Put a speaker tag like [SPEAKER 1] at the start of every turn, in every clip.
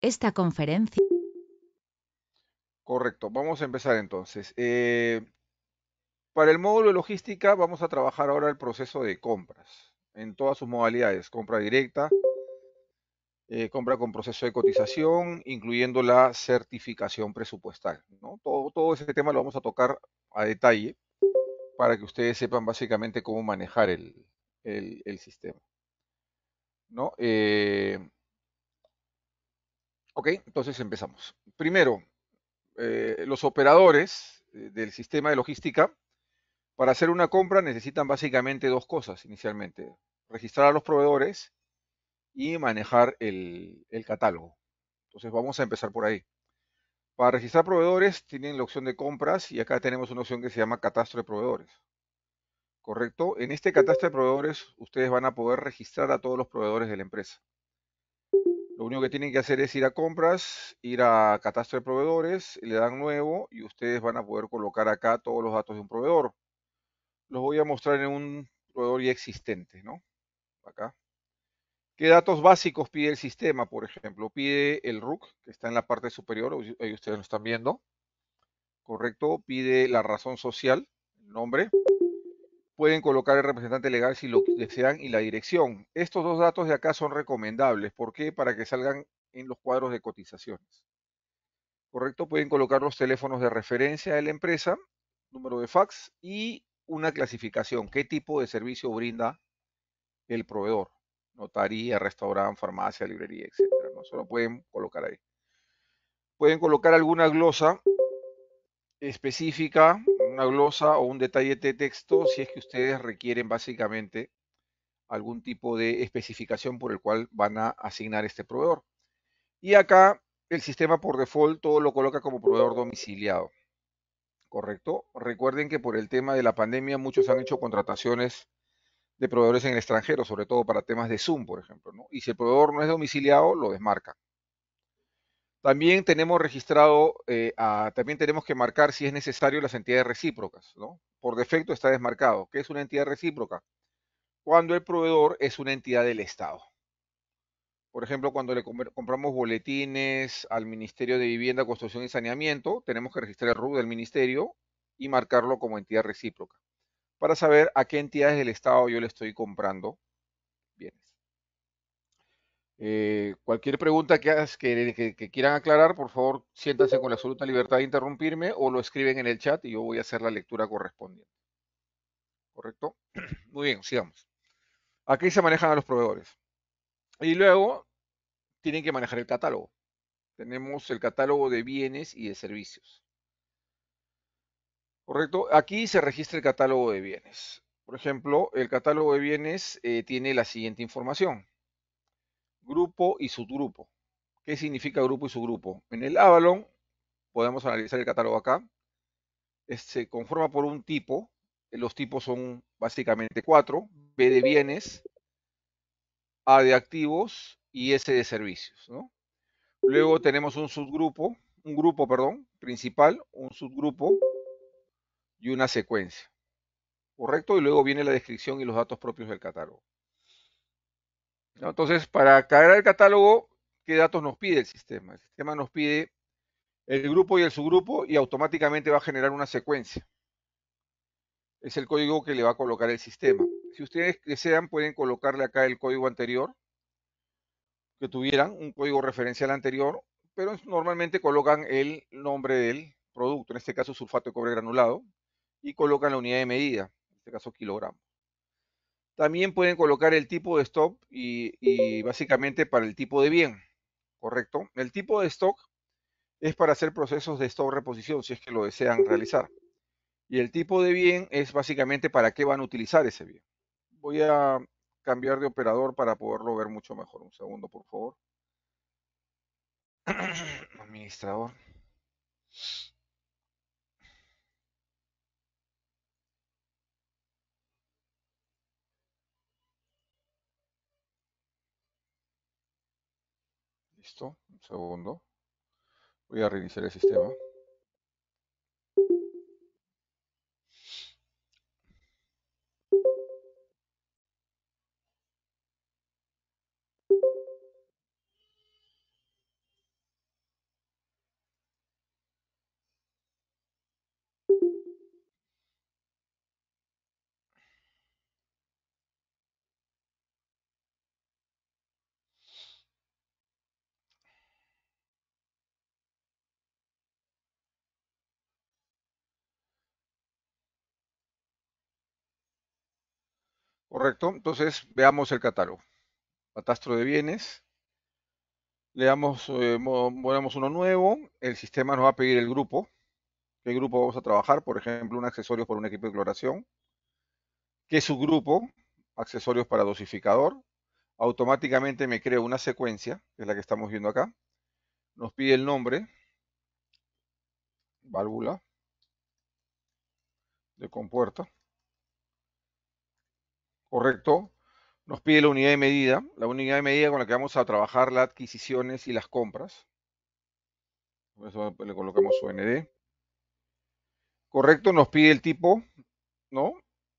[SPEAKER 1] Esta conferencia.
[SPEAKER 2] Correcto, vamos a empezar entonces. Eh, para el módulo de logística vamos a trabajar ahora el proceso de compras en todas sus modalidades, compra directa, eh, compra con proceso de cotización, incluyendo la certificación presupuestal. Todo, todo ese tema lo vamos a tocar a detalle para que ustedes sepan básicamente cómo manejar el, sistema. ¿no? Eh, Ok, entonces empezamos. Primero, eh, los operadores eh, del sistema de logística, para hacer una compra necesitan básicamente dos cosas inicialmente. Registrar a los proveedores y manejar el, el catálogo. Entonces vamos a empezar por ahí. Para registrar proveedores tienen la opción de compras y acá tenemos una opción que se llama catastro de proveedores. ¿Correcto? En este catastro de proveedores ustedes van a poder registrar a todos los proveedores de la empresa. Lo único que tienen que hacer es ir a compras, ir a catastro de proveedores, le dan nuevo y ustedes van a poder colocar acá todos los datos de un proveedor. Los voy a mostrar en un proveedor ya existente, ¿no? Acá. ¿Qué datos básicos pide el sistema, por ejemplo? Pide el RUC, que está en la parte superior, ahí ustedes lo están viendo. Correcto. Pide la razón social, el nombre pueden colocar el representante legal si lo desean y la dirección. Estos dos datos de acá son recomendables. ¿Por qué? Para que salgan en los cuadros de cotizaciones. ¿Correcto? Pueden colocar los teléfonos de referencia de la empresa, número de fax y una clasificación. ¿Qué tipo de servicio brinda el proveedor? Notaría, restaurante, farmacia, librería, etc. ¿no? Eso lo pueden colocar ahí. Pueden colocar alguna glosa específica una glosa o un detalle de texto si es que ustedes requieren básicamente algún tipo de especificación por el cual van a asignar este proveedor. Y acá el sistema por default todo lo coloca como proveedor domiciliado. ¿Correcto? Recuerden que por el tema de la pandemia muchos han hecho contrataciones de proveedores en el extranjero, sobre todo para temas de Zoom, por ejemplo. Y si el proveedor no es domiciliado, lo desmarca. También tenemos registrado, eh, también tenemos que marcar si es necesario las entidades recíprocas, ¿no? Por defecto está desmarcado. ¿Qué es una entidad recíproca? Cuando el proveedor es una entidad del Estado. Por ejemplo, cuando le compramos boletines al Ministerio de Vivienda, Construcción y Saneamiento, tenemos que registrar el RUB del Ministerio y marcarlo como entidad recíproca para saber a qué entidades del Estado yo le estoy comprando eh, cualquier pregunta que, que, quieran aclarar, por favor, siéntanse con la absoluta libertad de interrumpirme o lo escriben en el chat y yo voy a hacer la lectura correspondiente. ¿Correcto? Muy bien, sigamos. Aquí se manejan a los proveedores. Y luego tienen que manejar el catálogo. Tenemos el catálogo de bienes y de servicios. ¿Correcto? Aquí se registra el catálogo de bienes. Por ejemplo, el catálogo de bienes eh, tiene la siguiente información grupo y subgrupo. ¿Qué significa grupo y subgrupo? En el Avalon, podemos analizar el catálogo acá, se conforma por un tipo, los tipos son básicamente cuatro, B de bienes, A de activos y S de servicios. Luego tenemos un subgrupo, un grupo, perdón, principal, un subgrupo y una secuencia. ¿Correcto? Y luego viene la descripción y los datos propios del catálogo. Entonces, para cargar el catálogo, ¿qué datos nos pide el sistema? El sistema nos pide el grupo y el subgrupo y automáticamente va a generar una secuencia. Es el código que le va a colocar el sistema. Si ustedes desean, pueden colocarle acá el código anterior que tuvieran, un código referencial anterior, pero normalmente colocan el nombre del producto, en este caso sulfato de cobre granulado, y colocan la unidad de medida, en este caso kilogramos. También pueden colocar el tipo de stock y, básicamente para el tipo de bien, ¿correcto? El tipo de stock es para hacer procesos de stock reposición si es que lo desean realizar. Y el tipo de bien es básicamente para qué van a utilizar ese bien. Voy a cambiar de operador para poderlo ver mucho mejor. Un segundo, por favor. Administrador. segundo. Voy a reiniciar el sistema. ¿correcto? Entonces veamos el catálogo. Catastro de bienes. Le damos, eh, uno nuevo. El sistema nos va a pedir el grupo. ¿Qué grupo vamos a trabajar? Por ejemplo, un accesorio por un equipo de cloración. ¿Qué subgrupo? Accesorios para dosificador. Automáticamente me crea una secuencia, que es la que estamos viendo acá. Nos pide el nombre. Válvula. De compuerta ¿correcto? Nos pide la unidad de medida, la unidad de medida con la que vamos a trabajar las adquisiciones y las compras. Por eso le colocamos UND. Correcto, nos pide el tipo, ¿no?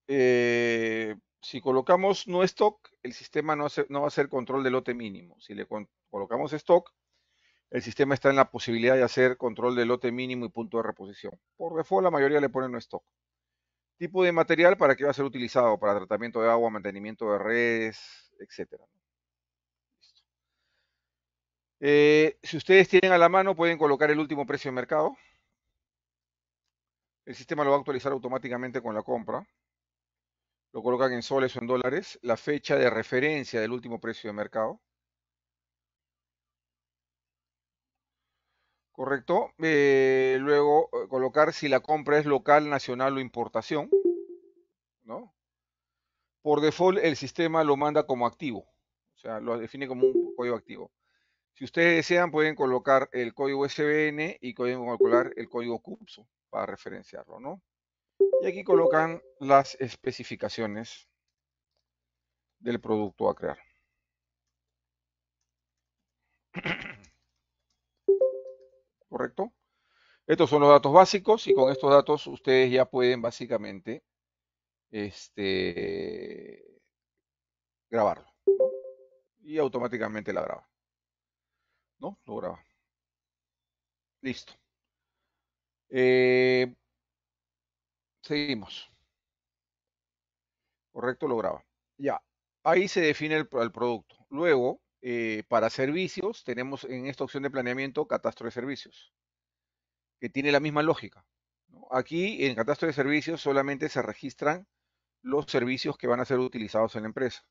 [SPEAKER 2] Eh, si colocamos no stock, el sistema no, va a hacer control de lote mínimo. Si le colocamos stock, el sistema está en la posibilidad de hacer control de lote mínimo y punto de reposición. Por default, la mayoría le pone no stock tipo de material para que va a ser utilizado para tratamiento de agua, mantenimiento de redes, etc. Eh, si ustedes tienen a la mano, pueden colocar el último precio de mercado. El sistema lo va a actualizar automáticamente con la compra. Lo colocan en soles o en dólares. La fecha de referencia del último precio de mercado. ¿correcto? Eh, luego eh, colocar si la compra es local, nacional o importación, ¿no? Por default el sistema lo manda como activo, o sea, lo define como un código activo. Si ustedes desean pueden colocar el código SBN y pueden colocar el código CUPSO para referenciarlo, ¿no? Y aquí colocan las especificaciones del producto a crear. ¿correcto? Estos son los datos básicos y con estos datos ustedes ya pueden básicamente este, grabarlo. Y automáticamente la graba. ¿No? Lo graba. Listo. Eh, seguimos. Correcto, lo graba. Ya. Ahí se define el producto. Luego, eh, para servicios tenemos en esta opción de planeamiento catastro de servicios, que tiene la misma lógica. Aquí en catastro de servicios solamente se registran los servicios que van a ser utilizados en la empresa.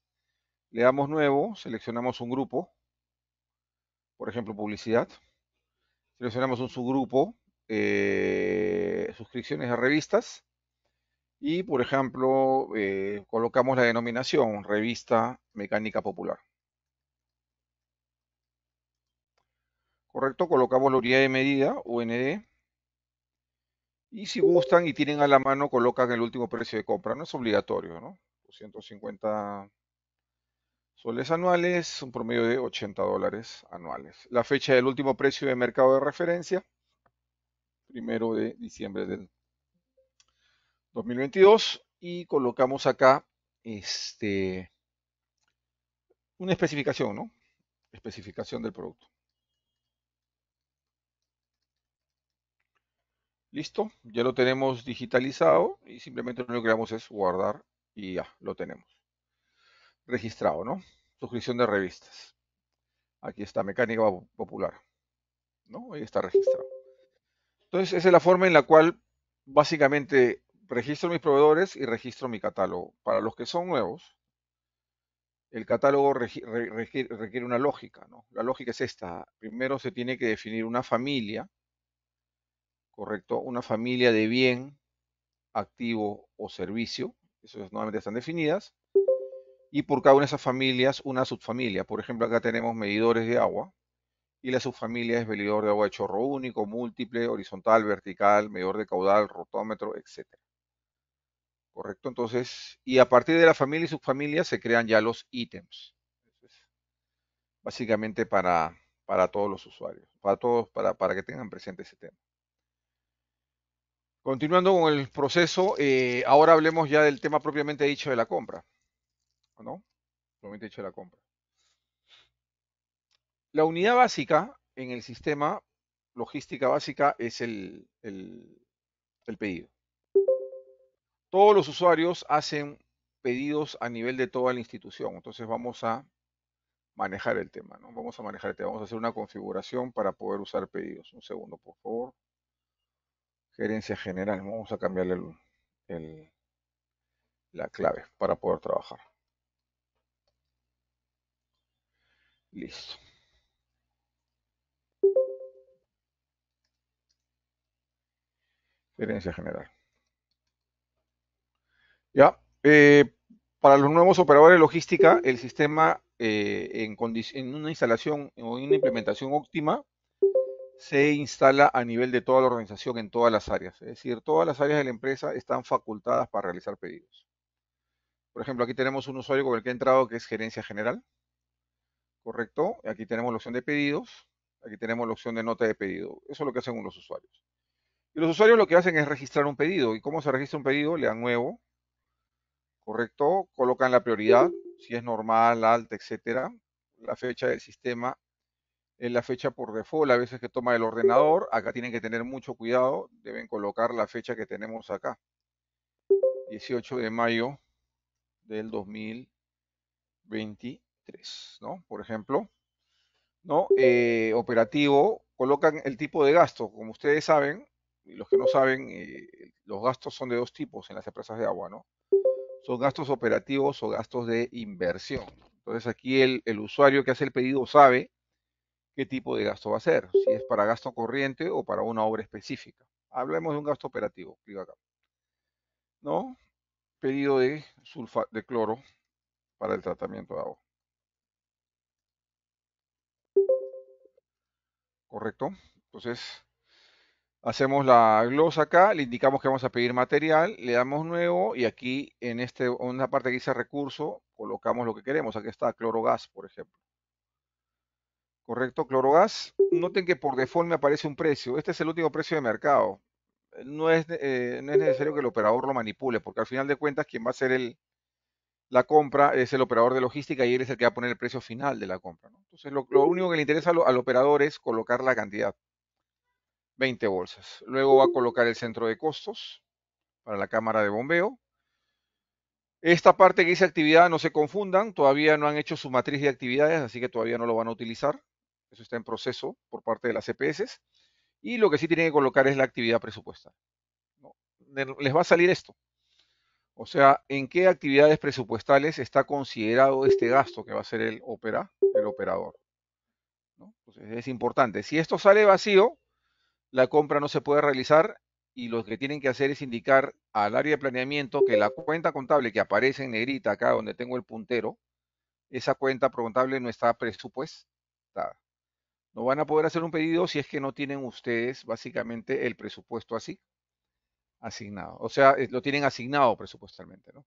[SPEAKER 2] Le damos nuevo, seleccionamos un grupo, por ejemplo publicidad, seleccionamos un subgrupo, eh, suscripciones a revistas, y por ejemplo eh, colocamos la denominación revista mecánica popular. ¿correcto? Colocamos la unidad de medida, UND, y si gustan y tienen a la mano, colocan el último precio de compra, no es obligatorio, ¿no? 250 soles anuales, un promedio de 80 dólares anuales. La fecha del último precio de mercado de referencia, primero de diciembre del 2022, y colocamos acá este, una especificación, ¿no? Especificación del producto. Listo, ya lo tenemos digitalizado y simplemente lo que damos es guardar y ya lo tenemos. Registrado, ¿no? Suscripción de revistas. Aquí está, Mecánica Popular. ¿No? Ahí está registrado. Entonces, esa es la forma en la cual básicamente registro mis proveedores y registro mi catálogo. Para los que son nuevos, el catálogo requiere una lógica, ¿no? La lógica es esta. Primero se tiene que definir una familia ¿correcto? Una familia de bien, activo o servicio, eso nuevamente están definidas, y por cada una de esas familias una subfamilia. Por ejemplo, acá tenemos medidores de agua, y la subfamilia es medidor de agua de chorro único, múltiple, horizontal, vertical, medidor de caudal, rotómetro, etc. ¿Correcto? Entonces, y a partir de la familia y subfamilia se crean ya los ítems. básicamente para, para todos los usuarios, para todos, para que tengan presente ese tema. Continuando con el proceso, eh, ahora hablemos ya del tema propiamente dicho de la compra. no? Propiamente dicho de la compra. La unidad básica en el sistema logística básica es el, el pedido. Todos los usuarios hacen pedidos a nivel de toda la institución. Entonces vamos a manejar el tema, ¿no? Vamos a manejar el tema. Vamos a hacer una configuración para poder usar pedidos. Un segundo, por favor. Gerencia general. Vamos a cambiarle la clave para poder trabajar. Listo. Gerencia general. Ya. Eh, para los nuevos operadores de logística, el sistema eh, en, en, una instalación o en una implementación óptima se instala a nivel de toda la organización en todas las áreas. Es decir, todas las áreas de la empresa están facultadas para realizar pedidos. Por ejemplo, aquí tenemos un usuario con el que he entrado que es gerencia general. Correcto. Aquí tenemos la opción de pedidos. Aquí tenemos la opción de nota de pedido. Eso es lo que hacen los usuarios. Y los usuarios lo que hacen es registrar un pedido. ¿Y cómo se registra un pedido? Le dan nuevo. Correcto. Colocan la prioridad, si es normal, alta, etcétera. La fecha del sistema la fecha por default, a veces que toma el ordenador. Acá tienen que tener mucho cuidado, deben colocar la fecha que tenemos acá. 18 de mayo del 2023, ¿no? Por ejemplo, ¿no? Eh, operativo, colocan el tipo de gasto. Como ustedes saben, y los que no saben, eh, los gastos son de dos tipos en las empresas de agua, ¿no? Son gastos operativos o gastos de inversión. Entonces aquí el, el usuario que hace el pedido sabe qué tipo de gasto va a ser, si es para gasto corriente o para una obra específica. Hablemos de un gasto operativo, clic acá. ¿No? Pedido de sulfato de cloro para el tratamiento de agua. ¿Correcto? Entonces, hacemos la glosa acá, le indicamos que vamos a pedir material, le damos nuevo y aquí en este, una parte que dice recurso, colocamos lo que queremos. Aquí está gas, por ejemplo. ¿correcto? Clorogas, noten que por default me aparece un precio. Este es el último precio de mercado. Eh, no es, necesario que el operador lo manipule, porque al final de cuentas quien va a hacer el, la compra es el operador de logística y él es el que va a poner el precio final de la compra. Entonces, lo, único que le interesa al, al operador es colocar la cantidad. 20 bolsas. Luego va a colocar el centro de costos para la cámara de bombeo. Esta parte que dice actividad, no se confundan, todavía no han hecho su matriz de actividades, así que todavía no lo van a utilizar. Eso está en proceso por parte de las CPS. E y lo que sí tienen que colocar es la actividad presupuestal. ¿no? Les va a salir esto. O sea, ¿en qué actividades presupuestales está considerado este gasto que va a ser el, el operador? es importante. Si esto sale vacío, la compra no se puede realizar y lo que tienen que hacer es indicar al área de planeamiento que la cuenta contable que aparece en negrita acá donde tengo el puntero, esa cuenta contable no está presupuestada. No van a poder hacer un pedido si es que no tienen ustedes básicamente el presupuesto así asignado. O sea, eh, lo tienen asignado presupuestalmente, ¿no?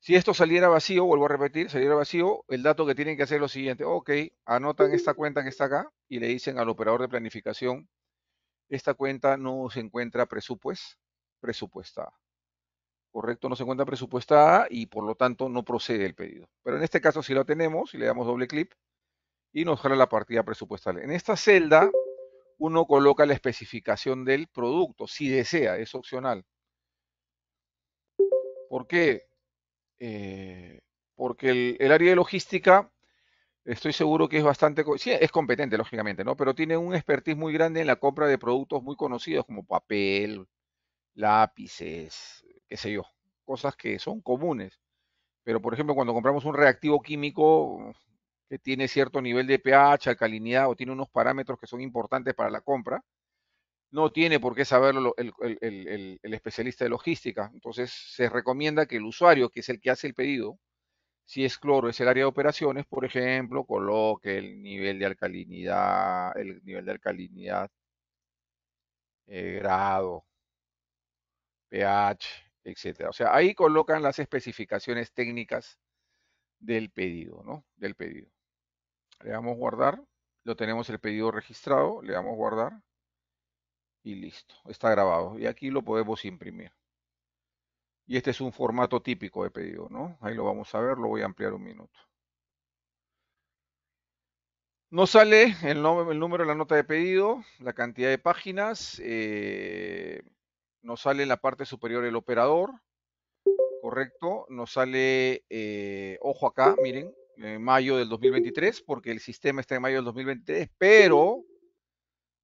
[SPEAKER 2] Si esto saliera vacío, vuelvo a repetir, saliera vacío, el dato que tienen que hacer es lo siguiente. Ok, anotan esta cuenta que está acá y le dicen al operador de planificación, esta cuenta no se encuentra presupuestada. Correcto, no se encuentra presupuestada y por lo tanto no procede el pedido. Pero en este caso si lo tenemos y le damos doble clic, y nos jala la partida presupuestal. En esta celda uno coloca la especificación del producto, si desea, es opcional. ¿Por qué? Eh, porque el, el, área de logística estoy seguro que es bastante, sí, es competente lógicamente, ¿no? Pero tiene un expertise muy grande en la compra de productos muy conocidos como papel, lápices, qué sé yo, cosas que son comunes. Pero por ejemplo, cuando compramos un reactivo químico, tiene cierto nivel de pH, alcalinidad o tiene unos parámetros que son importantes para la compra. No tiene por qué saberlo el, especialista de logística. Entonces se recomienda que el usuario, que es el que hace el pedido, si es cloro, es el área de operaciones, por ejemplo, coloque el nivel de alcalinidad, el nivel de alcalinidad, eh, grado, pH, etc. O sea, ahí colocan las especificaciones técnicas del pedido, ¿no? Del pedido. Le damos guardar. Lo tenemos el pedido registrado. Le damos guardar. Y listo. Está grabado. Y aquí lo podemos imprimir. Y este es un formato típico de pedido, ¿no? Ahí lo vamos a ver. Lo voy a ampliar un minuto. Nos sale el, el número de la nota de pedido, la cantidad de páginas, eh, nos sale en la parte superior el operador, correcto, nos sale, eh, ojo acá, miren, en eh, mayo del 2023, porque el sistema está en mayo del 2023, pero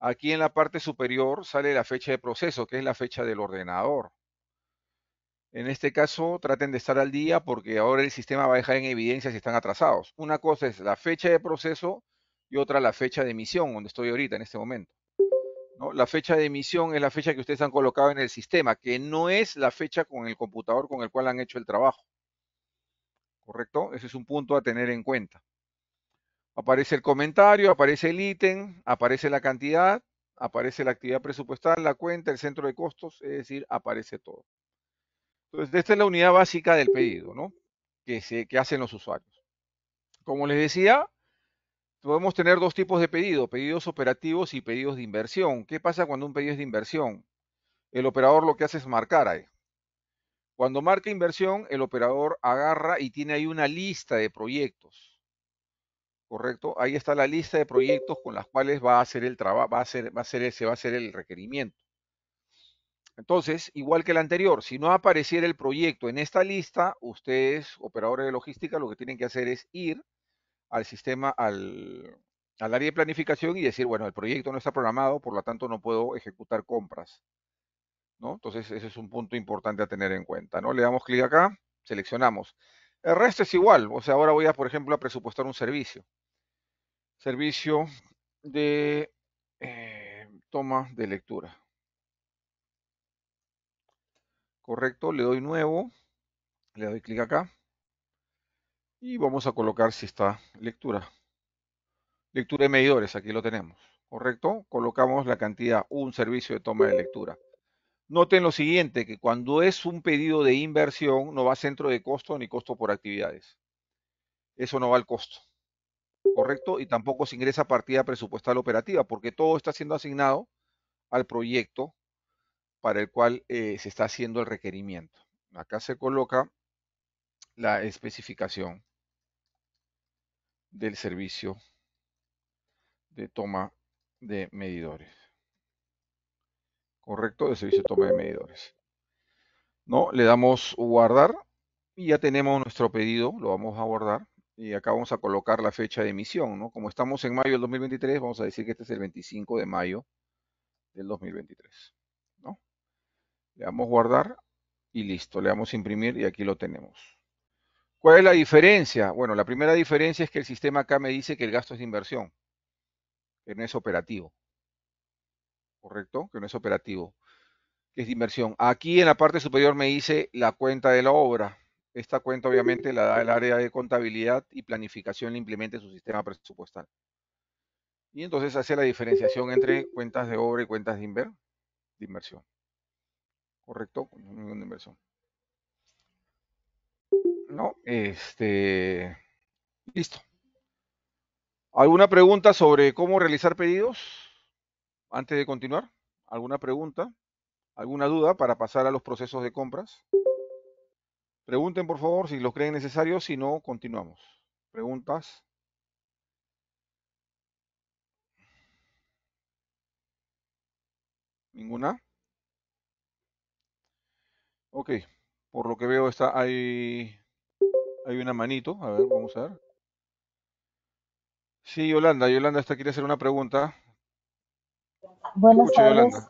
[SPEAKER 2] aquí en la parte superior sale la fecha de proceso, que es la fecha del ordenador. En este caso, traten de estar al día porque ahora el sistema va a dejar en evidencia si están atrasados. Una cosa es la fecha de proceso y otra la fecha de emisión, donde estoy ahorita en este momento. La fecha de emisión es la fecha que ustedes han colocado en el sistema, que no es la fecha con el computador con el cual han hecho el trabajo. ¿correcto? Ese es un punto a tener en cuenta. Aparece el comentario, aparece el ítem, aparece la cantidad, aparece la actividad presupuestal, la cuenta, el centro de costos, es decir, aparece todo. Entonces, esta es la unidad básica del pedido, ¿no? Que, se, que hacen los usuarios. Como les decía, podemos tener dos tipos de pedidos: pedidos operativos y pedidos de inversión. ¿Qué pasa cuando un pedido es de inversión? El operador lo que hace es marcar ahí. Cuando marca inversión, el operador agarra y tiene ahí una lista de proyectos. ¿Correcto? Ahí está la lista de proyectos con las cuales va a hacer el trabajo, va a hacer, va a hacer ese, va a ser el requerimiento. Entonces, igual que el anterior, si no apareciera el proyecto en esta lista, ustedes, operadores de logística, lo que tienen que hacer es ir al sistema, al área de planificación y decir, bueno, el proyecto no está programado, por lo tanto no puedo ejecutar compras. Entonces, ese es un punto importante a tener en cuenta, ¿no? Le damos clic acá, seleccionamos. El resto es igual, o sea, ahora voy a, por ejemplo, a presupuestar un servicio. Servicio de eh, toma de lectura. Correcto, le doy nuevo, le doy clic acá y vamos a colocar si está lectura. Lectura de medidores, aquí lo tenemos, ¿correcto? Colocamos la cantidad, un servicio de toma de lectura. Noten lo siguiente, que cuando es un pedido de inversión no va a centro de costo ni costo por actividades. Eso no va al costo. ¿Correcto? Y tampoco se ingresa a partida presupuestal operativa porque todo está siendo asignado al proyecto para el cual eh, se está haciendo el requerimiento. Acá se coloca la especificación del servicio de toma de medidores correcto, de servicio de toma de medidores. ¿No? Le damos guardar y ya tenemos nuestro pedido, lo vamos a guardar y acá vamos a colocar la fecha de emisión, ¿no? Como estamos en mayo del 2023, vamos a decir que este es el 25 de mayo del 2023, ¿no? Le damos guardar y listo, le damos imprimir y aquí lo tenemos. ¿Cuál es la diferencia? Bueno, la primera diferencia es que el sistema acá me dice que el gasto es de inversión, que no es operativo. ¿correcto? Que no es operativo, que es de inversión. Aquí en la parte superior me dice la cuenta de la obra. Esta cuenta obviamente la da el área de contabilidad y planificación le implemente su sistema presupuestal. Y entonces hace la diferenciación entre cuentas de obra y cuentas de, de inversión. ¿Correcto? De inversión. ¿No? Este. Listo. ¿Alguna pregunta sobre cómo realizar pedidos? Antes de continuar, ¿alguna pregunta? ¿Alguna duda para pasar a los procesos de compras? Pregunten por favor si los creen necesarios, si no, continuamos. Preguntas. ¿Ninguna? Ok, por lo que veo está hay, hay una manito. A ver, vamos a ver. Sí, Yolanda, Yolanda esta quiere hacer una pregunta.
[SPEAKER 1] Buenas tardes,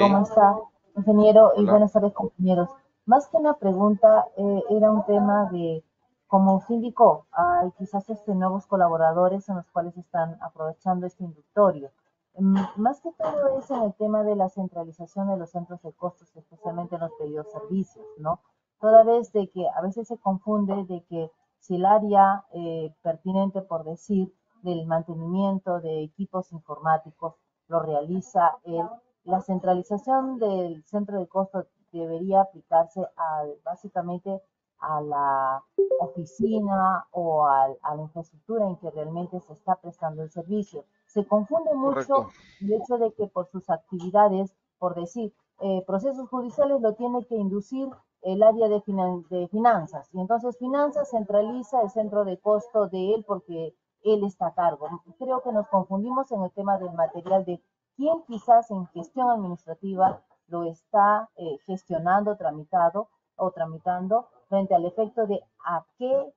[SPEAKER 1] ¿cómo está, ingeniero? Y buenas tardes, compañeros. Más que una pregunta, eh, era un tema de, como usted indicó, hay quizás este, nuevos colaboradores en los cuales están aprovechando este inductorio. Mm, más que todo es en el tema de la centralización de los centros de costos, especialmente en los pedidos servicios, ¿no? Toda vez de que a veces se confunde de que si el área eh, pertinente, por decir, del mantenimiento de equipos informáticos lo realiza él, la centralización del centro de costo debería aplicarse al, básicamente a la oficina o a, la infraestructura en que realmente se está prestando el servicio. Se confunde mucho el hecho de que por sus actividades, por decir, eh, procesos judiciales lo tiene que inducir el área de, de, finanzas. Y entonces finanzas centraliza el centro de costo de él porque él está a cargo. Creo que nos confundimos en el tema del material de quién quizás en gestión administrativa lo está eh, gestionando, tramitado o tramitando frente al efecto de a qué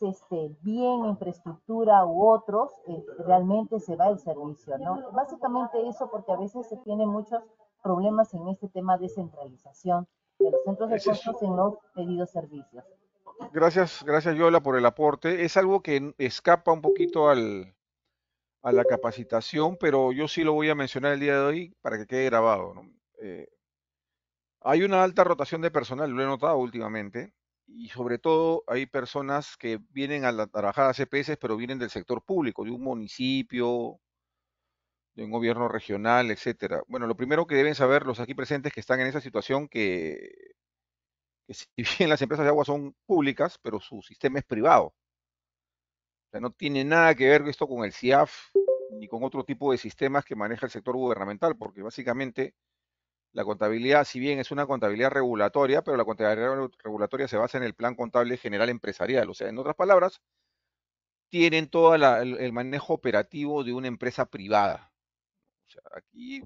[SPEAKER 1] esté bien, infraestructura u otros, eh, realmente se va el servicio, ¿no? Básicamente eso porque a veces se tiene muchos problemas en este tema de centralización de los centros de costos en los pedidos servicios.
[SPEAKER 2] Gracias, gracias Yola por el aporte. Es algo que escapa un poquito al, a la capacitación, pero yo sí lo voy a mencionar el día de hoy para que quede grabado. Eh, hay una alta rotación de personal, lo he notado últimamente, y sobre todo hay personas que vienen a, trabajar a CPS, pero vienen del sector público, de un municipio, de un gobierno regional, etcétera. Bueno, lo primero que deben saber los aquí presentes que están en esa situación que que si bien las empresas de agua son públicas, pero su sistema es privado. O sea, no tiene nada que ver esto con el CIAF ni con otro tipo de sistemas que maneja el sector gubernamental, porque básicamente la contabilidad, si bien es una contabilidad regulatoria, pero la contabilidad regulatoria se basa en el plan contable general empresarial. O sea, en otras palabras, tienen todo el, manejo operativo de una empresa privada. O sea, aquí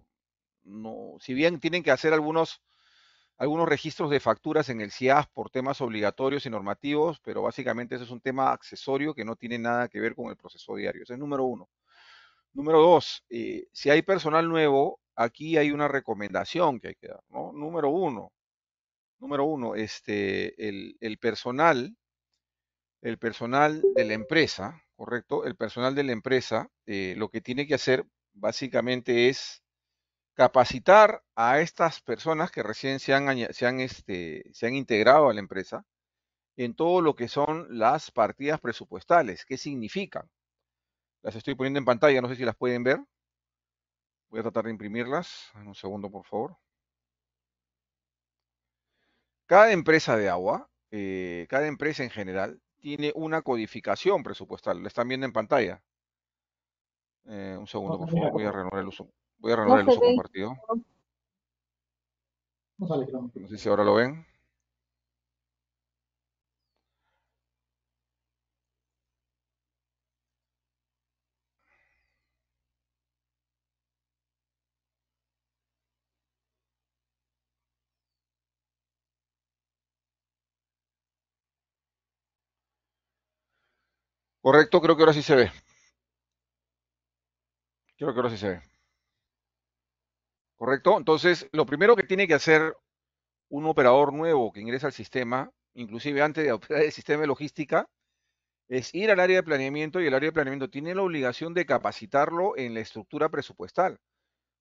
[SPEAKER 2] no, si bien tienen que hacer algunos algunos registros de facturas en el CIAS por temas obligatorios y normativos, pero básicamente ese es un tema accesorio que no tiene nada que ver con el proceso diario. Ese es número uno. Número dos, eh, si hay personal nuevo, aquí hay una recomendación que hay que dar, Número uno, número uno, este, el, el personal, el personal de la empresa, ¿correcto? El personal de la empresa eh, lo que tiene que hacer básicamente es capacitar a estas personas que recién se han, este, se han integrado a la empresa en todo lo que son las partidas presupuestales, qué significan. Las estoy poniendo en pantalla, no sé si las pueden ver. Voy a tratar de imprimirlas. Un segundo, por favor. Cada empresa de agua, eh, cada empresa en general, tiene una codificación presupuestal. La están viendo en pantalla. Eh, un segundo, por favor, voy a pues. renovar el uso. Voy a renovar el uso compartido.
[SPEAKER 3] No sale, no sé
[SPEAKER 2] si ahora lo ven. Correcto, creo que ahora sí se ve. Creo que ahora sí se ve. ¿Correcto? Entonces, lo primero que tiene que hacer un operador nuevo que ingresa al sistema, inclusive antes de operar el sistema de logística, es ir al área de planeamiento y el área de planeamiento tiene la obligación de capacitarlo en la estructura presupuestal.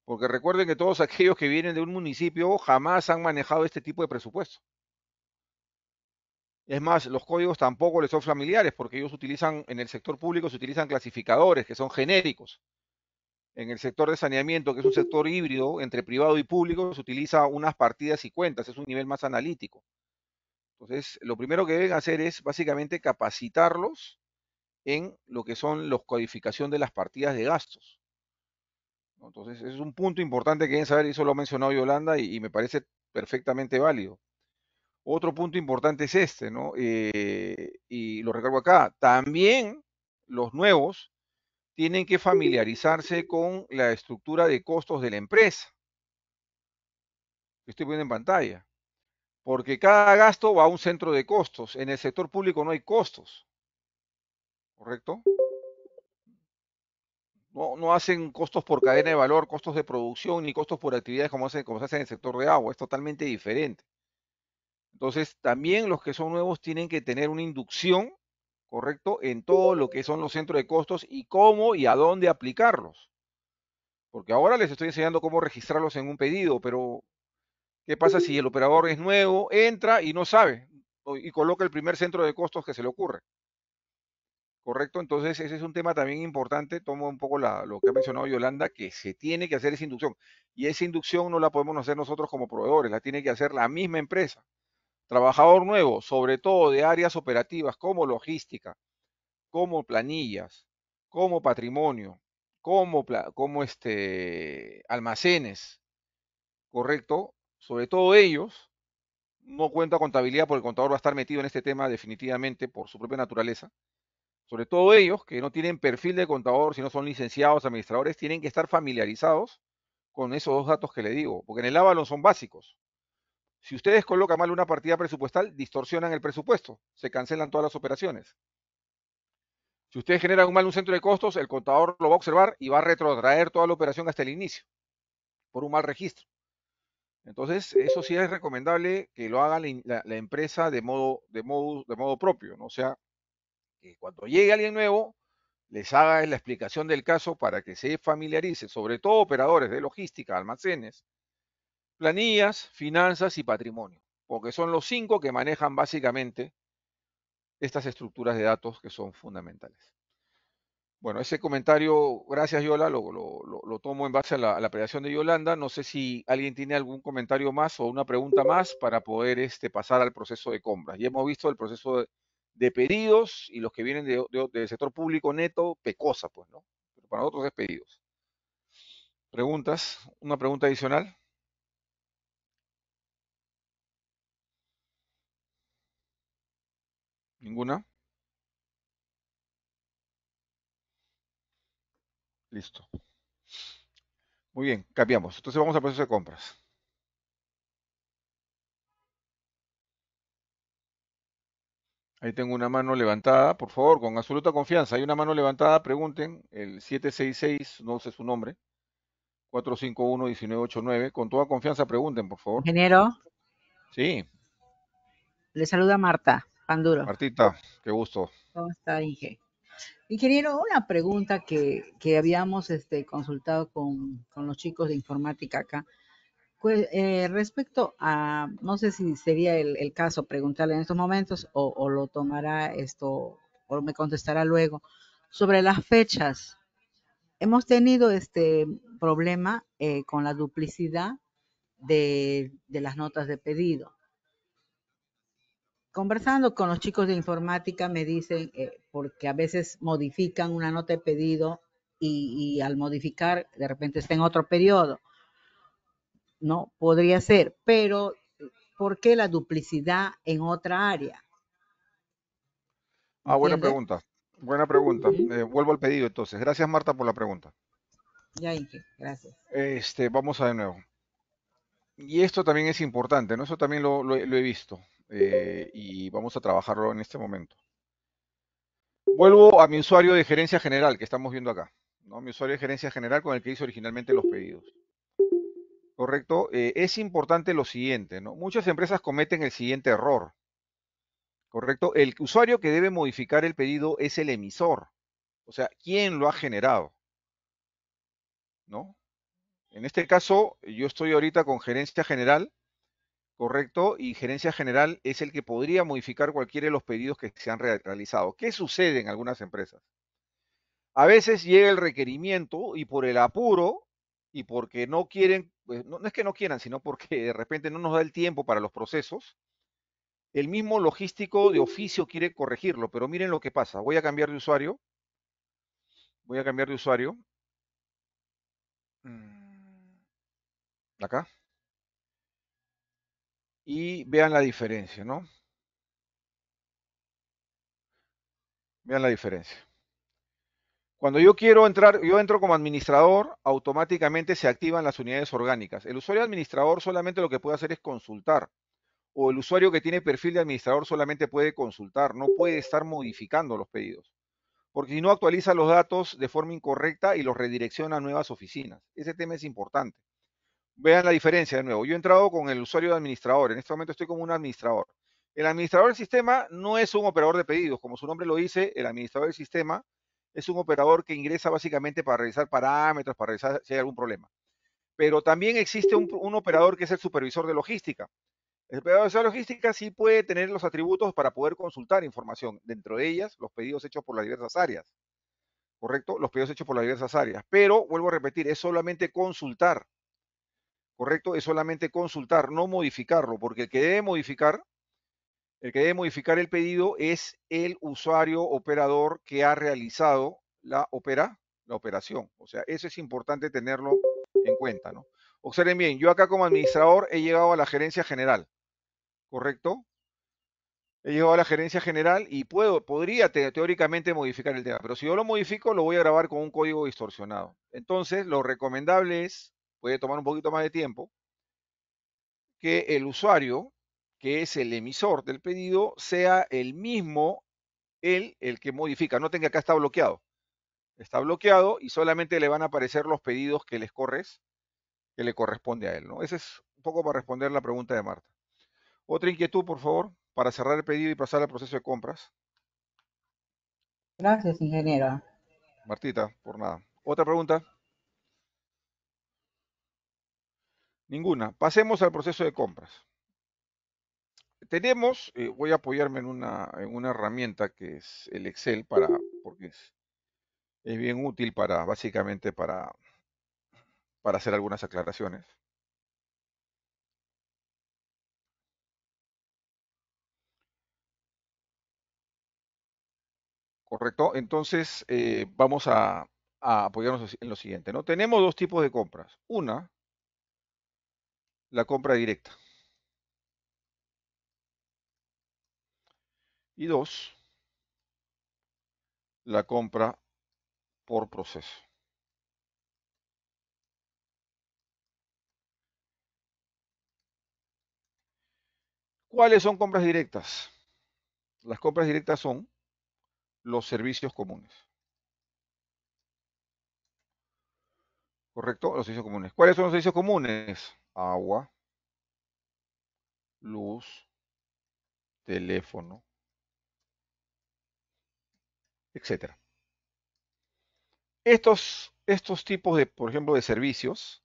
[SPEAKER 2] Porque recuerden que todos aquellos que vienen de un municipio jamás han manejado este tipo de presupuesto. Es más, los códigos tampoco les son familiares porque ellos utilizan, en el sector público se utilizan clasificadores que son genéricos. En el sector de saneamiento, que es un sector híbrido entre privado y público, se utiliza unas partidas y cuentas, es un nivel más analítico. Entonces, lo primero que deben hacer es básicamente capacitarlos en lo que son los codificación de las partidas de gastos. Entonces, es un punto importante que deben saber, y eso lo ha mencionado Yolanda y, me parece perfectamente válido. Otro punto importante es este, ¿no? Eh, y lo recargo acá. También los nuevos tienen que familiarizarse con la estructura de costos de la empresa. Estoy viendo en pantalla. Porque cada gasto va a un centro de costos. En el sector público no hay costos. ¿Correcto? No, no, hacen costos por cadena de valor, costos de producción, ni costos por actividades como, hacen, como se hace en el sector de agua. Es totalmente diferente. Entonces, también los que son nuevos tienen que tener una inducción ¿correcto? En todo lo que son los centros de costos y cómo y a dónde aplicarlos. Porque ahora les estoy enseñando cómo registrarlos en un pedido, pero ¿qué pasa si el operador es nuevo, entra y no sabe y coloca el primer centro de costos que se le ocurre? ¿Correcto? Entonces ese es un tema también importante. Tomo un poco lo que ha mencionado Yolanda, que se tiene que hacer esa inducción. Y esa inducción no la podemos hacer nosotros como proveedores, la tiene que hacer la misma empresa. Trabajador nuevo, sobre todo de áreas operativas como logística, como planillas, como patrimonio, como, este, almacenes, ¿correcto? Sobre todo ellos, no cuenta contabilidad porque el contador va a estar metido en este tema definitivamente por su propia naturaleza. Sobre todo ellos que no tienen perfil de contador, si no son licenciados, administradores, tienen que estar familiarizados con esos dos datos que le digo, porque en el Avalon son básicos. Si ustedes colocan mal una partida presupuestal, distorsionan el presupuesto, se cancelan todas las operaciones. Si ustedes generan mal un centro de costos, el contador lo va a observar y va a retrotraer toda la operación hasta el inicio, por un mal registro. Entonces, eso sí es recomendable que lo haga la, empresa de modo, propio, ¿no? O sea, que cuando llegue alguien nuevo, les haga la explicación del caso para que se familiarice, sobre todo operadores de logística, almacenes, planillas, finanzas y patrimonio, porque son los cinco que manejan básicamente estas estructuras de datos que son fundamentales. Bueno, ese comentario, gracias Yola, lo, tomo en base a la, apreciación de Yolanda. No sé si alguien tiene algún comentario más o una pregunta más para poder este, pasar al proceso de compras. Ya hemos visto el proceso de, pedidos y los que vienen del sector público neto, pecosa, pues, ¿no? Pero para nosotros es pedidos. ¿Preguntas? ¿Una pregunta adicional? Ninguna. Listo. Muy bien, cambiamos. Entonces vamos a proceso de compras. Ahí tengo una mano levantada, por favor, con absoluta confianza. Hay una mano levantada, pregunten. El 766, no sé su nombre. 451-1989. Con toda confianza pregunten, por favor. Ingeniero. Sí.
[SPEAKER 4] Le saluda Marta.
[SPEAKER 2] Panduro. Martita, qué gusto.
[SPEAKER 4] ¿Cómo está, Inge? Ingeniero, una pregunta que, habíamos este, consultado con, los chicos de informática acá. Pues, eh, respecto a, no sé si sería el, caso preguntarle en estos momentos o, lo tomará esto o me contestará luego, sobre las fechas. Hemos tenido este problema eh, con la duplicidad de, de las notas de pedido conversando con los chicos de informática me dicen, eh, porque a veces modifican una nota de pedido y, al modificar de repente está en otro periodo. No, podría ser, pero ¿por qué la duplicidad en otra área?
[SPEAKER 2] Ah, buena pregunta. Buena pregunta. Eh, vuelvo al pedido entonces. Gracias Marta por la pregunta. Ya, gracias. Este, vamos a de nuevo. Y esto también es importante, ¿no? Eso también lo he visto. Eh, y vamos a trabajarlo en este momento. Vuelvo a mi usuario de gerencia general que estamos viendo acá. ¿no? Mi usuario de gerencia general con el que hice originalmente los pedidos. Correcto. Eh, es importante lo siguiente. ¿no? Muchas empresas cometen el siguiente error. Correcto. El usuario que debe modificar el pedido es el emisor. O sea, ¿quién lo ha generado? ¿No? En este caso, yo estoy ahorita con gerencia general ¿correcto? Y gerencia general es el que podría modificar cualquiera de los pedidos que se han realizado. ¿Qué sucede en algunas empresas? A veces llega el requerimiento y por el apuro y porque no quieren, pues, no, es que no quieran, sino porque de repente no nos da el tiempo para los procesos, el mismo logístico de oficio quiere corregirlo, pero miren lo que pasa. Voy a cambiar de usuario. Voy a cambiar de usuario. Mm, acá y vean la diferencia, ¿no? Vean la diferencia. Cuando yo quiero entrar, yo entro como administrador, automáticamente se activan las unidades orgánicas. El usuario administrador solamente lo que puede hacer es consultar. O el usuario que tiene perfil de administrador solamente puede consultar, no puede estar modificando los pedidos. Porque si no actualiza los datos de forma incorrecta y los redirecciona a nuevas oficinas. Ese tema es importante. Vean la diferencia de nuevo. Yo he entrado con el usuario de administrador. En este momento estoy como un administrador. El administrador del sistema no es un operador de pedidos. Como su nombre lo dice, el administrador del sistema es un operador que ingresa básicamente para realizar parámetros, para realizar si hay algún problema. Pero también existe un, un operador que es el supervisor de logística. El operador de logística sí puede tener los atributos para poder consultar información, dentro de ellas los pedidos hechos por las diversas áreas. ¿Correcto? Los pedidos hechos por las diversas áreas. Pero, vuelvo a repetir, es solamente consultar. ¿correcto? Es solamente consultar, no modificarlo, porque el que debe modificar, el que debe modificar el pedido es el usuario operador que ha realizado la opera, la operación. O sea, eso es importante tenerlo en cuenta, ¿no? Observen bien, yo acá como administrador he llegado a la gerencia general, ¿correcto? He llegado a la gerencia general y puedo, podría teóricamente modificar el tema, pero si yo lo modifico, lo voy a grabar con un código distorsionado. Entonces, lo recomendable es puede tomar un poquito más de tiempo, que el usuario, que es el emisor del pedido, sea el mismo, él, el que modifica. no tenga acá está bloqueado. Está bloqueado y solamente le van a aparecer los pedidos que les corres, que le corresponde a él. ¿no? Ese es un poco para responder la pregunta de Marta. Otra inquietud, por favor, para cerrar el pedido y pasar al proceso de compras. Gracias, ingeniero. Martita, por nada. ¿Otra pregunta? Ninguna. Pasemos al proceso de compras. Tenemos, eh, voy a apoyarme en una, en una, herramienta que es el Excel para, porque es, bien útil para, básicamente para, para hacer algunas aclaraciones. ¿Correcto? Entonces, eh, vamos a, a apoyarnos en lo siguiente. ¿no? Tenemos dos tipos de compras. Una, la compra directa. Y dos, la compra por proceso. ¿Cuáles son compras directas? Las compras directas son los servicios comunes. ¿Correcto? Los servicios comunes. ¿Cuáles son los servicios comunes? agua, luz, teléfono, etc. Estos, estos tipos de, por ejemplo, de servicios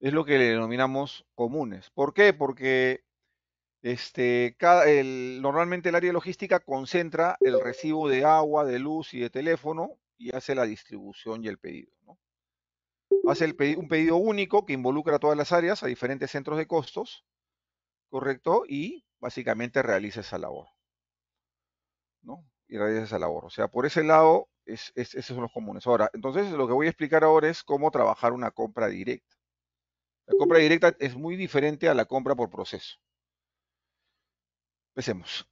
[SPEAKER 2] es lo que le denominamos comunes. ¿Por qué? Porque este, normalmente el área logística concentra el recibo de agua, de luz y de teléfono y hace la distribución y el pedido. ¿no? hace un pedido único que involucra a todas las áreas, a diferentes centros de costos, ¿correcto? Y básicamente realiza esa labor, ¿no? Y realiza esa labor. O sea, por ese lado, es, esos son los comunes. Ahora, entonces lo que voy a explicar ahora es cómo trabajar una compra directa. La compra directa es muy diferente a la compra por proceso. Empecemos.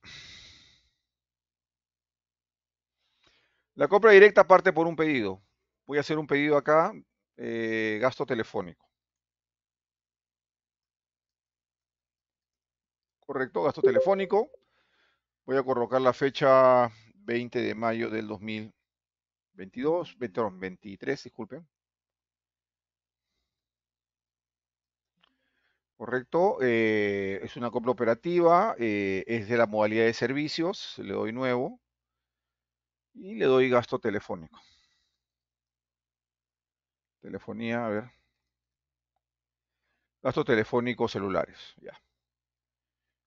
[SPEAKER 2] La compra directa parte por un pedido. Voy a hacer un pedido acá eh, gasto telefónico. Correcto, gasto telefónico. Voy a colocar la fecha 20 de mayo del 2022, 23, disculpen. Correcto, eh, es una compra operativa, eh, es de la modalidad de servicios, le doy nuevo y le doy gasto telefónico telefonía, a ver. Gastos telefónicos celulares, ya.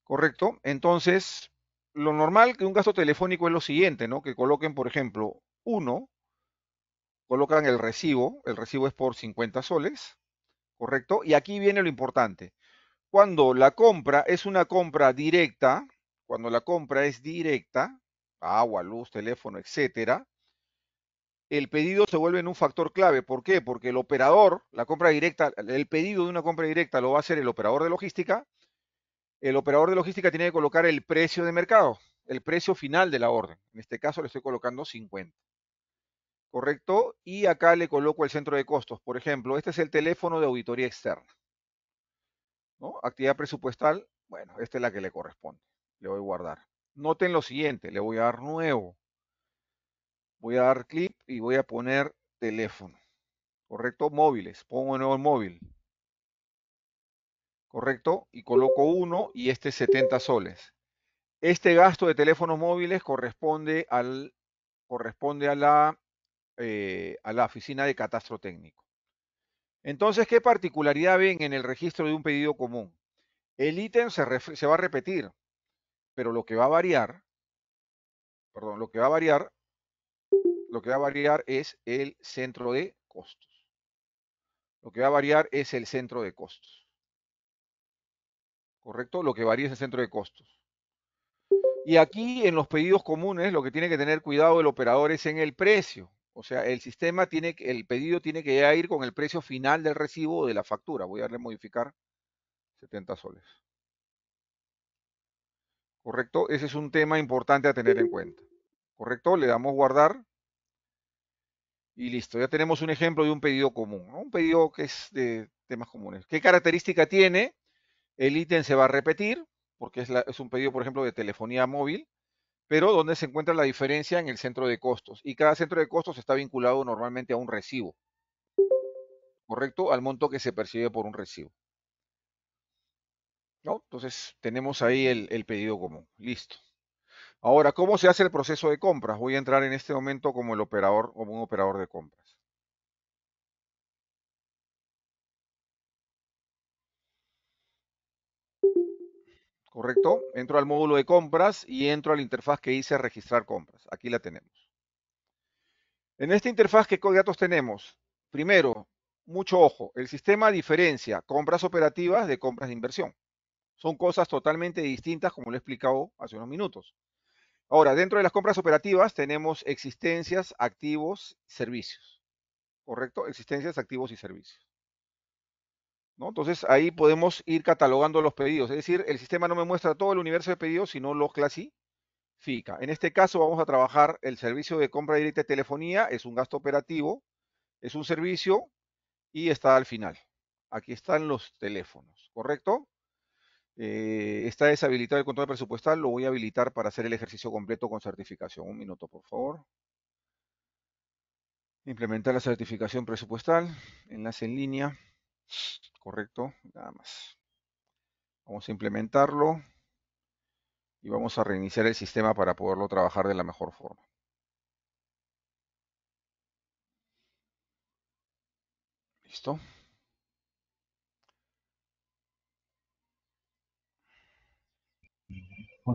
[SPEAKER 2] Correcto. Entonces, lo normal que un gasto telefónico es lo siguiente, ¿no? Que coloquen, por ejemplo, uno, colocan el recibo, el recibo es por 50 soles, ¿correcto? Y aquí viene lo importante. Cuando la compra es una compra directa, cuando la compra es directa, agua, luz, teléfono, etcétera, el pedido se vuelve en un factor clave. ¿Por qué? Porque el operador, la compra directa, el pedido de una compra directa lo va a hacer el operador de logística. El operador de logística tiene que colocar el precio de mercado, el precio final de la orden. En este caso le estoy colocando 50. ¿Correcto? Y acá le coloco el centro de costos. Por ejemplo, este es el teléfono de auditoría externa. ¿No? Actividad presupuestal, bueno, esta es la que le corresponde. Le voy a guardar. Noten lo siguiente, le voy a dar nuevo voy a dar clic y voy a poner teléfono. Correcto, móviles. Pongo de nuevo el móvil. Correcto, y coloco uno y este 70 soles. Este gasto de teléfonos móviles corresponde, al, corresponde a, la, eh, a la oficina de catastro técnico. Entonces, ¿qué particularidad ven en el registro de un pedido común? El ítem se, se va a repetir, pero lo que va a variar, perdón, lo que va a variar lo que va a variar es el centro de costos. Lo que va a variar es el centro de costos. ¿Correcto? Lo que varía es el centro de costos. Y aquí en los pedidos comunes lo que tiene que tener cuidado el operador es en el precio. O sea, el sistema tiene que, el pedido tiene que ir con el precio final del recibo de la factura. Voy a darle modificar 70 soles. ¿Correcto? Ese es un tema importante a tener en cuenta. ¿Correcto? Le damos guardar. Y listo, ya tenemos un ejemplo de un pedido común, un pedido que es de temas comunes. ¿Qué característica tiene? El ítem se va a repetir, porque es, un pedido, por ejemplo, de telefonía móvil, pero donde se encuentra la diferencia en el centro de costos. Y cada centro de costos está vinculado normalmente a un recibo, ¿correcto? Al monto que se percibe por un recibo. ¿No? Entonces tenemos ahí el pedido común. Listo. Ahora, ¿cómo se hace el proceso de compras? Voy a entrar en este momento como el operador, como un operador de compras. ¿Correcto? Entro al módulo de compras y entro a la interfaz que hice registrar compras. Aquí la tenemos. En esta interfaz, ¿qué datos tenemos? Primero, mucho ojo, el sistema diferencia compras operativas de compras de inversión. Son cosas totalmente distintas, como lo he explicado hace unos minutos. Ahora, dentro de las compras operativas tenemos existencias, activos, servicios. ¿Correcto? Existencias, activos y servicios. Entonces ahí podemos ir catalogando los pedidos. Es decir, el sistema no me muestra todo el universo de pedidos, sino los clasifica. En este caso vamos a trabajar el servicio de compra directa de telefonía, es un gasto operativo, es un servicio y está al final. Aquí están los teléfonos, ¿correcto? Eh, está deshabilitado el control presupuestal, lo voy a habilitar para hacer el ejercicio completo con certificación. Un minuto, por favor. Implementar la certificación presupuestal, enlace en línea, correcto, nada más. Vamos a implementarlo y vamos a reiniciar el sistema para poderlo trabajar de la mejor forma. Listo.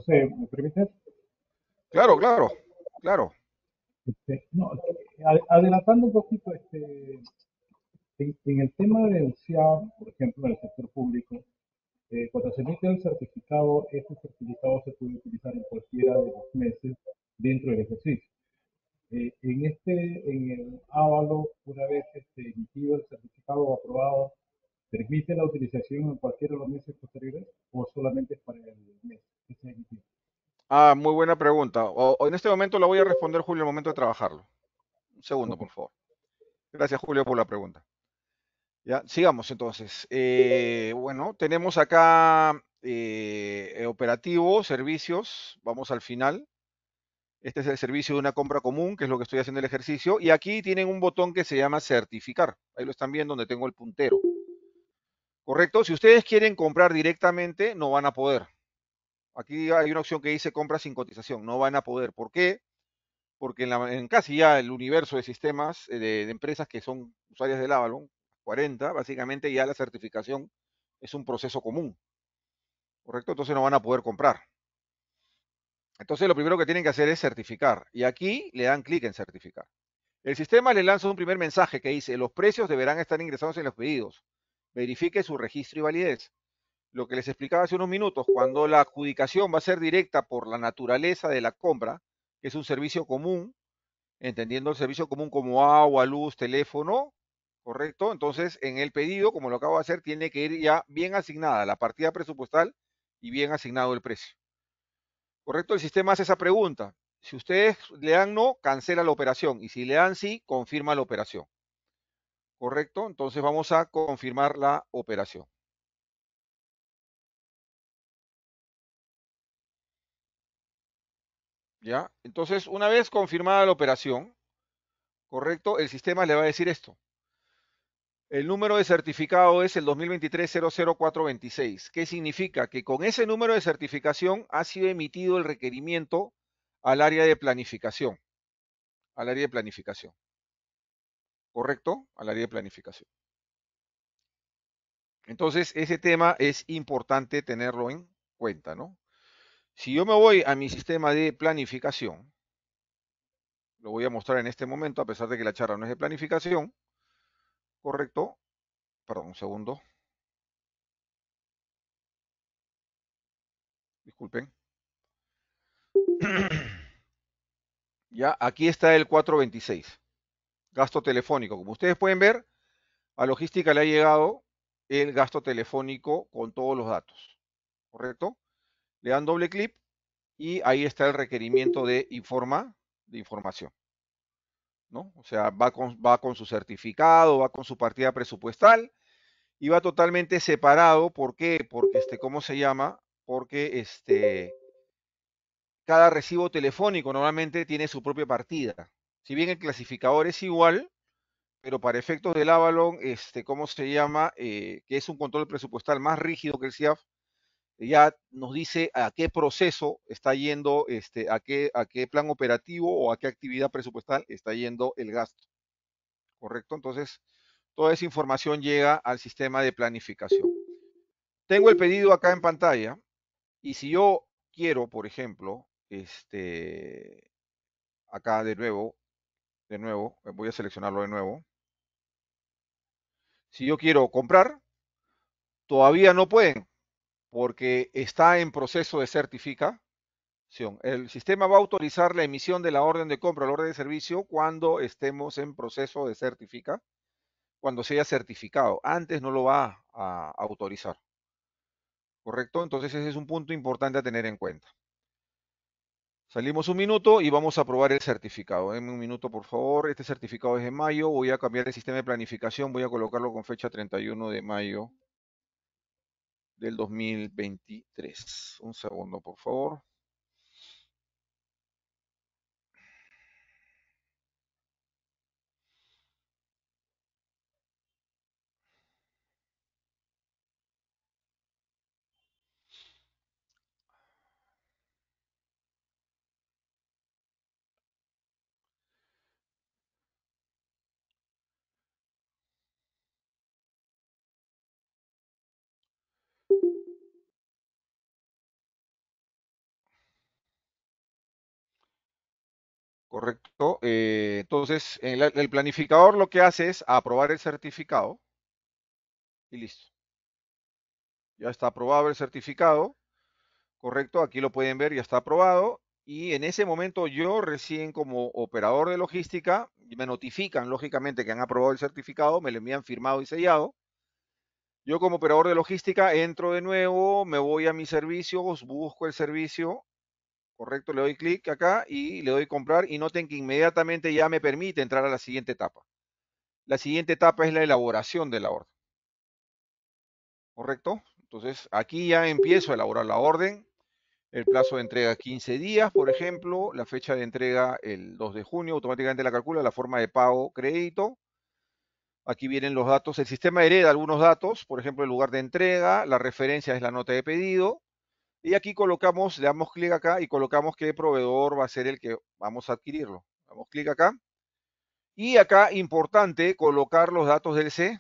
[SPEAKER 2] sé, ¿me permite? Claro, claro, claro. Este, adelantando un poquito, este,
[SPEAKER 3] en, el tema del CIAB, por ejemplo, en el sector público, eh, cuando se emite el certificado, este certificado se puede utilizar en cualquiera de los meses dentro del ejercicio. Eh, en este, en el avalo, una vez este, emitido el certificado
[SPEAKER 5] o aprobado, ¿permite la utilización en cualquiera de los meses posteriores o solamente para
[SPEAKER 3] el mes
[SPEAKER 2] Ah, muy buena pregunta. O, en este momento la voy a responder, Julio, al momento de trabajarlo. Un segundo, por favor. Gracias, Julio, por la pregunta. Ya, sigamos entonces. Eh, bueno, tenemos acá eh, operativo, servicios, vamos al final. Este es el servicio de una compra común, que es lo que estoy haciendo el ejercicio. Y aquí tienen un botón que se llama certificar. Ahí lo están viendo donde tengo el puntero. ¿Correcto? Si ustedes quieren comprar directamente, no van a poder. Aquí hay una opción que dice compra sin cotización. No van a poder. ¿Por qué? Porque en, casi ya el universo de sistemas eh, de, empresas que son usuarias del Avalon, 40, básicamente ya la certificación es un proceso común. ¿Correcto? Entonces no van a poder comprar. Entonces lo primero que tienen que hacer es certificar. Y aquí le dan clic en certificar. El sistema le lanza un primer mensaje que dice, los precios deberán estar ingresados en los pedidos. Verifique su registro y validez lo que les explicaba hace unos minutos, cuando la adjudicación va a ser directa por la naturaleza de la compra, que es un servicio común, entendiendo el servicio común como agua, luz, teléfono, ¿correcto? Entonces, en el pedido, como lo acabo de hacer, tiene que ir ya bien asignada la partida presupuestal y bien asignado el precio. ¿Correcto? El sistema hace esa pregunta. Si ustedes le dan no, cancela la operación. Y si le dan sí, confirma la operación. ¿Correcto? Entonces vamos a confirmar la operación. ¿Ya? Entonces, una vez confirmada la operación, ¿correcto? El sistema le va a decir esto. El número de certificado es el 2023-00426, ¿qué significa que con ese número de certificación ha sido emitido el requerimiento al área de planificación. Al área de planificación. ¿Correcto? Al área de planificación. Entonces, ese tema es importante tenerlo en cuenta, ¿no? Si yo me voy a mi sistema de planificación, lo voy a mostrar en este momento, a pesar de que la charla no es de planificación, ¿correcto? Perdón, un segundo. Disculpen. ya, aquí está el 426. Gasto telefónico. Como ustedes pueden ver, a logística le ha llegado el gasto telefónico con todos los datos. ¿Correcto? le dan doble clic y ahí está el requerimiento de informa, de información. ¿no? O sea, va con, va con su certificado, va con su partida presupuestal y va totalmente separado. ¿Por qué? Porque, este, ¿cómo se llama? Porque este, cada recibo telefónico normalmente tiene su propia partida. Si bien el clasificador es igual, pero para efectos del Avalon, este, ¿cómo se llama? Eh, que es un control presupuestal más rígido que el CIAF, ya nos dice a qué proceso está yendo, este, a, qué, a qué plan operativo o a qué actividad presupuestal está yendo el gasto. ¿Correcto? Entonces, toda esa información llega al sistema de planificación. Tengo el pedido acá en pantalla y si yo quiero, por ejemplo, este, acá de nuevo, de nuevo, voy a seleccionarlo de nuevo. Si yo quiero comprar, todavía no pueden, porque está en proceso de certificación. El sistema va a autorizar la emisión de la orden de compra, la orden de servicio, cuando estemos en proceso de certificación, cuando sea certificado. Antes no lo va a autorizar. ¿Correcto? Entonces ese es un punto importante a tener en cuenta. Salimos un minuto y vamos a probar el certificado. En un minuto, por favor. Este certificado es de mayo. Voy a cambiar el sistema de planificación. Voy a colocarlo con fecha 31 de mayo del 2023. Un segundo, por favor. ¿correcto? Eh, entonces, el planificador lo que hace es aprobar el certificado y listo. Ya está aprobado el certificado, ¿correcto? Aquí lo pueden ver, ya está aprobado. Y en ese momento yo recién como operador de logística, me notifican lógicamente que han aprobado el certificado, me lo envían firmado y sellado. Yo como operador de logística entro de nuevo, me voy a mis servicios, busco el servicio correcto, le doy clic acá y le doy comprar y noten que inmediatamente ya me permite entrar a la siguiente etapa. La siguiente etapa es la elaboración de la orden. ¿Correcto? Entonces aquí ya empiezo a elaborar la orden. El plazo de entrega 15 días, por ejemplo. La fecha de entrega el 2 de junio. Automáticamente la calcula. La forma de pago, crédito. Aquí vienen los datos. El sistema hereda algunos datos. Por ejemplo, el lugar de entrega. La referencia es la nota de pedido. Y aquí colocamos, le damos clic acá y colocamos qué proveedor va a ser el que vamos a adquirirlo. Damos clic acá. Y acá, importante, colocar los datos del C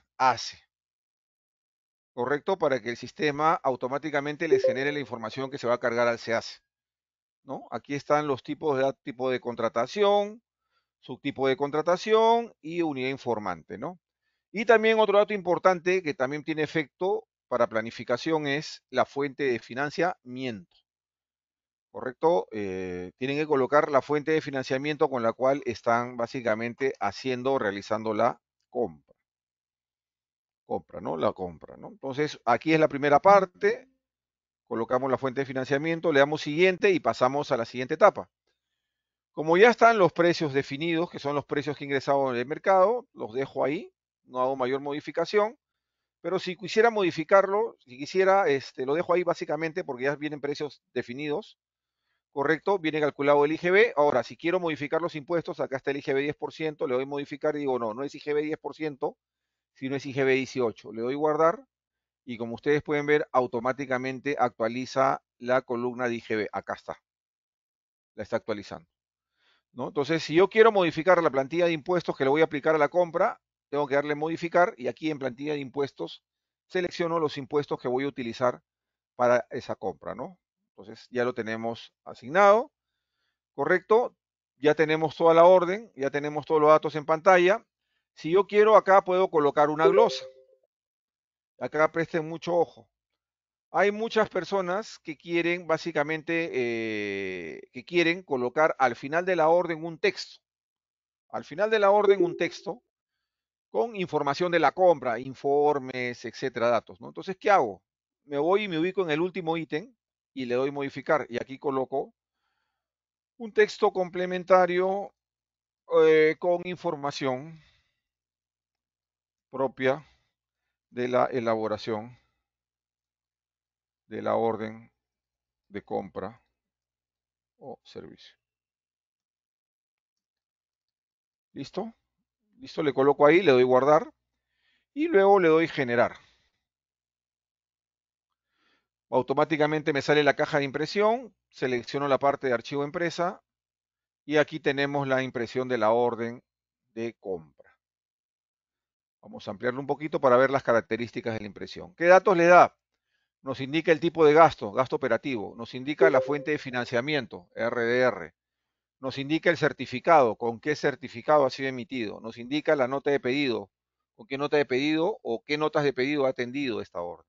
[SPEAKER 2] ¿Correcto? Para que el sistema automáticamente les genere la información que se va a cargar al CACE. ¿No? Aquí están los tipos de tipo de contratación, subtipo de contratación y unidad informante, ¿no? Y también otro dato importante que también tiene efecto para planificación es la fuente de financiamiento. ¿Correcto? Eh, tienen que colocar la fuente de financiamiento con la cual están básicamente haciendo o realizando la compra. Compra, ¿no? La compra, ¿no? Entonces, aquí es la primera parte. Colocamos la fuente de financiamiento, le damos siguiente y pasamos a la siguiente etapa. Como ya están los precios definidos, que son los precios que ingresaron en el mercado, los dejo ahí, no hago mayor modificación. Pero si quisiera modificarlo, si quisiera, este, lo dejo ahí básicamente porque ya vienen precios definidos. Correcto, viene calculado el IGB. Ahora, si quiero modificar los impuestos, acá está el IGB 10%, le doy modificar y digo, no, no es IGB 10%, sino es IGB 18. Le doy guardar y como ustedes pueden ver, automáticamente actualiza la columna de IGB. Acá está. La está actualizando. ¿no? Entonces, si yo quiero modificar la plantilla de impuestos que le voy a aplicar a la compra, tengo que darle modificar y aquí en plantilla de impuestos selecciono los impuestos que voy a utilizar para esa compra, ¿no? Entonces ya lo tenemos asignado, ¿correcto? Ya tenemos toda la orden, ya tenemos todos los datos en pantalla. Si yo quiero, acá puedo colocar una glosa. Acá presten mucho ojo. Hay muchas personas que quieren, básicamente, eh, que quieren colocar al final de la orden un texto. Al final de la orden un texto con información de la compra, informes, etcétera, datos. ¿no? Entonces, ¿qué hago? Me voy y me ubico en el último ítem y le doy modificar. Y aquí coloco un texto complementario eh, con información propia de la elaboración de la orden de compra o servicio. ¿Listo? Listo, le coloco ahí, le doy guardar y luego le doy generar. Automáticamente me sale la caja de impresión, selecciono la parte de archivo empresa y aquí tenemos la impresión de la orden de compra. Vamos a ampliarlo un poquito para ver las características de la impresión. ¿Qué datos le da? Nos indica el tipo de gasto, gasto operativo. Nos indica la fuente de financiamiento, RDR nos indica el certificado, con qué certificado ha sido emitido, nos indica la nota de pedido, con qué nota de pedido o qué notas de pedido ha atendido esta orden.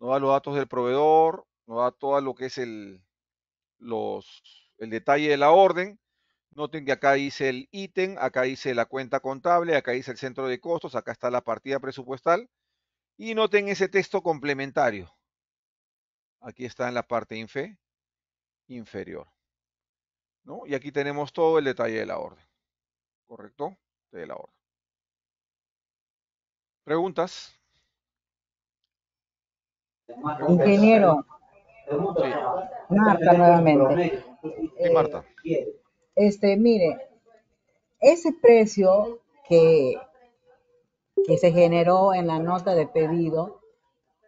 [SPEAKER 2] Nos da los datos del proveedor, nos da todo lo que es el, el detalle de la orden. Noten que acá dice el ítem, acá dice la cuenta contable, acá dice el centro de costos, acá está la partida presupuestal. Y noten ese texto complementario. Aquí está en la parte inferior. ¿no? Y aquí tenemos todo el detalle de la orden, ¿correcto? De la orden. ¿Preguntas?
[SPEAKER 3] Ingeniero. Marta nuevamente. Sí, Marta. Eh,
[SPEAKER 4] este, mire, ese precio que, que se generó en la nota de pedido,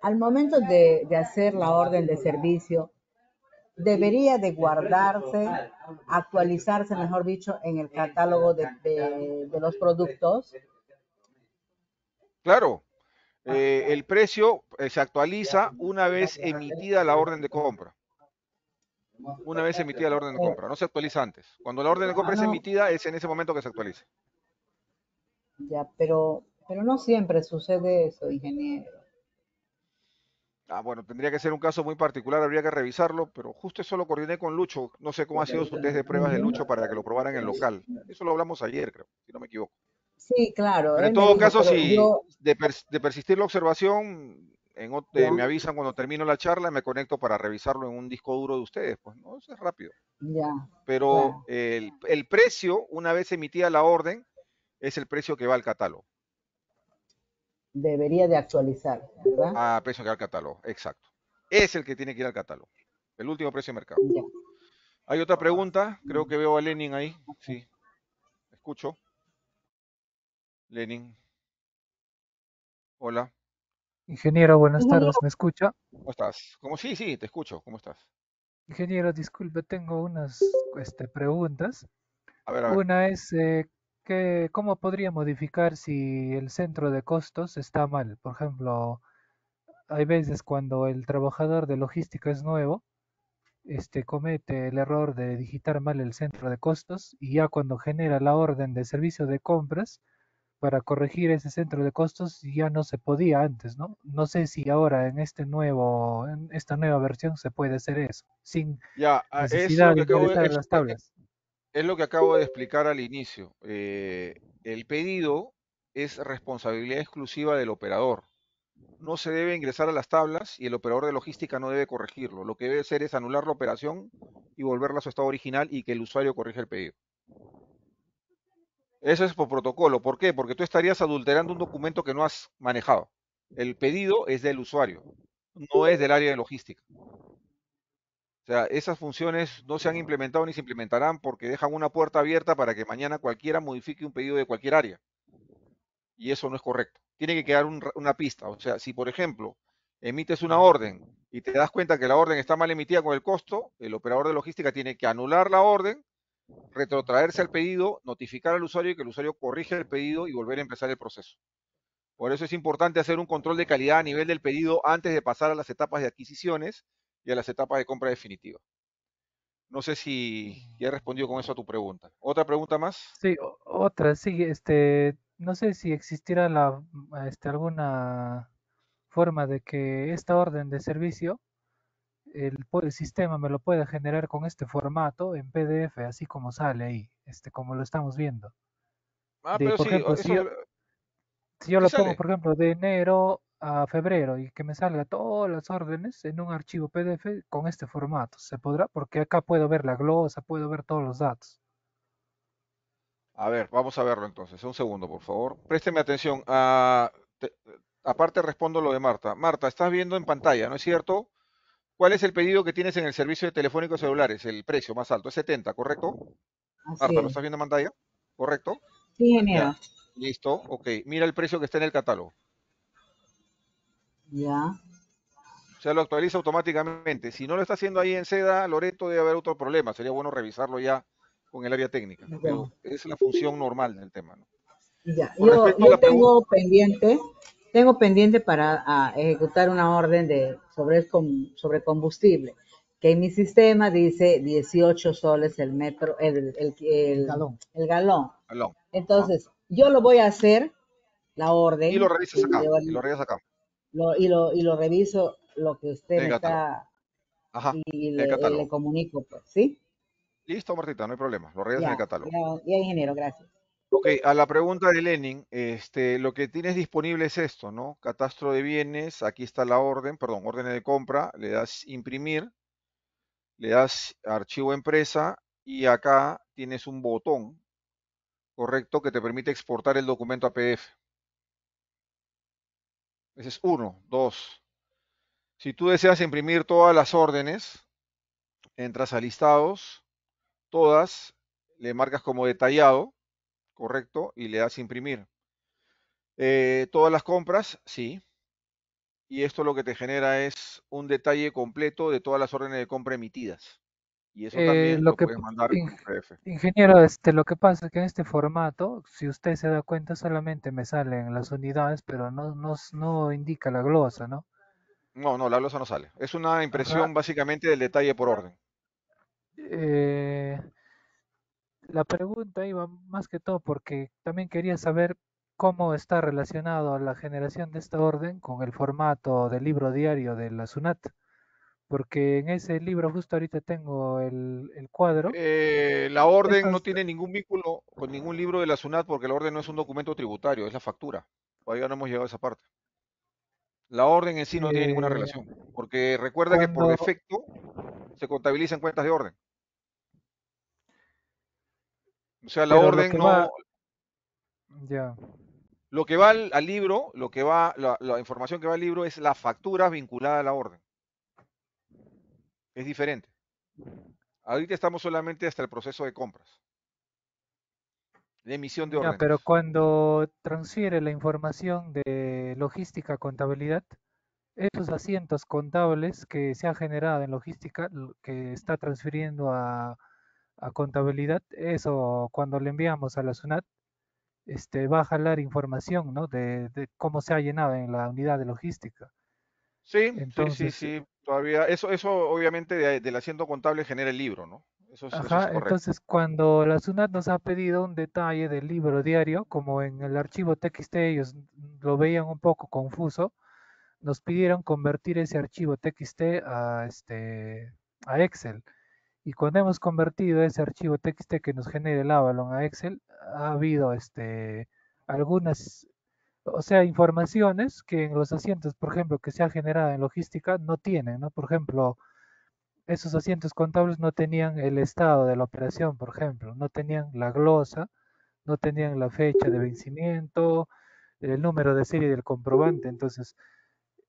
[SPEAKER 4] al momento de, de hacer la orden de servicio, debería de guardarse, actualizarse, mejor dicho, en el catálogo de, los productos. Este
[SPEAKER 2] claro, ah, eh, el precio eh, se actualiza una vez emitida la orden de compra. Una vez emitida la orden de compra, no se actualiza antes. Cuando la orden de ah, compra es emitida, es en ese momento que se actualiza.
[SPEAKER 4] Ya, pero, pero no siempre sucede eso, ingeniero.
[SPEAKER 2] Ah, bueno, tendría que ser un caso muy particular, habría que revisarlo, pero justo eso lo coordiné con Lucho. No sé cómo ha sido su test de pruebas de Lucho para que lo probaran en local. Eso lo hablamos ayer, creo, si no me equivoco.
[SPEAKER 4] Sí, claro. Pero en todo caso, si
[SPEAKER 2] de, persistir la observación, eh, me avisan cuando termino la charla me conecto para revisarlo en un disco duro de ustedes. Pues no, eso es rápido. Pero el precio, una vez emitida la orden, es el precio que va al catálogo debería de actualizar, ¿verdad? A precio que al catálogo, exacto. Es el que tiene que ir al catálogo. El último precio de mercado. Hay otra pregunta, creo que veo a Lenin ahí. Sí. Escucho. Lenin. Hola.
[SPEAKER 6] Ingeniero, buenas tardes, ¿me escucha?
[SPEAKER 2] ¿Cómo estás? ¿Cómo? Sí, sí, te escucho, ¿cómo estás?
[SPEAKER 6] Ingeniero, disculpe, tengo unas este, preguntas.
[SPEAKER 2] A ver, Una
[SPEAKER 6] es, eh, que cómo podría modificar si el centro de costos está mal. Por ejemplo, hay veces cuando el trabajador de logística es nuevo, este comete el error de digitar mal el centro de costos y ya cuando genera la orden de servicio de compras para corregir ese centro de costos ya no se podía antes, ¿no? No sé si ahora en este nuevo en esta nueva versión se puede hacer eso sin
[SPEAKER 2] ya, ah, necesidad de ingresar las tablas es lo que acabo de explicar al inicio. Eh, el pedido es responsabilidad exclusiva del operador. No se debe ingresar a las tablas y el operador de logística no debe corregirlo. Lo que debe hacer es anular la operación y volverla a su estado original y que el usuario corrija el pedido. Eso es por protocolo. ¿Por qué? Porque tú estarías adulterando un documento que no has manejado. El pedido es del usuario, no es del área de logística. O sea, esas funciones no se han implementado ni se implementarán porque dejan una puerta abierta para que mañana cualquiera modifique un pedido de cualquier área. Y eso no es correcto. Tiene que quedar una pista. O sea, si por ejemplo emites una orden y te das cuenta que la orden está mal emitida con el costo, el operador de logística tiene que anular la orden, retrotraerse al pedido, notificar al usuario y que el usuario corrija el pedido y volver a empezar el proceso. Por eso es importante hacer un control de calidad a nivel del pedido antes de pasar a las etapas de adquisiciones y a las etapas de compra definitiva. No sé si mm. ya he respondido con eso a tu pregunta. ¿Otra pregunta más?
[SPEAKER 6] Sí, otra, sí, este, no sé si existirá la, este, alguna forma de que esta orden de servicio, el, sistema me lo pueda generar con este formato en PDF, así como sale ahí, este, como lo estamos viendo. Ah, pero si, yo, si yo lo pongo, por ejemplo, de enero a febrero y que me salga todas las órdenes en un archivo PDF con este formato. ¿Se podrá? Porque acá puedo ver la glosa, puedo ver todos los datos.
[SPEAKER 2] A ver, vamos a verlo entonces. Un segundo, por favor. Présteme atención. A, aparte respondo lo de Marta. Marta, estás viendo en pantalla, ¿no es cierto? ¿Cuál es el pedido que tienes en el servicio de telefónicos celulares? El precio más alto es 70, ¿correcto? Marta, ¿lo estás viendo en pantalla? ¿Correcto? Sí, genial. Listo, ok. Mira el precio que está en el catálogo. Ya. O lo actualiza automáticamente. Si no lo está haciendo ahí en seda, Loreto, debe haber otro problema. Sería bueno revisarlo ya con el área técnica. es la función normal del tema.
[SPEAKER 4] Ya, yo, tengo pendiente, tengo pendiente para ejecutar una orden de sobre, sobre combustible, que en mi sistema dice 18 soles el metro, el, el, el, galón. Entonces, yo lo voy a hacer, la
[SPEAKER 7] orden. Y lo revisas acá, lo
[SPEAKER 2] revisas acá
[SPEAKER 4] lo, y, lo, y lo reviso, lo que usted está...
[SPEAKER 2] Ajá, y, eh, le,
[SPEAKER 4] comunico, pues, ¿sí?
[SPEAKER 2] Listo, Martita, no hay problema. Lo revisas en el catálogo.
[SPEAKER 4] Ya, ya, ingeniero,
[SPEAKER 2] gracias. Ok, a la pregunta de Lenin, este, lo que tienes disponible es esto, ¿no? Catastro de bienes, aquí está la orden, perdón, órdenes de compra, le das imprimir, le das archivo empresa y acá tienes un botón, correcto, que te permite exportar el documento a PDF. Ese es uno. Dos. Si tú deseas imprimir todas las órdenes, entras a listados, todas, le marcas como detallado, correcto, y le das imprimir. Eh, todas las compras, sí. Y esto lo que te genera es un detalle completo de todas las órdenes de compra emitidas. Y eso eh, también lo, que, puede mandar
[SPEAKER 6] Ingeniero, este, lo que pasa es que en este formato, si usted se da cuenta, solamente me salen las unidades, pero no, no, no indica la glosa, ¿no?
[SPEAKER 2] No, no, la glosa no sale. Es una impresión básicamente del detalle por orden.
[SPEAKER 6] Eh, la pregunta iba más que todo porque también quería saber cómo está relacionado la generación de esta orden con el formato del libro diario de la SUNAT. Porque en ese libro justo ahorita tengo el, cuadro.
[SPEAKER 2] Eh, la orden no tiene ningún vínculo con ningún libro de la SUNAT porque la orden no es un documento tributario, es la factura. Todavía no hemos llegado a esa parte. La orden en sí no tiene ninguna eh, relación, porque recuerda que por defecto se contabilizan cuentas de orden. O sea, la orden no... Ya. Lo que va al, libro, lo que va, la información que va al libro es la factura vinculada a la orden es diferente. Ahorita estamos solamente hasta el proceso de compras, de emisión de órdenes. pero
[SPEAKER 6] cuando transfiere la información de logística a contabilidad, esos asientos contables que se han generado en logística, que está transfiriendo a, contabilidad, eso cuando le enviamos a la SUNAT, este, va a jalar información ¿no? de, cómo se ha llenado en la unidad de logística.
[SPEAKER 2] Sí, Entonces, sí, sí, sí, Todavía, eso, eso obviamente del haciendo contable genera el libro, ¿no? Eso es, Ajá, entonces
[SPEAKER 6] cuando la SUNAT nos ha pedido un detalle del libro diario, como en el archivo TXT ellos lo veían un poco confuso, nos pidieron convertir ese archivo TXT a, este, a Excel. Y cuando hemos convertido ese archivo TXT que nos genera el Avalon a Excel, ha habido este, algunas o sea, informaciones que en los asientos, por ejemplo, que se ha generado en logística, no tienen, ¿no? Por ejemplo, esos asientos contables no tenían el estado de la operación, por ejemplo, no tenían la glosa, no tenían la fecha de vencimiento, el número de serie del comprobante. Entonces,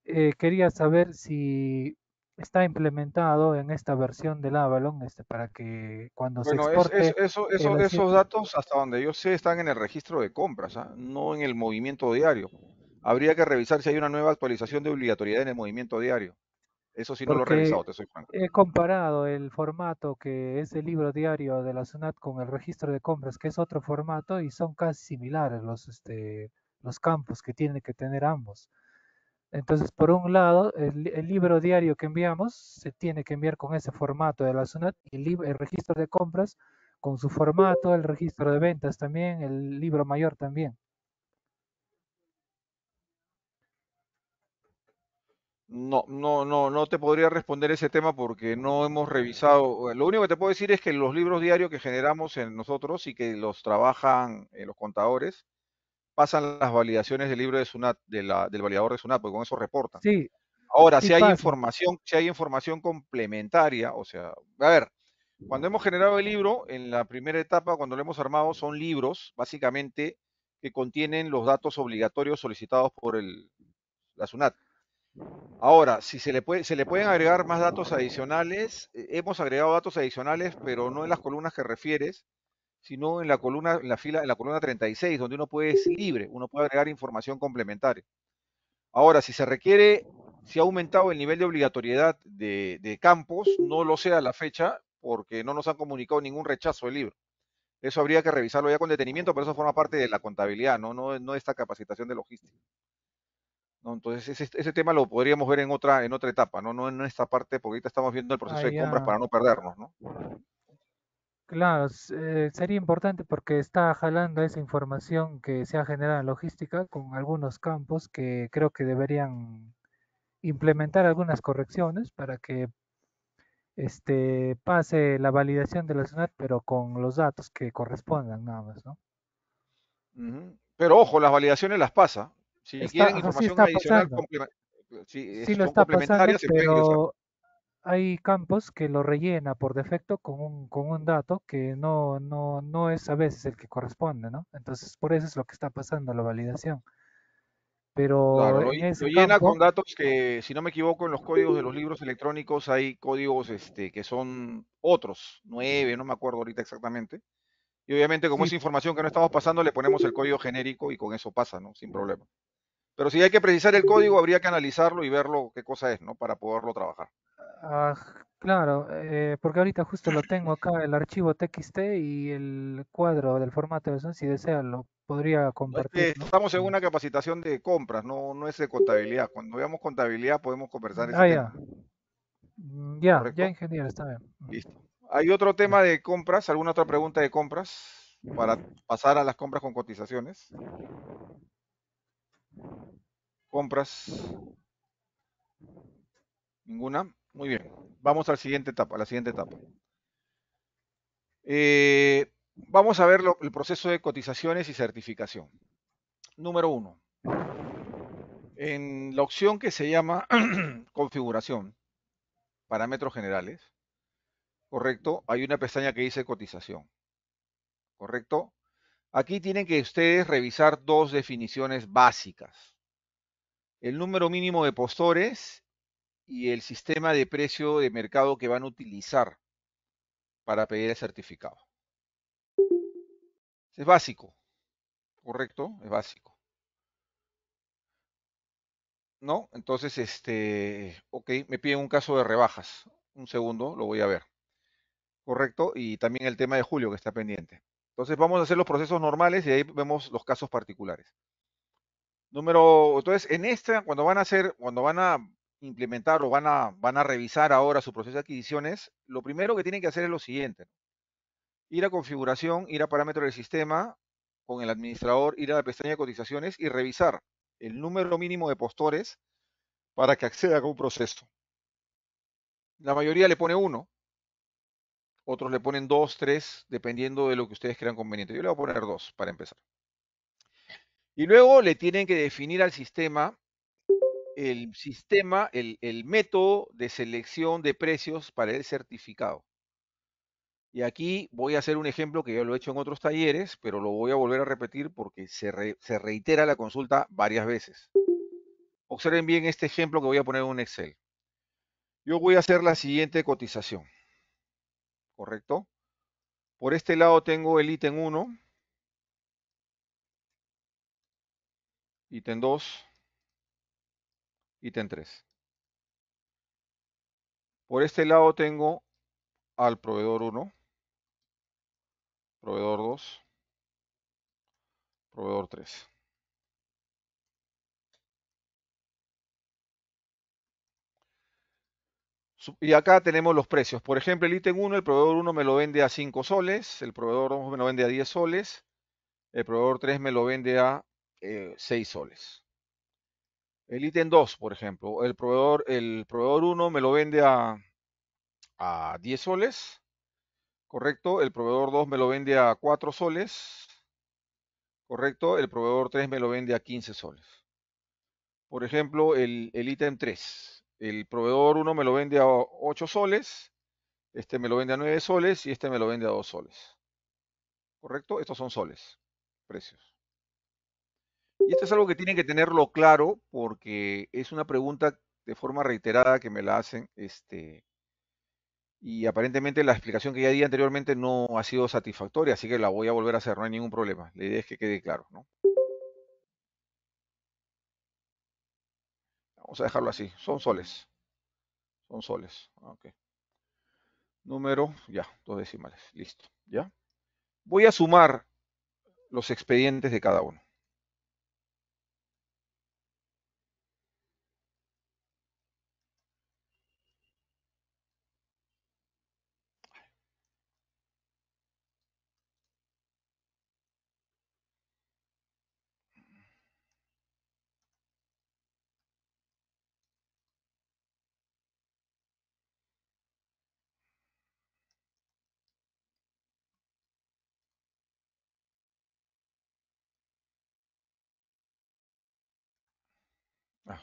[SPEAKER 6] eh, quería saber si está implementado en esta versión del Avalon este, para que cuando se exporte... eso, esos
[SPEAKER 2] datos, hasta donde yo sé, están en el registro de compras, ¿ah? no en el movimiento diario. Habría que revisar si hay una nueva actualización de obligatoriedad en el movimiento diario. Eso sí no lo he revisado, te soy franco.
[SPEAKER 6] He comparado el formato que es el libro diario de la SUNAT con el registro de compras, que es otro formato, y son casi similares los, este, los campos que tienen que tener ambos. Entonces, por un lado, el, libro diario que enviamos se tiene que enviar con ese formato de la SUNAT y el, registro de compras con su formato, el registro de ventas también, el libro mayor también.
[SPEAKER 2] No, no, no, no te podría responder ese tema porque no hemos revisado. Lo único que te puedo decir es que los libros diarios que generamos en nosotros y que los trabajan eh, los contadores, pasan las validaciones del libro de SUNAT, del validador de SUNAT, porque con eso reportan. Sí. Ahora, si hay información, si hay información complementaria, o sea, a ver, cuando hemos generado el libro, en la primera etapa, cuando lo hemos armado, son libros, básicamente, que contienen los datos obligatorios solicitados por el, la SUNAT. Ahora, si se le, se le pueden agregar más datos adicionales, eh, hemos agregado datos adicionales, pero no en las columnas que refieres, sino en la columna, en la fila, en la columna 36, donde uno puede, ser libre, uno puede agregar información complementaria. Ahora, si se requiere, si ha aumentado el nivel de obligatoriedad de, campos, no lo sea la fecha, porque no nos han comunicado ningún rechazo del libro. Eso habría que revisarlo ya con detenimiento, pero eso forma parte de la contabilidad, no, no, no esta capacitación de logística. Entonces, ese, tema lo podríamos ver en otra, en otra etapa, ¿no? no en esta parte, porque ahorita estamos viendo el proceso ah, de compras para no perdernos. ¿no?
[SPEAKER 6] Claro, eh, sería importante porque está jalando esa información que se ha generado en logística con algunos campos que creo que deberían implementar algunas correcciones para que este, pase la validación de la ciudad, pero con los datos que correspondan nada más, ¿no?
[SPEAKER 2] Pero ojo, las validaciones las pasa. Si quieren información adicional, sí, sí lo está pasando, pero
[SPEAKER 6] hay campos que lo rellena por defecto con un, con un dato que no, no, es a veces el que corresponde, ¿no? Entonces, por eso es lo que está pasando la validación. Pero lo, llena con
[SPEAKER 2] datos que, si no me equivoco, en los códigos de los libros electrónicos hay códigos este, que son otros, nueve, no me acuerdo ahorita exactamente. Y obviamente, como es información que no estamos pasando, le ponemos el código genérico y con eso pasa, ¿no? Sin problema. Pero si hay que precisar el código, habría que analizarlo y verlo qué cosa es, ¿no? Para poderlo trabajar.
[SPEAKER 6] Ah, claro, eh, porque ahorita justo lo tengo acá, el archivo TXT y el cuadro del formato de si desea lo podría compartir. Este,
[SPEAKER 2] estamos en mm. una capacitación de compras, no, no es de contabilidad. Cuando veamos contabilidad podemos conversar. Ah,
[SPEAKER 6] mm, ya. Ya, ya ingeniero, está
[SPEAKER 2] bien. Mm. Listo. ¿Hay otro tema de compras? ¿Alguna otra pregunta de compras? Para pasar a las compras con cotizaciones. Compras. ¿Ninguna? Muy bien. Vamos a la siguiente etapa, la siguiente etapa. vamos a ver el proceso de cotizaciones y certificación. Número uno. En la opción que se llama configuración, parámetros generales, correcto, hay una pestaña que dice cotización. ¿Correcto? Aquí tienen que ustedes revisar dos definiciones básicas. El número mínimo de postores y el sistema de precio de mercado que van a utilizar para pedir el certificado. Es básico, ¿correcto? Es básico. ¿No? Entonces, este, ok, me piden un caso de rebajas. Un segundo, lo voy a ver. ¿Correcto? Y también el tema de julio que está pendiente. Entonces vamos a hacer los procesos normales y ahí vemos los casos particulares. Número, entonces en esta, cuando van a hacer, cuando van a implementar o van a, van a revisar ahora su proceso de adquisiciones, lo primero que tienen que hacer es lo siguiente. Ir a configuración, ir a parámetros del sistema, con el administrador, ir a la pestaña de cotizaciones y revisar el número mínimo de postores para que acceda a un proceso. La mayoría le pone uno, otros le ponen dos, tres, dependiendo de lo que ustedes crean conveniente. Yo le voy a poner dos para empezar. Y luego le tienen que definir al sistema el sistema, el, método de selección de precios para el certificado. Y aquí voy a hacer un ejemplo que ya lo he hecho en otros talleres, pero lo voy a volver a repetir porque se, se, reitera la consulta varias veces. Observen bien este ejemplo que voy a poner en un Excel. Yo voy a hacer la siguiente cotización. ¿Correcto? Por este lado tengo el ítem 1, ítem 2, ítem 3. Por este lado tengo al proveedor 1, proveedor 2, proveedor 3. Y acá tenemos los precios. Por ejemplo, el ítem 1, el proveedor 1 me lo vende a 5 soles, el proveedor 2 me lo vende a 10 soles, el proveedor 3 me lo vende a 6 eh, soles el ítem 2, por ejemplo, el proveedor, el proveedor 1 me lo vende a, 10 soles, correcto, el proveedor 2 me lo vende a 4 soles, correcto, el proveedor 3 me lo vende a 15 soles. Por ejemplo, el ítem 3, el proveedor 1 me lo vende a 8 soles, este me lo vende a 9 soles y este me lo vende a 2 soles. ¿Correcto? Estos son soles, precios. Y esto es algo que tienen que tenerlo claro porque es una pregunta de forma reiterada que me la hacen. Este, y aparentemente la explicación que ya di anteriormente no ha sido satisfactoria, así que la voy a volver a hacer, no hay ningún problema. La idea es que quede claro, ¿no? Vamos a dejarlo así, son soles. Son soles, Número, ya, dos decimales, listo, ¿ya? Voy a sumar los expedientes de cada uno.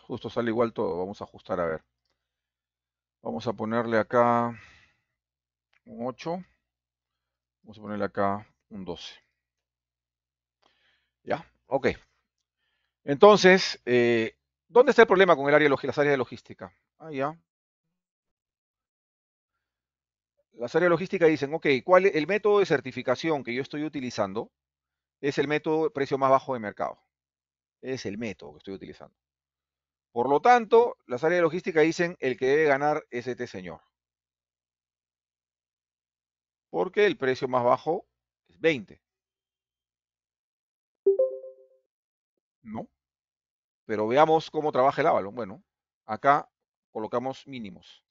[SPEAKER 2] Justo sale igual todo. Vamos a ajustar a ver. Vamos a ponerle acá un 8. Vamos a ponerle acá un 12. ¿Ya? Ok. Entonces, eh, ¿dónde está el problema con el área, las áreas de logística? Ah, ya. Las áreas de logística dicen, ok, ¿cuál e-, el método de certificación que yo estoy utilizando? Es el método de precio más bajo de mercado. Es el método que estoy utilizando. Por lo tanto, las áreas de logística dicen el que debe ganar es este señor. Porque el precio más bajo es 20. No. Pero veamos cómo trabaja el Avalon. Bueno, acá colocamos mínimos.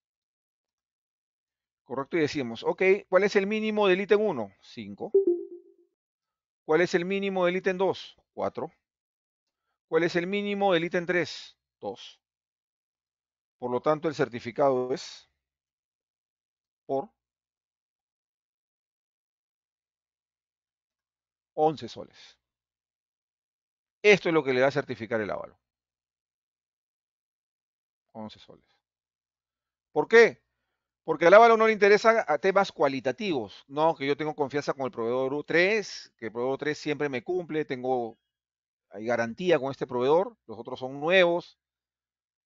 [SPEAKER 2] Correcto, y decimos, ok, ¿cuál es el mínimo del ítem 1? 5. ¿Cuál es el mínimo del ítem 2? 4. ¿Cuál es el mínimo del ítem 3? Por lo tanto, el certificado es por 11 soles. Esto es lo que le da a certificar el avalo. 11 soles. ¿Por qué? Porque al Ávalo no le interesa a temas cualitativos, no, que yo tengo confianza con el proveedor U3, que el proveedor 3 siempre me cumple, tengo hay garantía con este proveedor, los otros son nuevos,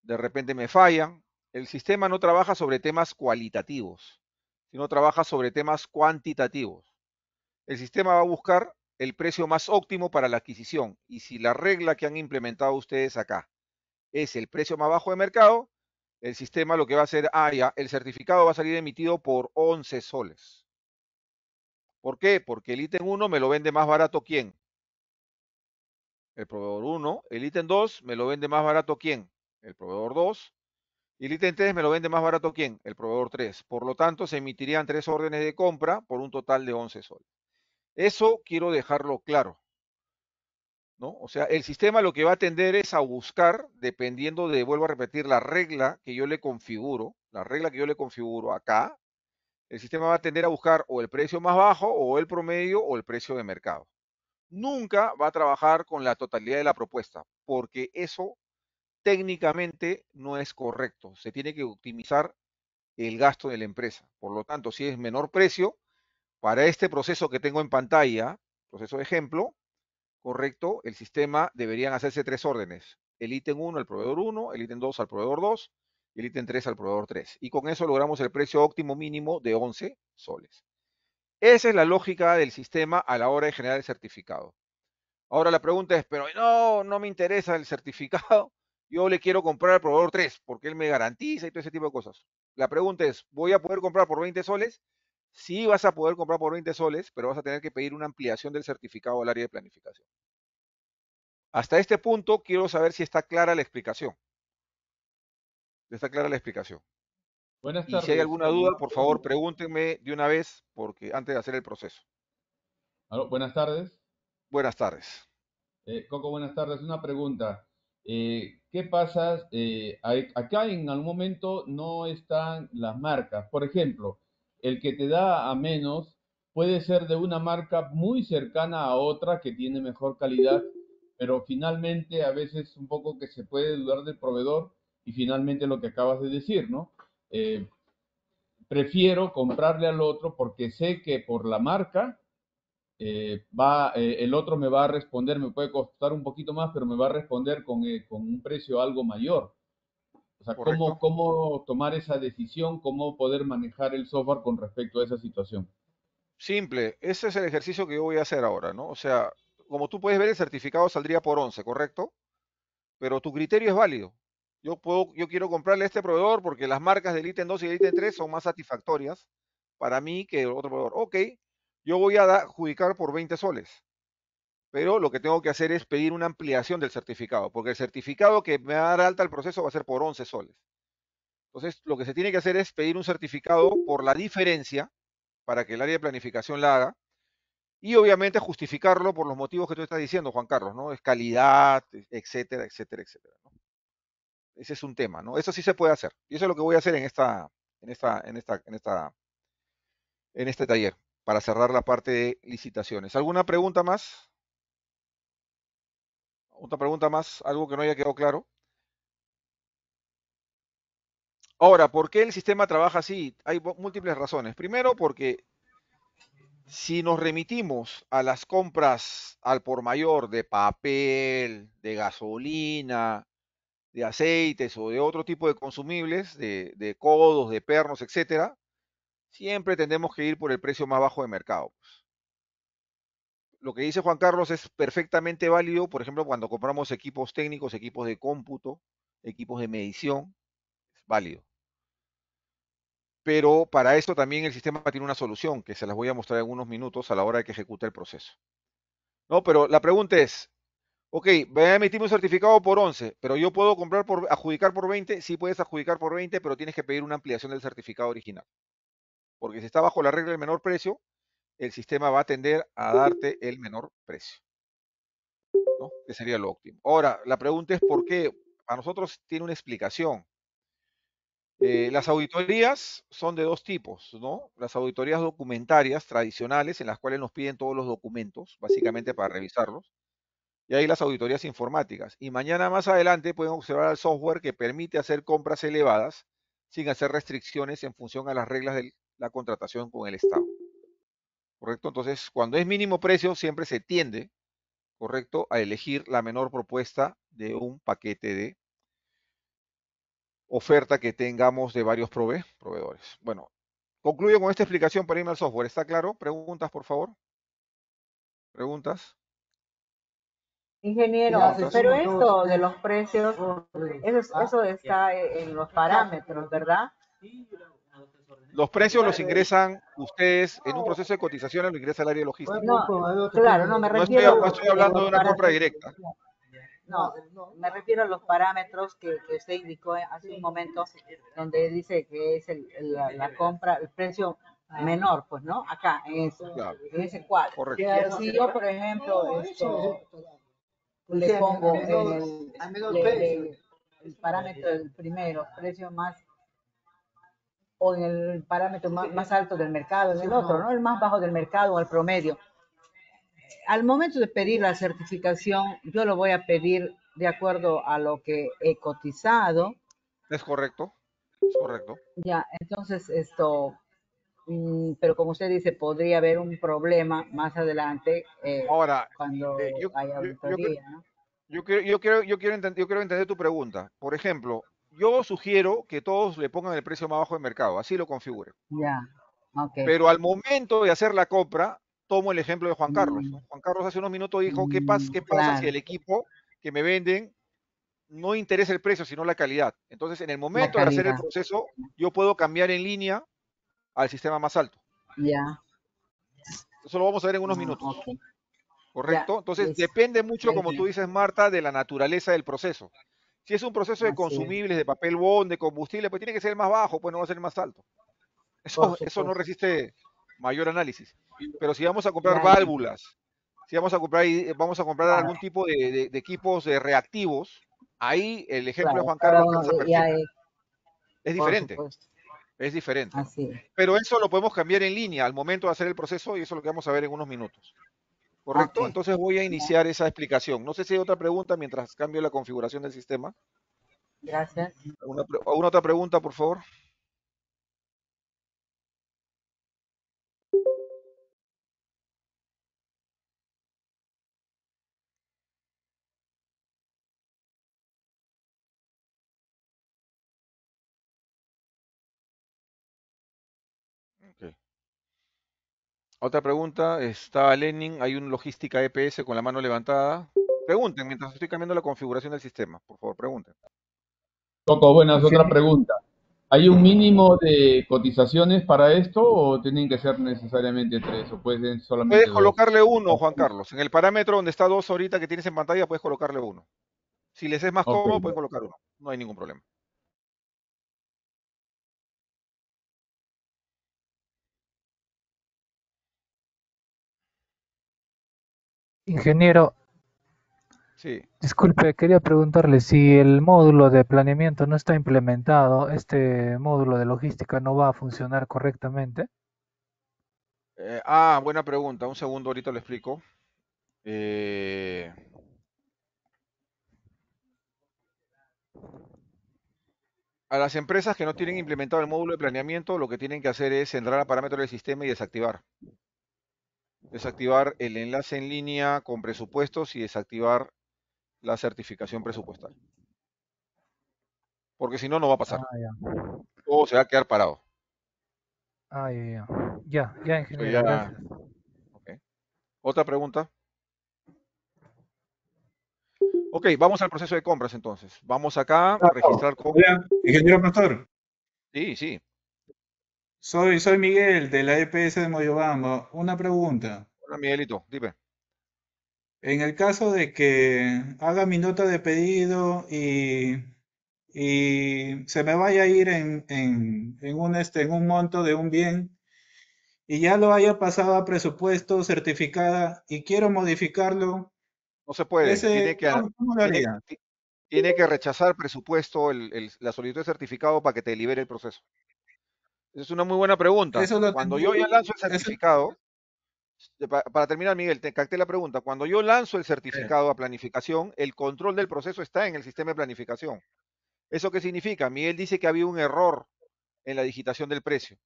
[SPEAKER 2] de repente me fallan. El sistema no trabaja sobre temas cualitativos, sino trabaja sobre temas cuantitativos. El sistema va a buscar el precio más óptimo para la adquisición y si la regla que han implementado ustedes acá es el precio más bajo de mercado, el sistema lo que va a hacer, ah, ya, el certificado va a salir emitido por 11 soles. ¿Por qué? Porque el ítem 1 me lo vende más barato quién? El proveedor 1. El ítem 2 me lo vende más barato quién? el proveedor 2. Y el ítem 3 me lo vende más barato quién? El proveedor 3. Por lo tanto, se emitirían tres órdenes de compra por un total de 11 soles. Eso quiero dejarlo claro. ¿No? O sea, el sistema lo que va a tender es a buscar, dependiendo de, vuelvo a repetir, la regla que yo le configuro, la regla que yo le configuro acá, el sistema va a tender a buscar o el precio más bajo, o el promedio, o el precio de mercado. Nunca va a trabajar con la totalidad de la propuesta, porque eso técnicamente no es correcto. Se tiene que optimizar el gasto de la empresa. Por lo tanto, si es menor precio, para este proceso que tengo en pantalla, proceso de ejemplo, correcto, el sistema deberían hacerse tres órdenes. El ítem 1 al proveedor 1, el ítem 2 al proveedor 2 el ítem 3 al proveedor 3. Y con eso logramos el precio óptimo mínimo de 11 soles. Esa es la lógica del sistema a la hora de generar el certificado. Ahora la pregunta es, pero no, no me interesa el certificado yo le quiero comprar al proveedor 3 porque él me garantiza y todo ese tipo de cosas. La pregunta es, ¿voy a poder comprar por 20 soles? Sí vas a poder comprar por 20 soles, pero vas a tener que pedir una ampliación del certificado al área de planificación. Hasta este punto quiero saber si está clara la explicación. Está clara la explicación.
[SPEAKER 8] Buenas tardes. Y si hay alguna duda,
[SPEAKER 2] por favor, pregúntenme de una vez porque antes de hacer el proceso.
[SPEAKER 8] Buenas tardes.
[SPEAKER 2] Buenas tardes.
[SPEAKER 8] Eh, Coco, buenas tardes. Una pregunta. Eh, ¿Qué pasa? Eh, acá en algún momento no están las marcas. Por ejemplo, el que te da a menos puede ser de una marca muy cercana a otra que tiene mejor calidad, pero finalmente a veces un poco que se puede dudar del proveedor y finalmente lo que acabas de decir, ¿no? Eh, prefiero comprarle al otro porque sé que por la marca eh, va, eh, el otro me va a responder, me puede costar un poquito más, pero me va a responder con, eh, un precio algo mayor. O sea, cómo, tomar esa decisión, cómo poder manejar el software con respecto a esa situación.
[SPEAKER 2] Simple, ese es el ejercicio que yo voy a hacer ahora, ¿no? O sea, como tú puedes ver, el certificado saldría por 11, ¿correcto? Pero tu criterio es válido. Yo, puedo, yo quiero comprarle a este proveedor porque las marcas del ítem 2 y del ítem 3 son más satisfactorias para mí que el otro proveedor. Ok, yo voy a adjudicar por 20 soles, pero lo que tengo que hacer es pedir una ampliación del certificado, porque el certificado que me va a dar alta el proceso va a ser por 11 soles. Entonces, lo que se tiene que hacer es pedir un certificado por la diferencia para que el área de planificación la haga y obviamente justificarlo por los motivos que tú estás diciendo, Juan Carlos, ¿no? Es calidad, etcétera, etcétera, etcétera. Ese es un tema, ¿no? Eso sí se puede hacer. Y eso es lo que voy a hacer en esta, en esta, en esta, en esta, en este taller para cerrar la parte de licitaciones. ¿Alguna pregunta más? ¿Otra pregunta más? ¿Algo que no haya quedado claro? Ahora, ¿por qué el sistema trabaja así? Hay múltiples razones. Primero, porque si nos remitimos a las compras al por mayor de papel, de gasolina, de aceites o de otro tipo de consumibles, de, de codos, de pernos, etcétera, siempre tendemos que ir por el precio más bajo de mercado. Pues. Lo que dice Juan Carlos es perfectamente válido, por ejemplo, cuando compramos equipos técnicos, equipos de cómputo, equipos de medición, es válido. Pero para esto también el sistema tiene una solución que se las voy a mostrar en unos minutos a la hora de que ejecute el proceso. No, pero la pregunta es, ok, voy a emitir un certificado por 11, pero yo puedo comprar por, adjudicar por 20, sí puedes adjudicar por 20, pero tienes que pedir una ampliación del certificado original porque si está bajo la regla del menor precio, el sistema va a tender a darte el menor precio, ¿no? que sería lo óptimo. Ahora, la pregunta es por qué. A nosotros tiene una explicación. Eh, las auditorías son de dos tipos, ¿no? Las auditorías documentarias tradicionales, en las cuales nos piden todos los documentos, básicamente para revisarlos. Y hay las auditorías informáticas. Y mañana más adelante pueden observar el software que permite hacer compras elevadas sin hacer restricciones en función a las reglas del la contratación con el Estado. ¿Correcto? Entonces, cuando es mínimo precio, siempre se tiende, ¿correcto?, a elegir la menor propuesta de un paquete de oferta que tengamos de varios proveedores. Bueno, concluyo con esta explicación para irme al software. ¿Está claro? Preguntas, por favor. Preguntas.
[SPEAKER 4] Ingeniero, pero esto de los precios, eso, eso está en los parámetros, ¿verdad?
[SPEAKER 2] Los precios los ingresan ustedes en un proceso de cotización, lo ingresa al área logística. No, claro, no me refiero. estoy, hablando de una compra directa.
[SPEAKER 4] No, me refiero a los parámetros que, usted indicó hace un momento, donde dice que es la, compra, el precio menor, pues, ¿no? Acá, en, ese, en ese cuadro. Si yo, por ejemplo,
[SPEAKER 2] le pongo el,
[SPEAKER 4] el parámetro del primero, precio más o en el parámetro más, alto del mercado, en el otro, ¿no? El más bajo del mercado o al promedio. Al momento de pedir la certificación, yo lo voy a pedir de acuerdo a lo que he cotizado.
[SPEAKER 2] Es correcto, es correcto.
[SPEAKER 4] Ya, entonces esto, mm, pero como usted dice, podría haber un problema más adelante eh, Ahora, cuando
[SPEAKER 3] eh, haya auditoría,
[SPEAKER 2] yo, ¿no? Yo quiero, yo, quiero, yo, quiero entender, yo quiero entender tu pregunta. Por ejemplo, yo sugiero que todos le pongan el precio más bajo del mercado, así lo configuren. Ya, Pero al momento de hacer la compra, tomo el ejemplo de Juan Carlos. Mm. Juan Carlos hace unos minutos dijo, ¿qué pasa, mm, qué pasa si el equipo que me venden no interesa el precio, sino la calidad? Entonces, en el momento de hacer el proceso, yo puedo cambiar en línea al sistema más alto. Ya. Eso lo vamos a ver en unos ah, minutos. ¿Correcto? Entonces, depende mucho, como tú dices, Marta, de la naturaleza del proceso. Si es un proceso de consumibles, de papel bond, de combustible, pues tiene que ser más bajo, pues no va a ser más alto. Eso, eso no resiste mayor análisis. Pero si vamos a comprar válvulas, si vamos a comprar, eh, vamos a comprar algún tipo de, equipos de eh, reactivos, ahí el ejemplo de Juan Carlos es, diferente. Es diferente. Pero eso lo podemos cambiar en línea al momento de hacer el proceso y eso lo que vamos a ver en unos minutos. ¿correcto? Entonces voy a iniciar esa explicación. No sé si hay otra pregunta mientras cambio la configuración del sistema. Gracias. ¿Alguna otra pregunta, por favor? Otra pregunta, está Lenin, hay un logística EPS con la mano levantada. Pregunten mientras estoy cambiando la configuración del sistema, por favor, pregunten.
[SPEAKER 8] Coco, buenas, otra pregunta. ¿Hay un mínimo de cotizaciones para esto o
[SPEAKER 2] tienen que ser necesariamente tres o pueden solamente Puedes colocarle uno, Juan Carlos. En el parámetro donde está dos ahorita que tienes en pantalla, puedes colocarle uno. Si les es más cómodo, pueden colocar uno. No hay ningún problema.
[SPEAKER 6] Ingeniero, Disculpe, quería preguntarle si el módulo de planeamiento no está implementado, este módulo de logística no va a funcionar correctamente.
[SPEAKER 2] Eh, ah, buena pregunta. Un segundo, ahorita le explico. Eh, a las empresas que no tienen implementado el módulo de planeamiento, lo que tienen que hacer es entrar a parámetros del sistema y desactivar desactivar el enlace en línea con presupuestos y desactivar la certificación presupuestal. Porque si no, no va a pasar. Ah, Todo O se va a quedar parado. Ah, ya, ya. Ya, ya, Ya... Otra pregunta. Ok, vamos al proceso de compras entonces. Vamos acá a registrar compras.
[SPEAKER 9] Ingeniero Pastor.
[SPEAKER 2] Sí, sí. Soy, soy Miguel
[SPEAKER 9] de la EPS de Moyobamba. Una pregunta.
[SPEAKER 2] Hola Miguelito, dime.
[SPEAKER 9] En el caso de que haga mi nota de pedido y, y se me vaya a ir en, un, este, en un monto de un bien y ya lo haya pasado a presupuesto certificada y quiero modificarlo,
[SPEAKER 2] No se puede. Tiene que, tiene, que rechazar presupuesto la solicitud de certificado para que te libere el proceso. Es una muy buena pregunta. Cuando yo ya lanzo el certificado, para, terminar, Miguel, te cacté la pregunta. Cuando yo lanzo el eh. certificado a planificación, el control del proceso está en el sistema de planificación. ¿Eso qué significa? Miguel dice que había un error en la digitación del precio.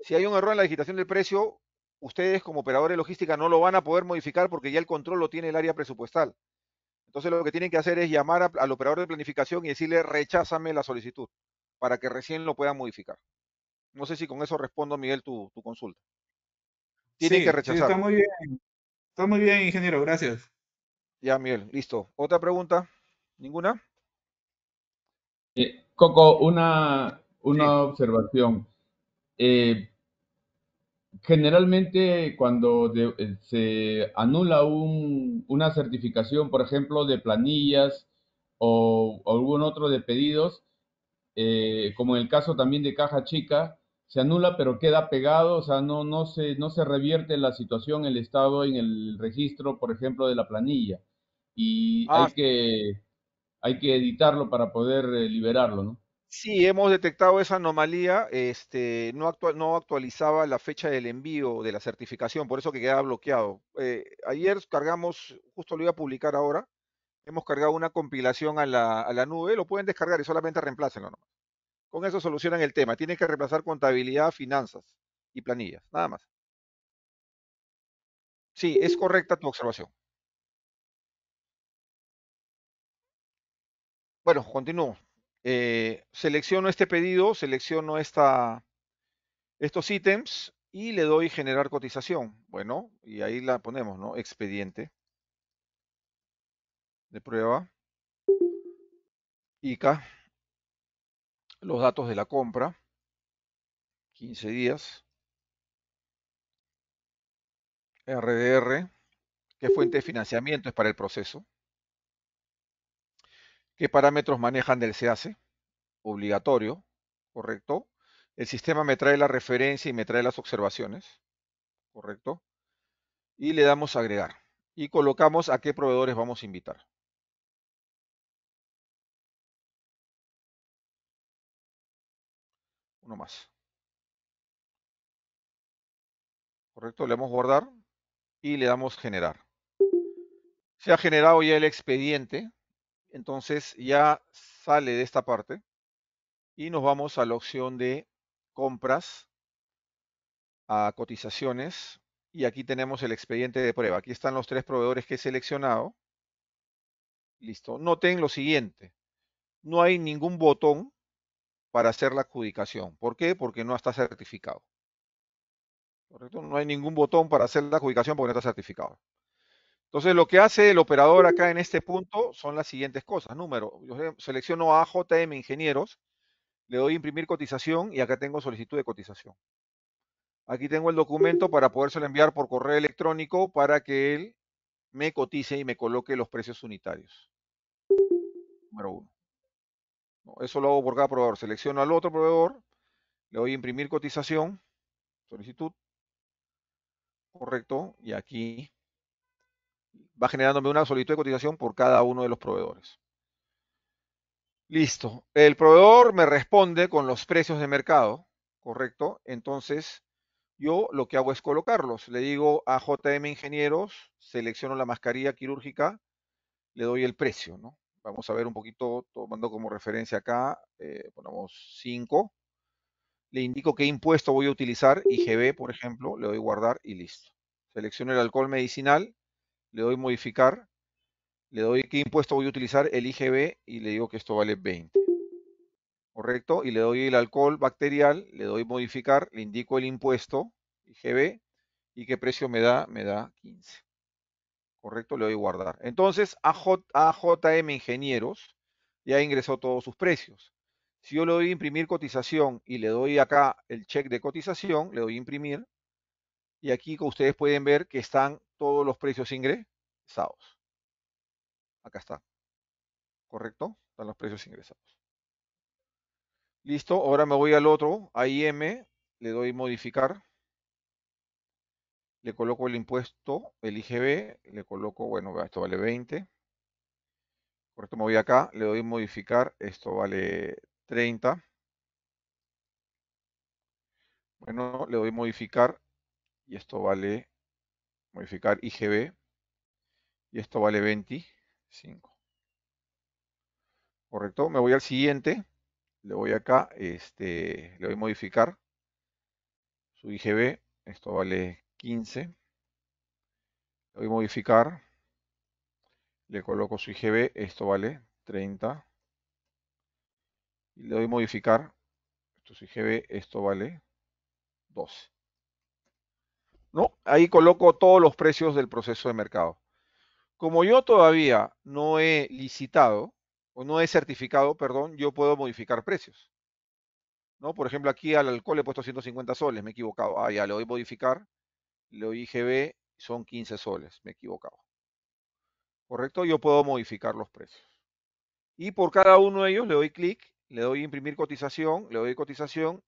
[SPEAKER 2] Si hay un error en la digitación del precio, ustedes como operadores de logística no lo van a poder modificar porque ya el control lo tiene el área presupuestal. Entonces lo que tienen que hacer es llamar al operador de planificación y decirle recházame la solicitud para que recién lo puedan modificar. No sé si con eso respondo, Miguel, tu, consulta. Tiene que rechazar. está muy bien. Está muy bien, ingeniero. Gracias. Ya, Miguel, listo. ¿Otra pregunta? ¿Ninguna?
[SPEAKER 8] Eh, Coco, una, una observación. Eh, generalmente cuando eh, se anula una certificación, por ejemplo, de planillas o, algún otro de pedidos, como en el caso también de Caja Chica, se anula pero queda pegado, o sea, no, no, se, no se revierte la situación, el estado en el registro, por ejemplo, de la planilla. Y ah. hay, que, hay que editarlo para poder eh, liberarlo, ¿no?
[SPEAKER 2] Sí, hemos detectado esa anomalía, este, no, no actualizaba la fecha del envío de la certificación, por eso que quedaba bloqueado. Eh, ayer cargamos, justo lo iba a publicar ahora, hemos cargado una compilación a la, a la nube, lo pueden descargar y solamente reemplácenlo. ¿no? Con eso solucionan el tema. Tienen que reemplazar contabilidad, finanzas y planillas, nada más. Sí, es correcta tu observación. Bueno, continúo. Eh, selecciono este pedido, selecciono esta, estos ítems y le doy generar cotización. Bueno, y ahí la ponemos, ¿no? Expediente de prueba. ICA los datos de la compra, 15 días, RDR, qué fuente de financiamiento es para el proceso, qué parámetros manejan del SEACE, obligatorio, correcto, el sistema me trae la referencia y me trae las observaciones, correcto, y le damos agregar y colocamos a qué proveedores vamos a invitar. más. Correcto, le damos guardar y le damos generar. Se ha generado ya el expediente, entonces ya sale de esta parte y nos vamos a la opción de compras, a cotizaciones y aquí tenemos el expediente de prueba. Aquí están los tres proveedores que he seleccionado. Listo. Noten lo siguiente. No hay ningún botón para hacer la adjudicación. ¿Por qué? Porque no está certificado. No hay ningún botón para hacer la adjudicación porque no está certificado. Entonces, lo que hace el operador acá en este punto son las siguientes cosas. Número, yo selecciono a Ingenieros, le doy imprimir cotización y acá tengo solicitud de cotización. Aquí tengo el documento para podérselo enviar por correo electrónico para que él me cotice y me coloque los precios unitarios. Número uno. Eso lo hago por cada proveedor. Selecciono al otro proveedor, le doy a imprimir cotización, solicitud, correcto, y aquí va generándome una solicitud de cotización por cada uno de los proveedores. Listo. El proveedor me responde con los precios de mercado, correcto. Entonces, yo lo que hago es colocarlos. Le digo a JM Ingenieros, selecciono la mascarilla quirúrgica, le doy el precio, ¿no? vamos a ver un poquito, tomando como referencia acá, eh, ponemos 5, le indico qué impuesto voy a utilizar, IGB, por ejemplo, le doy guardar y listo. Selecciono el alcohol medicinal, le doy modificar, le doy qué impuesto voy a utilizar, el IGB, y le digo que esto vale 20. ¿Correcto? Y le doy el alcohol bacterial, le doy modificar, le indico el impuesto, IGB, y qué precio me da, me da 15. ¿correcto? Le doy guardar. Entonces, AJM Ingenieros ya ingresó todos sus precios. Si yo le doy imprimir cotización y le doy acá el check de cotización, le doy imprimir, y aquí ustedes pueden ver que están todos los precios ingresados. Acá está. ¿Correcto? Están los precios ingresados. Listo, ahora me voy al otro, AIM, le doy modificar le coloco el impuesto, el IGB, le coloco, bueno, esto vale 20. Correcto, me voy acá, le doy modificar, esto vale 30. Bueno, le doy modificar y esto vale, modificar IGB y esto vale 25. Correcto, me voy al siguiente, le voy acá, este, le doy modificar su IGB, esto vale 15. Voy a modificar. Le coloco su IGB. Esto vale 30. Y le doy modificar. Esto es IGB. Esto vale 12. ¿No? Ahí coloco todos los precios del proceso de mercado. Como yo todavía no he licitado, o no he certificado, perdón, yo puedo modificar precios. ¿No? Por ejemplo, aquí al alcohol le he puesto 150 soles, me he equivocado. Ah, ya, le doy a modificar lo IGB son 15 soles, me equivocaba. ¿Correcto? Yo puedo modificar los precios. Y por cada uno de ellos le doy clic, le doy imprimir cotización, le doy cotización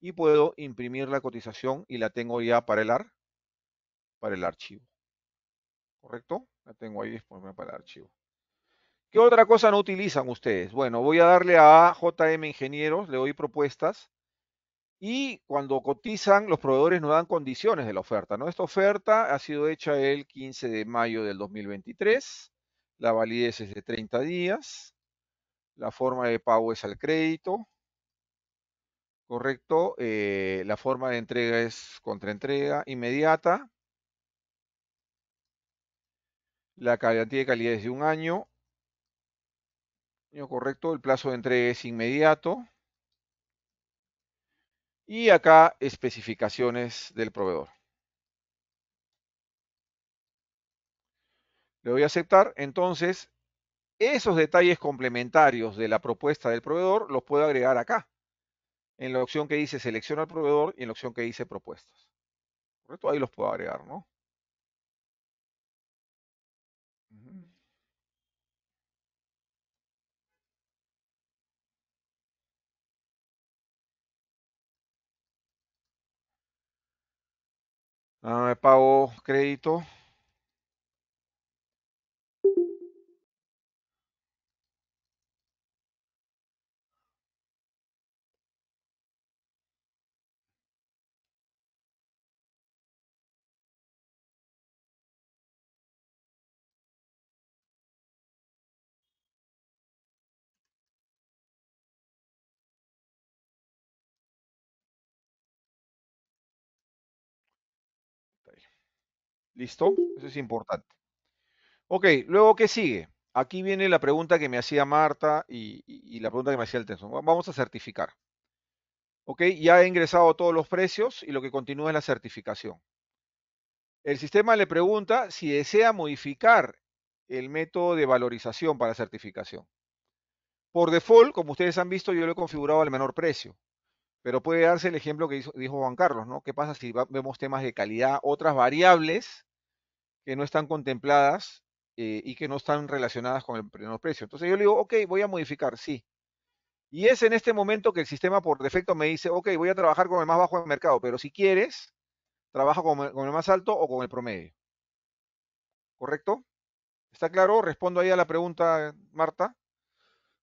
[SPEAKER 2] y puedo imprimir la cotización y la tengo ya para el, para el archivo. ¿Correcto? La tengo ahí disponible pues, para el archivo. ¿Qué otra cosa no utilizan ustedes? Bueno, voy a darle a JM Ingenieros, le doy propuestas y cuando cotizan, los proveedores nos dan condiciones de la oferta. ¿no? Esta oferta ha sido hecha el 15 de mayo del 2023. La validez es de 30 días. La forma de pago es al crédito. Correcto. Eh, la forma de entrega es contra entrega inmediata. La garantía de calidad es de un año. Correcto. El plazo de entrega es inmediato. Y acá especificaciones del proveedor. Le voy a aceptar. Entonces, esos detalles complementarios de la propuesta del proveedor los puedo agregar acá. En la opción que dice selecciona al proveedor y en la opción que dice propuestas. Correcto, ahí los puedo agregar, ¿no? Uh, pago crédito ¿Listo? Eso es importante. Ok, luego, ¿qué sigue? Aquí viene la pregunta que me hacía Marta y, la pregunta que me hacía el Tensor. Vamos a certificar. Ok, ya he ingresado todos los precios y lo que continúa es la certificación. El sistema le pregunta si desea modificar el método de valorización para certificación. Por default, como ustedes han visto, yo lo he configurado al menor precio. Pero puede darse el ejemplo que dijo Juan Carlos, ¿no? ¿Qué pasa si vemos temas de calidad, otras variables que no están contempladas eh, y que no están relacionadas con el precio. Entonces yo le digo, ok, voy a modificar, sí. Y es en este momento que el sistema por defecto me dice, ok, voy a trabajar con el más bajo del mercado, pero si quieres, trabaja con el, más alto o con el promedio. ¿Correcto? ¿Está claro? Respondo ahí a la pregunta, Marta.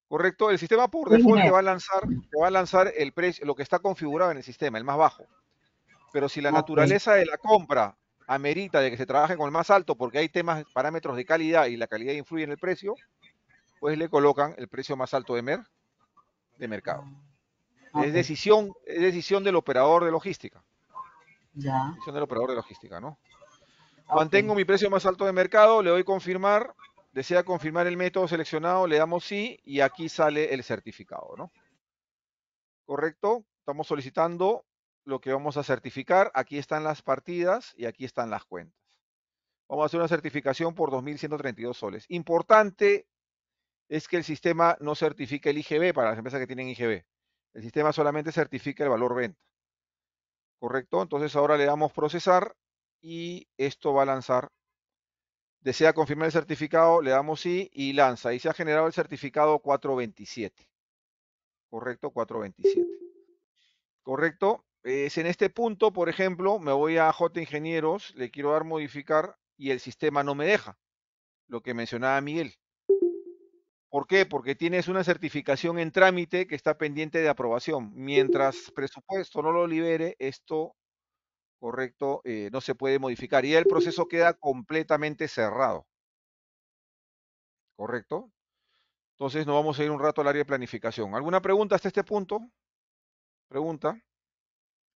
[SPEAKER 2] Correcto, el sistema por defecto va a lanzar, a lanzar el precio, lo que está configurado en el sistema, el más bajo. Pero si la naturaleza de la compra amerita de que se trabaje con el más alto porque hay temas, parámetros de calidad y la calidad influye en el precio, pues le colocan el precio más alto de MER de mercado. Es decisión, decisión del operador de logística. Ya. Decisión del operador de logística, ¿no? Ah, Mantengo mi precio más alto de mercado, le doy confirmar, desea confirmar el método seleccionado, le damos sí y aquí sale el certificado, ¿no? Correcto, estamos solicitando lo que vamos a certificar. Aquí están las partidas y aquí están las cuentas. Vamos a hacer una certificación por 2.132 soles. Importante es que el sistema no certifica el IGB para las empresas que tienen IGB. El sistema solamente certifica el valor venta. ¿Correcto? Entonces ahora le damos procesar y esto va a lanzar. Desea confirmar el certificado, le damos sí y lanza. Y se ha generado el certificado 427. ¿Correcto? 427. ¿Correcto? es en este punto, por ejemplo, me voy a J Ingenieros, le quiero dar modificar y el sistema no me deja. Lo que mencionaba Miguel. ¿Por qué? Porque tienes una certificación en trámite que está pendiente de aprobación. Mientras presupuesto no lo libere, esto, correcto, eh, no se puede modificar. Y el proceso queda completamente cerrado. ¿Correcto? Entonces nos vamos a ir un rato al área de planificación. ¿Alguna pregunta hasta este punto? Pregunta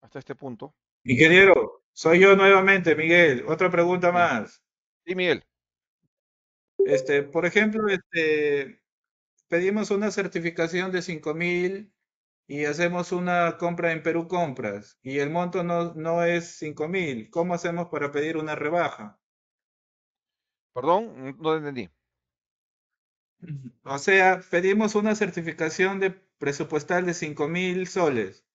[SPEAKER 2] hasta este punto.
[SPEAKER 3] Ingeniero,
[SPEAKER 9] soy yo nuevamente, Miguel. Otra pregunta más. Sí, Miguel. Este, por ejemplo, este, pedimos una certificación de 5000 y hacemos una compra en Perú Compras y el monto no, no es 5000. ¿Cómo hacemos para pedir una rebaja?
[SPEAKER 2] Perdón, no entendí.
[SPEAKER 9] O sea, pedimos una certificación de presupuestal de mil soles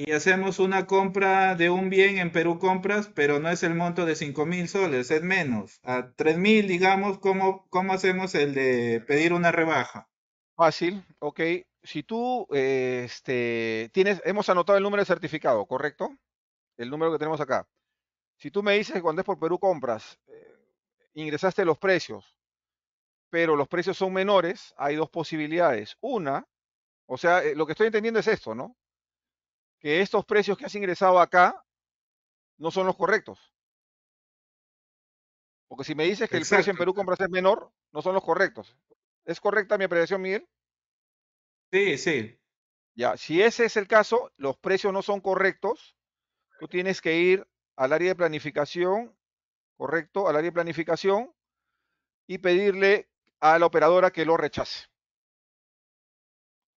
[SPEAKER 9] y hacemos una compra de un bien en Perú Compras, pero no es el monto de 5 mil soles, es menos. A 3 mil, digamos, ¿cómo,
[SPEAKER 2] ¿cómo hacemos el de pedir una rebaja? Fácil, ok. Si tú este, tienes, hemos anotado el número de certificado, ¿correcto? El número que tenemos acá. Si tú me dices cuando es por Perú Compras, eh, ingresaste los precios, pero los precios son menores, hay dos posibilidades. Una, o sea, eh, lo que estoy entendiendo es esto, ¿no? que estos precios que has ingresado acá no son los correctos. Porque si me dices que el precio en Perú compras es menor, no son los correctos. ¿Es correcta mi apreciación, Miguel? Sí, sí. Ya, si ese es el caso, los precios no son correctos, tú tienes que ir al área de planificación, correcto, al área de planificación y pedirle a la operadora que lo rechace.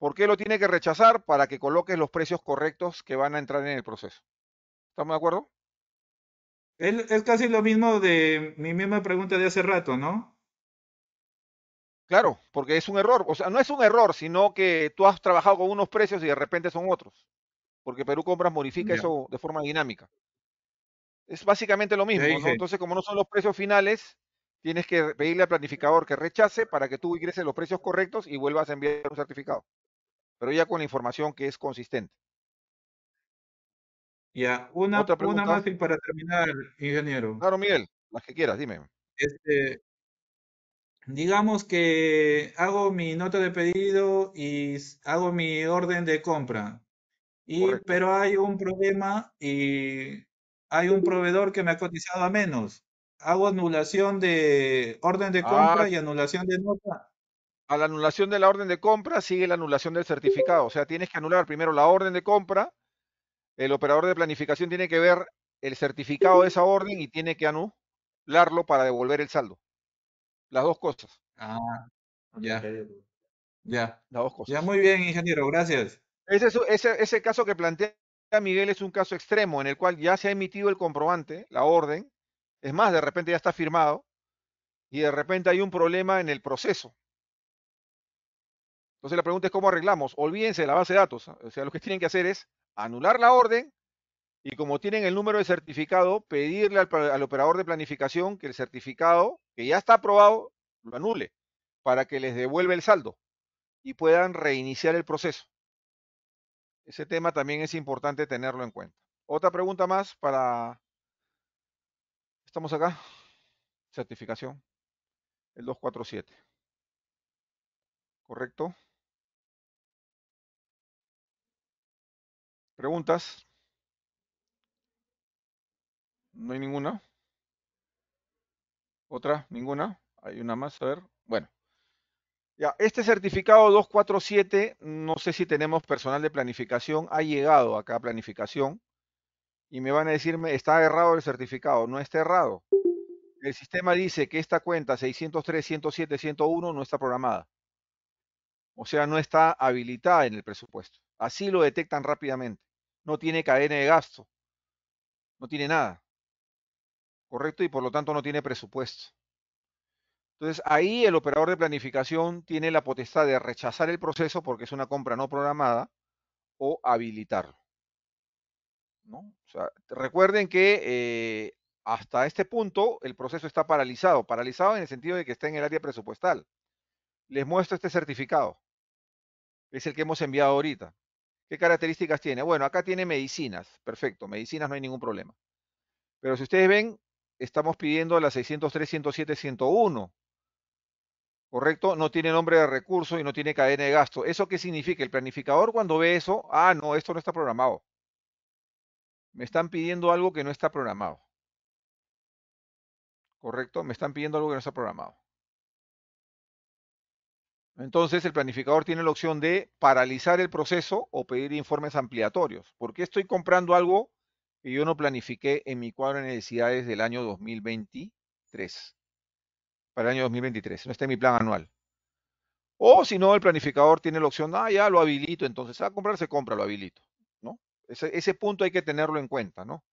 [SPEAKER 2] ¿Por qué lo tiene que rechazar? Para que coloques los precios correctos que van a entrar en el proceso. ¿Estamos de acuerdo? Es, casi lo mismo de mi misma pregunta de hace rato, ¿no? Claro, porque es un error. O sea, no es un error, sino que tú has trabajado con unos precios y de repente son otros. Porque Perú Compras modifica eso de forma dinámica. Es básicamente lo mismo. ¿no? Entonces, como no son los precios finales, tienes que pedirle al planificador que rechace para que tú ingreses los precios correctos y vuelvas a enviar un certificado pero ya con la información que es consistente. Ya, una, una más
[SPEAKER 9] para terminar, ingeniero. Claro, Miguel, las que quieras, dime. Este, digamos que hago mi nota de pedido y hago mi orden de compra. Y, pero hay un problema y hay un proveedor que me ha cotizado a menos. Hago anulación de orden de ah, compra y anulación de nota
[SPEAKER 2] a la anulación de la orden de compra sigue la anulación del certificado. O sea, tienes que anular primero la orden de compra, el operador de planificación tiene que ver el certificado de esa orden y tiene que anularlo para devolver el saldo. Las dos cosas. Ah, ya. Ya. Las dos cosas. Ya, muy bien, ingeniero, gracias. Ese, caso que plantea Miguel es un caso extremo en el cual ya se ha emitido el comprobante, la orden. Es más, de repente ya está firmado y de repente hay un problema en el proceso entonces la pregunta es cómo arreglamos. Olvídense de la base de datos. ¿ah? O sea, lo que tienen que hacer es anular la orden y como tienen el número de certificado, pedirle al, operador de planificación que el certificado que ya está aprobado lo anule para que les devuelva el saldo y puedan reiniciar el proceso. Ese tema también es importante tenerlo en cuenta. Otra pregunta más para... Estamos acá. Certificación. El 247. ¿Correcto? ¿Preguntas? No hay ninguna. ¿Otra? ¿Ninguna? Hay una más, a ver. Bueno. Ya, este certificado 247, no sé si tenemos personal de planificación, ha llegado a cada planificación y me van a decirme, está errado el certificado, no está errado. El sistema dice que esta cuenta 603, 107, 101 no está programada. O sea, no está habilitada en el presupuesto. Así lo detectan rápidamente no tiene cadena de gasto, no tiene nada, ¿correcto? Y por lo tanto no tiene presupuesto. Entonces ahí el operador de planificación tiene la potestad de rechazar el proceso porque es una compra no programada o habilitarlo. recuerden que eh, hasta este punto el proceso está paralizado, paralizado en el sentido de que está en el área presupuestal. Les muestro este certificado, es el que hemos enviado ahorita. ¿Qué características tiene? Bueno, acá tiene medicinas. Perfecto, medicinas no hay ningún problema. Pero si ustedes ven, estamos pidiendo la 603, 107, 101. ¿Correcto? No tiene nombre de recurso y no tiene cadena de gasto. ¿Eso qué significa? El planificador cuando ve eso, ah, no, esto no está programado. Me están pidiendo algo que no está programado. ¿Correcto? Me están pidiendo algo que no está programado. Entonces, el planificador tiene la opción de paralizar el proceso o pedir informes ampliatorios. ¿Por qué estoy comprando algo que yo no planifiqué en mi cuadro de necesidades del año 2023? Para el año 2023, no está en mi plan anual. O si no, el planificador tiene la opción, ah, ya lo habilito, entonces a ah, comprar se compra, lo habilito. ¿no? Ese, ese punto hay que tenerlo en cuenta, ¿no?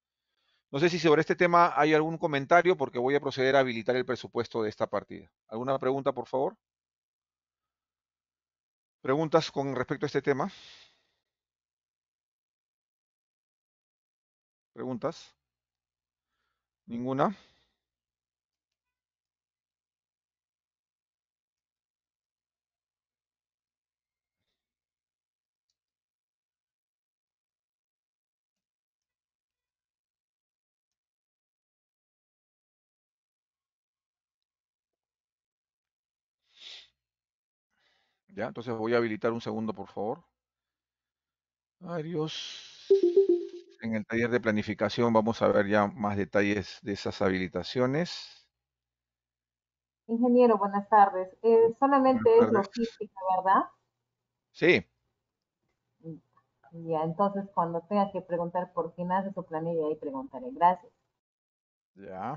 [SPEAKER 2] No sé si sobre este tema hay algún comentario porque voy a proceder a habilitar el presupuesto de esta partida. ¿Alguna pregunta, por favor? ¿Preguntas con respecto a este tema? ¿Preguntas? ¿Ninguna? Ya, entonces voy a habilitar un segundo, por favor. ¡Adiós! En el taller de planificación vamos a ver ya más detalles de esas habilitaciones.
[SPEAKER 7] Ingeniero, buenas tardes. Eh, solamente es logística, ¿verdad? Sí. Ya, entonces cuando tenga que preguntar por hace su planilla, ahí preguntaré. Gracias.
[SPEAKER 2] Ya.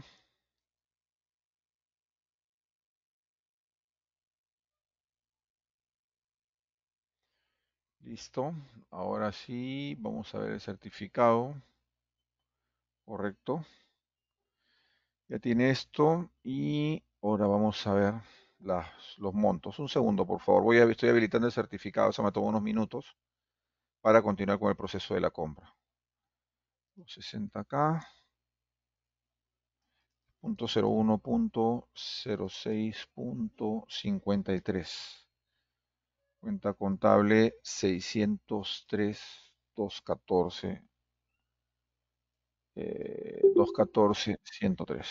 [SPEAKER 2] Listo. Ahora sí, vamos a ver el certificado. Correcto. Ya tiene esto y ahora vamos a ver los montos. Un segundo, por favor. Voy a, estoy habilitando el certificado, eso me tomó unos minutos para continuar con el proceso de la compra. 60K. 0.01.06.53 Cuenta contable 603 214 214 103.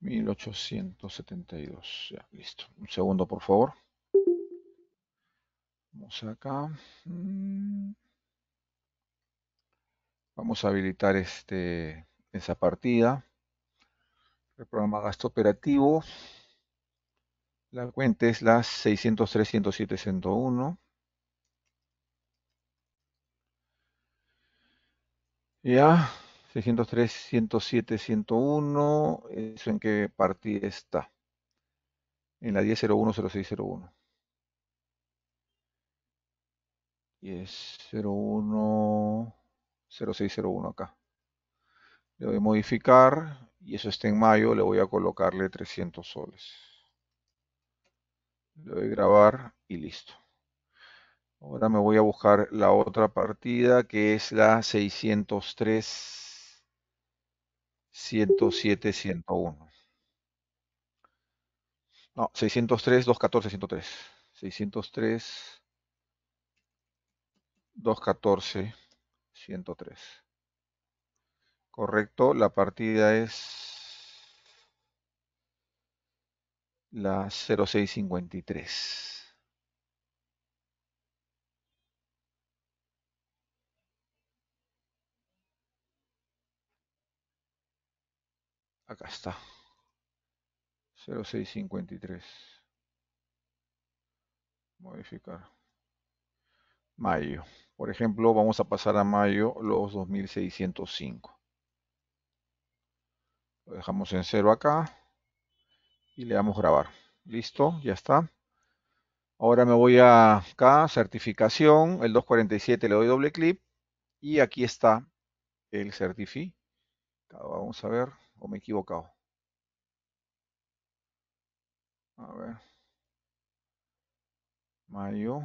[SPEAKER 2] 1872 Ya, listo. Un segundo, por favor. Vamos acá. Mm. Vamos a habilitar este, esa partida el programa gasto operativo. La cuenta es la 603 107 101. Ya, 603 107 101. ¿Eso en qué partida está? En la 1001 0601. 01 0601 acá. Le voy a modificar y eso está en mayo, le voy a colocarle 300 soles. Le doy grabar y listo. Ahora me voy a buscar la otra partida que es la 603 107 101. No, 603 214 103. 603 214 103. Correcto, la partida es la 0653. Acá está. 0653. Modificar. Mayo. Por ejemplo, vamos a pasar a mayo los 2605. Lo dejamos en cero acá. Y le damos grabar. Listo, ya está. Ahora me voy acá, certificación, el 247 le doy doble clic. Y aquí está el certificado. Vamos a ver, o me he equivocado. A ver. Mayo.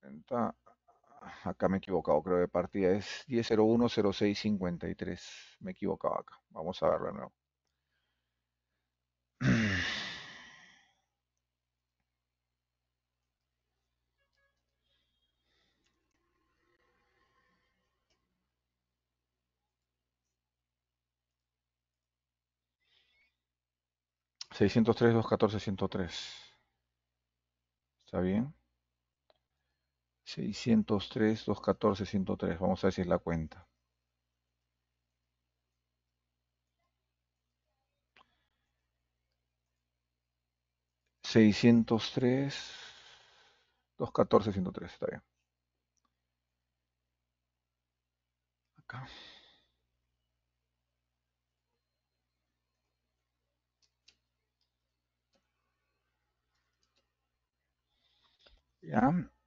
[SPEAKER 2] 40, acá me he equivocado, creo de partida es tres. Me he equivocado acá. Vamos a verlo de nuevo. Seiscientos tres, dos catorce, ciento tres. ¿Está bien? 603, 214, 103. Vamos a ver la cuenta. 603 tres, dos catorce, ciento está bien. Acá. Ya.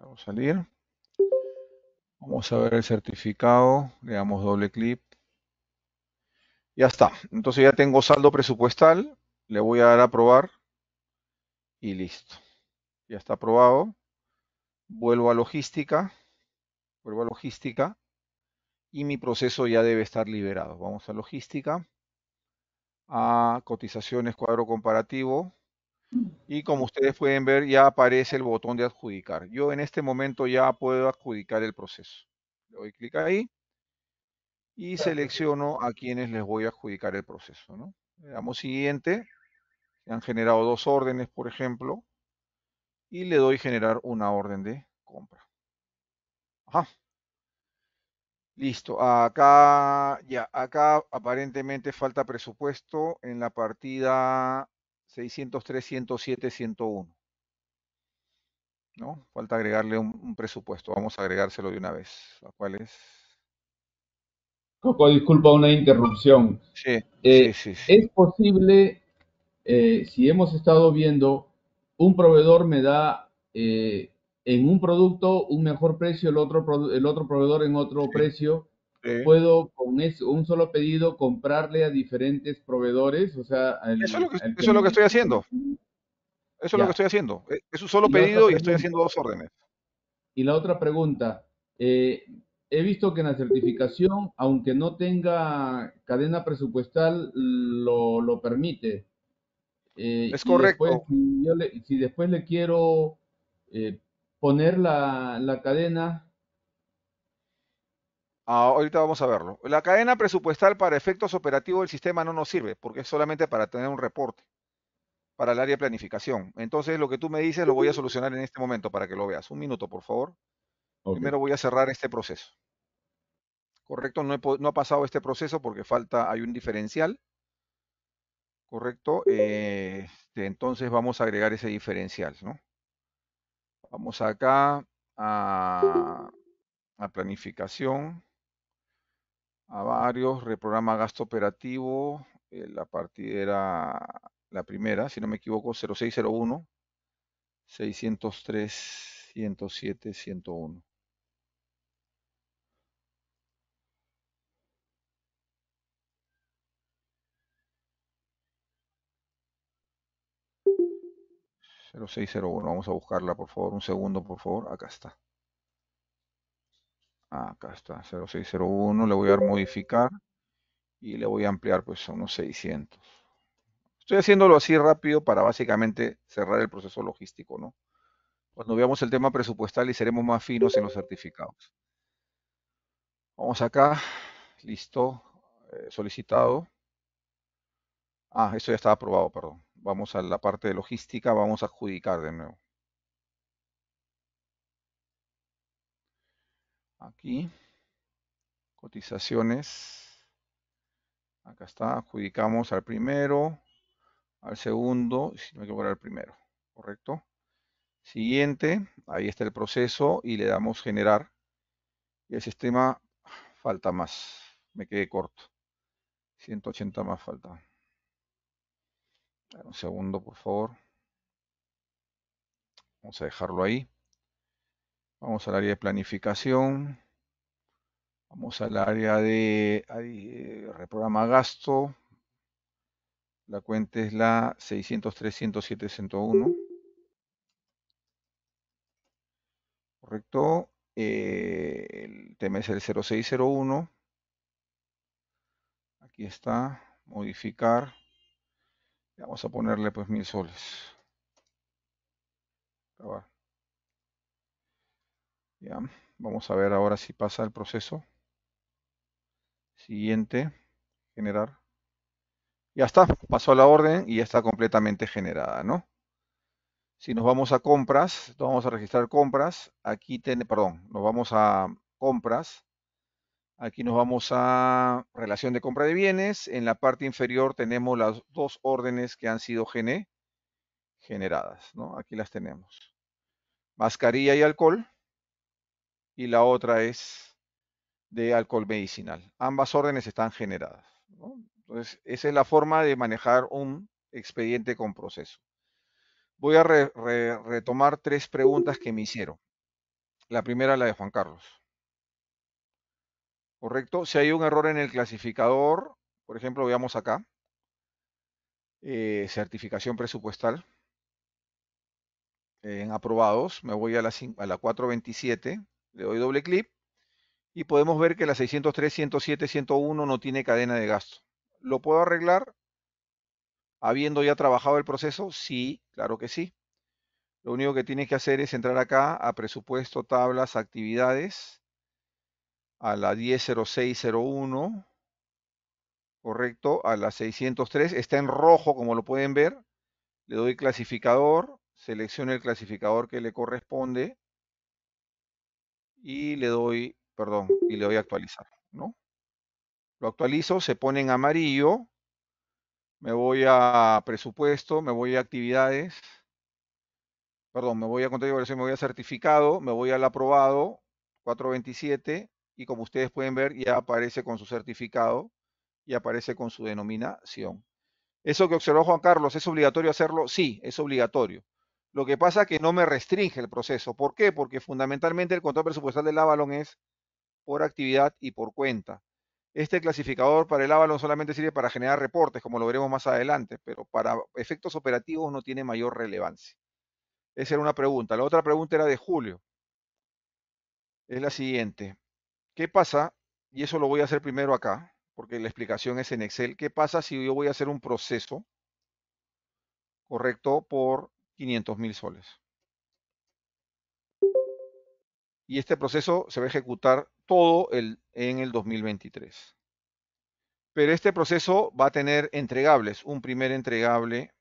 [SPEAKER 2] Vamos a salir. Vamos a ver el certificado. Le damos doble clic. Ya está. Entonces ya tengo saldo presupuestal. Le voy a dar a aprobar. Y listo. Ya está aprobado. Vuelvo a logística. Vuelvo a logística. Y mi proceso ya debe estar liberado. Vamos a logística. A cotizaciones cuadro comparativo. Y como ustedes pueden ver, ya aparece el botón de adjudicar. Yo en este momento ya puedo adjudicar el proceso. Le doy clic ahí y selecciono a quienes les voy a adjudicar el proceso. Le damos siguiente. Se han generado dos órdenes, por ejemplo. Y le doy generar una orden de compra. Ajá. Listo, acá ya, acá aparentemente falta presupuesto en la partida 603, 107, 101. ¿No? Falta agregarle un, presupuesto. Vamos a agregárselo de una vez. ¿Cuál es? Coco, disculpa una interrupción. Sí, eh, Es
[SPEAKER 8] posible, eh, si hemos estado viendo, un proveedor me da eh, en un producto un mejor precio, el otro, el otro proveedor en otro precio Puedo con un solo pedido comprarle a diferentes proveedores, o sea, eso, es lo que, estoy haciendo.
[SPEAKER 2] Eso es lo que estoy haciendo. E, es un solo pedido y estoy haciendo dos órdenes. Y la
[SPEAKER 8] otra pregunta, eh, he visto que en la certificación, aunque no tenga cadena presupuestal, lo, permite. Eh, es correcto. si, después le quiero eh, poner la, la cadena,
[SPEAKER 2] ahorita vamos a verlo. La cadena presupuestal para efectos operativos del sistema no nos sirve porque es solamente para tener un reporte para el área de planificación. Entonces, lo que tú me dices lo voy a solucionar en este momento para que lo veas. Un minuto, por favor. Primero voy a cerrar este proceso. Correcto, no, ha pasado este proceso porque falta, hay un diferencial. Correcto, este, entonces vamos a agregar ese diferencial, Vamos acá a, a planificación a varios, reprograma gasto operativo, eh, la partida era la primera, si no me equivoco, 0601, 603, 107, 101. 0601, vamos a buscarla por favor, un segundo por favor, acá está. Ah, acá está, 0601, le voy a dar modificar y le voy a ampliar pues a unos 600. Estoy haciéndolo así rápido para básicamente cerrar el proceso logístico, ¿no? Cuando veamos el tema presupuestal y seremos más finos en los certificados. Vamos acá, listo, eh, solicitado. Ah, esto ya está aprobado, perdón. Vamos a la parte de logística, vamos a adjudicar de nuevo. Aquí, cotizaciones. Acá está, adjudicamos al primero, al segundo, si no hay que poner al primero, ¿correcto? Siguiente, ahí está el proceso y le damos generar. Y el sistema falta más, me quedé corto. 180 más falta. Un segundo, por favor. Vamos a dejarlo ahí. Vamos al área de planificación. Vamos al área de, eh, reprograma gasto. La cuenta es la 603 701 Correcto. Eh, el tema es el 0601. Aquí está. Modificar. Vamos a ponerle pues mil soles. Acabar. Ya, vamos a ver ahora si pasa el proceso. Siguiente, generar. Ya está, pasó la orden y ya está completamente generada, ¿no? Si nos vamos a compras, vamos a registrar compras. Aquí, tiene, perdón, nos vamos a compras. Aquí nos vamos a relación de compra de bienes. En la parte inferior tenemos las dos órdenes que han sido generadas, ¿no? Aquí las tenemos. Mascarilla y alcohol y la otra es de alcohol medicinal. Ambas órdenes están generadas. Entonces, esa es la forma de manejar un expediente con proceso. Voy a retomar tres preguntas que me hicieron. La primera, la de Juan Carlos. ¿Correcto? Si hay un error en el clasificador, por ejemplo, veamos acá, eh, certificación presupuestal. En aprobados, me voy a la, a la 427 le doy doble clic y podemos ver que la 603, 107, 101 no tiene cadena de gasto. ¿Lo puedo arreglar habiendo ya trabajado el proceso? Sí, claro que sí. Lo único que tienes que hacer es entrar acá a presupuesto, tablas, actividades, a la 100601, correcto, a la 603. Está en rojo, como lo pueden ver. Le doy clasificador, selecciono el clasificador que le corresponde y le doy, perdón, y le doy a actualizar, ¿no? Lo actualizo, se pone en amarillo, me voy a presupuesto, me voy a actividades, perdón, me voy a contenido de operación, me voy a certificado, me voy al aprobado, 427, y como ustedes pueden ver, ya aparece con su certificado y aparece con su denominación. ¿Eso que observó Juan Carlos es obligatorio hacerlo? Sí, es obligatorio. Lo que pasa es que no me restringe el proceso. ¿Por qué? Porque fundamentalmente el control presupuestal del Avalon es por actividad y por cuenta. Este clasificador para el Avalon solamente sirve para generar reportes, como lo veremos más adelante, pero para efectos operativos no tiene mayor relevancia. Esa era una pregunta. La otra pregunta era de Julio. Es la siguiente. ¿Qué pasa? Y eso lo voy a hacer primero acá, porque la explicación es en Excel. ¿Qué pasa si yo voy a hacer un proceso, correcto, por 500 mil soles. Y este proceso se va a ejecutar todo el, en el 2023. Pero este proceso va a tener entregables. Un primer entregable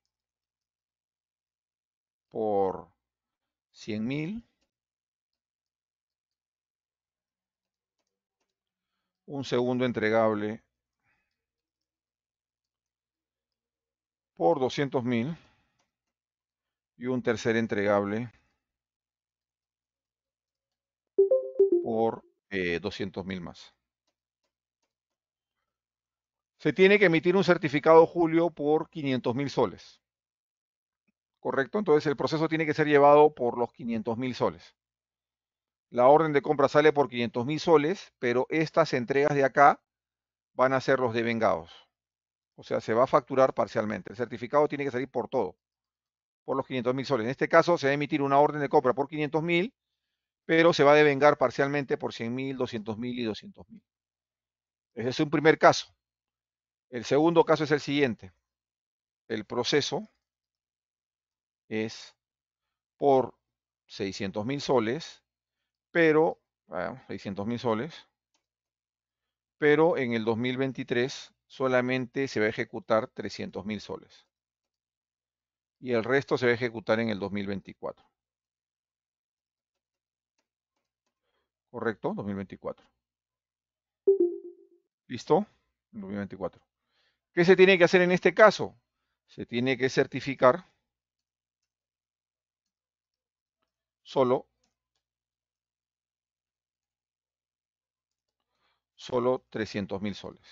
[SPEAKER 2] por 100 mil. un segundo entregable por 200 mil y un tercer entregable por 200 eh, mil más. Se tiene que emitir un certificado Julio por mil soles. ¿Correcto? Entonces el proceso tiene que ser llevado por los 500 mil soles. La orden de compra sale por mil soles, pero estas entregas de acá van a ser los devengados. O sea, se va a facturar parcialmente. El certificado tiene que salir por todo por los 500 mil soles. En este caso se va a emitir una orden de compra por 500.000, pero se va a devengar parcialmente por 100 mil, 200 mil y 200 mil. Ese es un primer caso. El segundo caso es el siguiente. El proceso es por 600 mil soles, pero, soles, pero en el 2023 solamente se va a ejecutar 300 mil soles y el resto se va a ejecutar en el 2024. ¿Correcto? 2024. ¿Listo? 2024. ¿Qué se tiene que hacer en este caso? Se tiene que certificar solo solo 300 mil soles.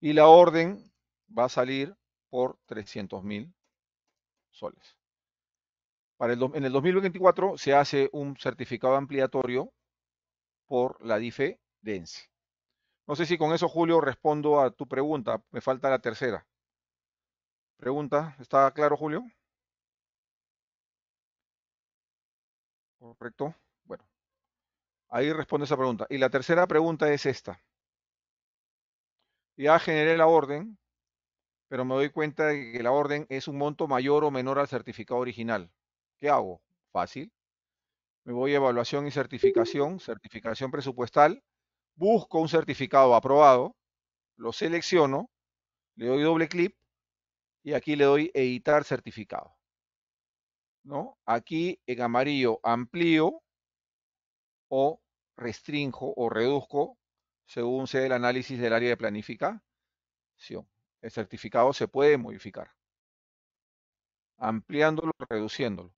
[SPEAKER 2] Y la orden va a salir por 300 mil soles. Para el, en el 2024 se hace un certificado ampliatorio por la DIFE de No sé si con eso, Julio, respondo a tu pregunta. Me falta la tercera. Pregunta, ¿está claro, Julio? Correcto. Bueno, ahí responde esa pregunta. Y la tercera pregunta es esta. Ya generé la orden pero me doy cuenta de que la orden es un monto mayor o menor al certificado original. ¿Qué hago? Fácil. Me voy a evaluación y certificación, certificación presupuestal, busco un certificado aprobado, lo selecciono, le doy doble clic y aquí le doy editar certificado. ¿No? Aquí en amarillo amplío o restrinjo o reduzco según sea el análisis del área de planificación el certificado se puede modificar, ampliándolo, reduciéndolo.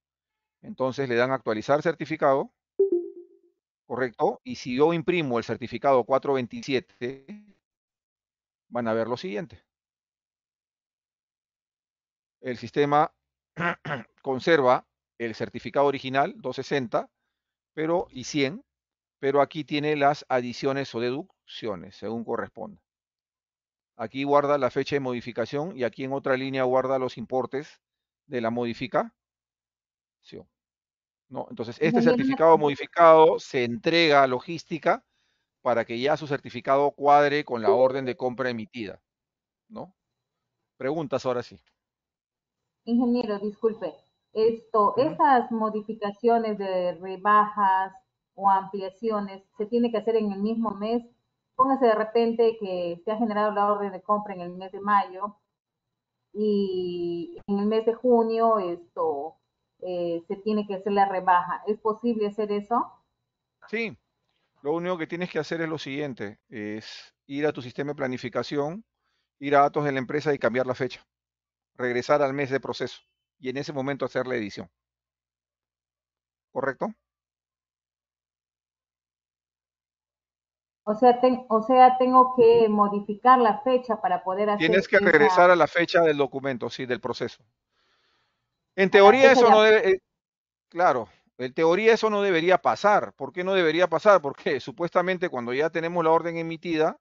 [SPEAKER 2] Entonces le dan actualizar certificado, correcto, y si yo imprimo el certificado 427, van a ver lo siguiente. El sistema conserva el certificado original 260 pero, y 100, pero aquí tiene las adiciones o deducciones según corresponda. Aquí guarda la fecha de modificación y aquí en otra línea guarda los importes de la modificación. ¿No? Entonces, este certificado modificado se entrega a logística para que ya su certificado cuadre con la orden de compra emitida. ¿No? Preguntas ahora sí.
[SPEAKER 7] Ingeniero, disculpe. Esto, modificaciones de rebajas o ampliaciones, ¿se tiene que hacer en el mismo mes póngase de repente que se ha generado la orden de compra en el mes de mayo y en el mes de junio esto eh, se tiene que hacer la rebaja. ¿Es posible hacer eso?
[SPEAKER 2] Sí, lo único que tienes que hacer es lo siguiente, es ir a tu sistema de planificación, ir a datos de la empresa y cambiar la fecha, regresar al mes de proceso y en ese momento hacer la edición. ¿Correcto?
[SPEAKER 7] O sea, o sea, tengo que modificar la fecha para poder hacer. Tienes que regresar
[SPEAKER 2] a la fecha del documento, sí, del proceso. En teoría eso no debe, eh, claro, en teoría eso no debería pasar. ¿Por qué no debería pasar? Porque supuestamente cuando ya tenemos la orden emitida,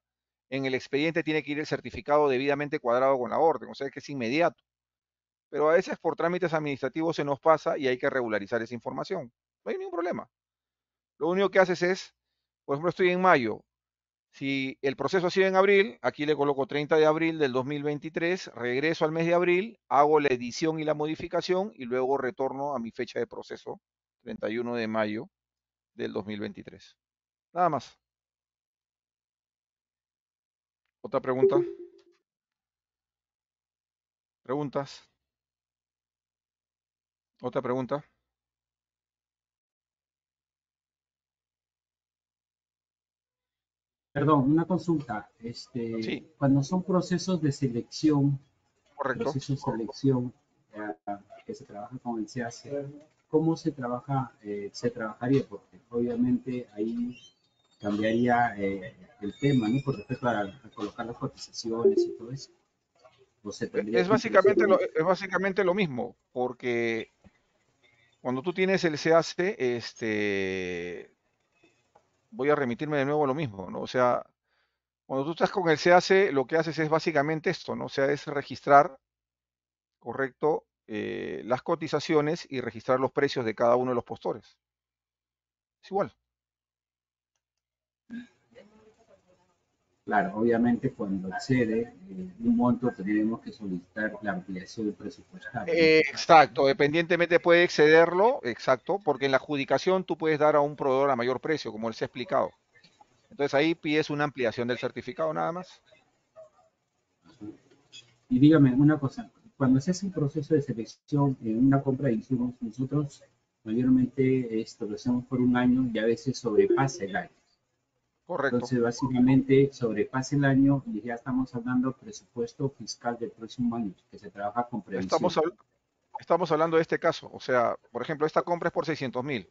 [SPEAKER 2] en el expediente tiene que ir el certificado debidamente cuadrado con la orden, o sea que es inmediato. Pero a veces por trámites administrativos se nos pasa y hay que regularizar esa información. No hay ningún problema. Lo único que haces es, por ejemplo, estoy en mayo, si el proceso ha sido en abril, aquí le coloco 30 de abril del 2023, regreso al mes de abril, hago la edición y la modificación y luego retorno a mi fecha de proceso, 31 de mayo del 2023. Nada más. ¿Otra pregunta? ¿Preguntas? ¿Otra pregunta?
[SPEAKER 3] Perdón, una consulta.
[SPEAKER 5] Este, Cuando son procesos de selección, Correcto. procesos de selección eh, que se trabaja con el CAC, ¿cómo se trabaja, eh, se trabajaría? Porque obviamente ahí cambiaría eh, el tema, ¿no? porque respecto
[SPEAKER 2] colocar las cotizaciones y todo eso. es, básicamente es básicamente lo mismo, porque cuando tú tienes el CAC, este, voy a remitirme de nuevo a lo mismo, ¿no? O sea, cuando tú estás con el CAC, lo que haces es básicamente esto, ¿no? O sea, es registrar, correcto, eh, las cotizaciones y registrar los precios de cada uno de los postores. Es igual. Claro,
[SPEAKER 5] obviamente cuando excede eh, un monto tenemos que solicitar la ampliación presupuestaria.
[SPEAKER 2] Eh, exacto, dependientemente puede excederlo, exacto, porque en la adjudicación tú puedes dar a un proveedor a mayor precio, como les he explicado. Entonces ahí pides una ampliación del certificado nada más.
[SPEAKER 5] Y dígame una cosa, cuando se hace un proceso de selección en una compra de insumos, nosotros mayormente eh, esto lo hacemos por un año y a veces sobrepasa el año Correcto. Entonces, básicamente sobrepase el año y ya estamos hablando presupuesto fiscal del próximo año, que se trabaja con previsión. Estamos,
[SPEAKER 2] estamos hablando de este caso. O sea, por ejemplo, esta compra es por 600 mil.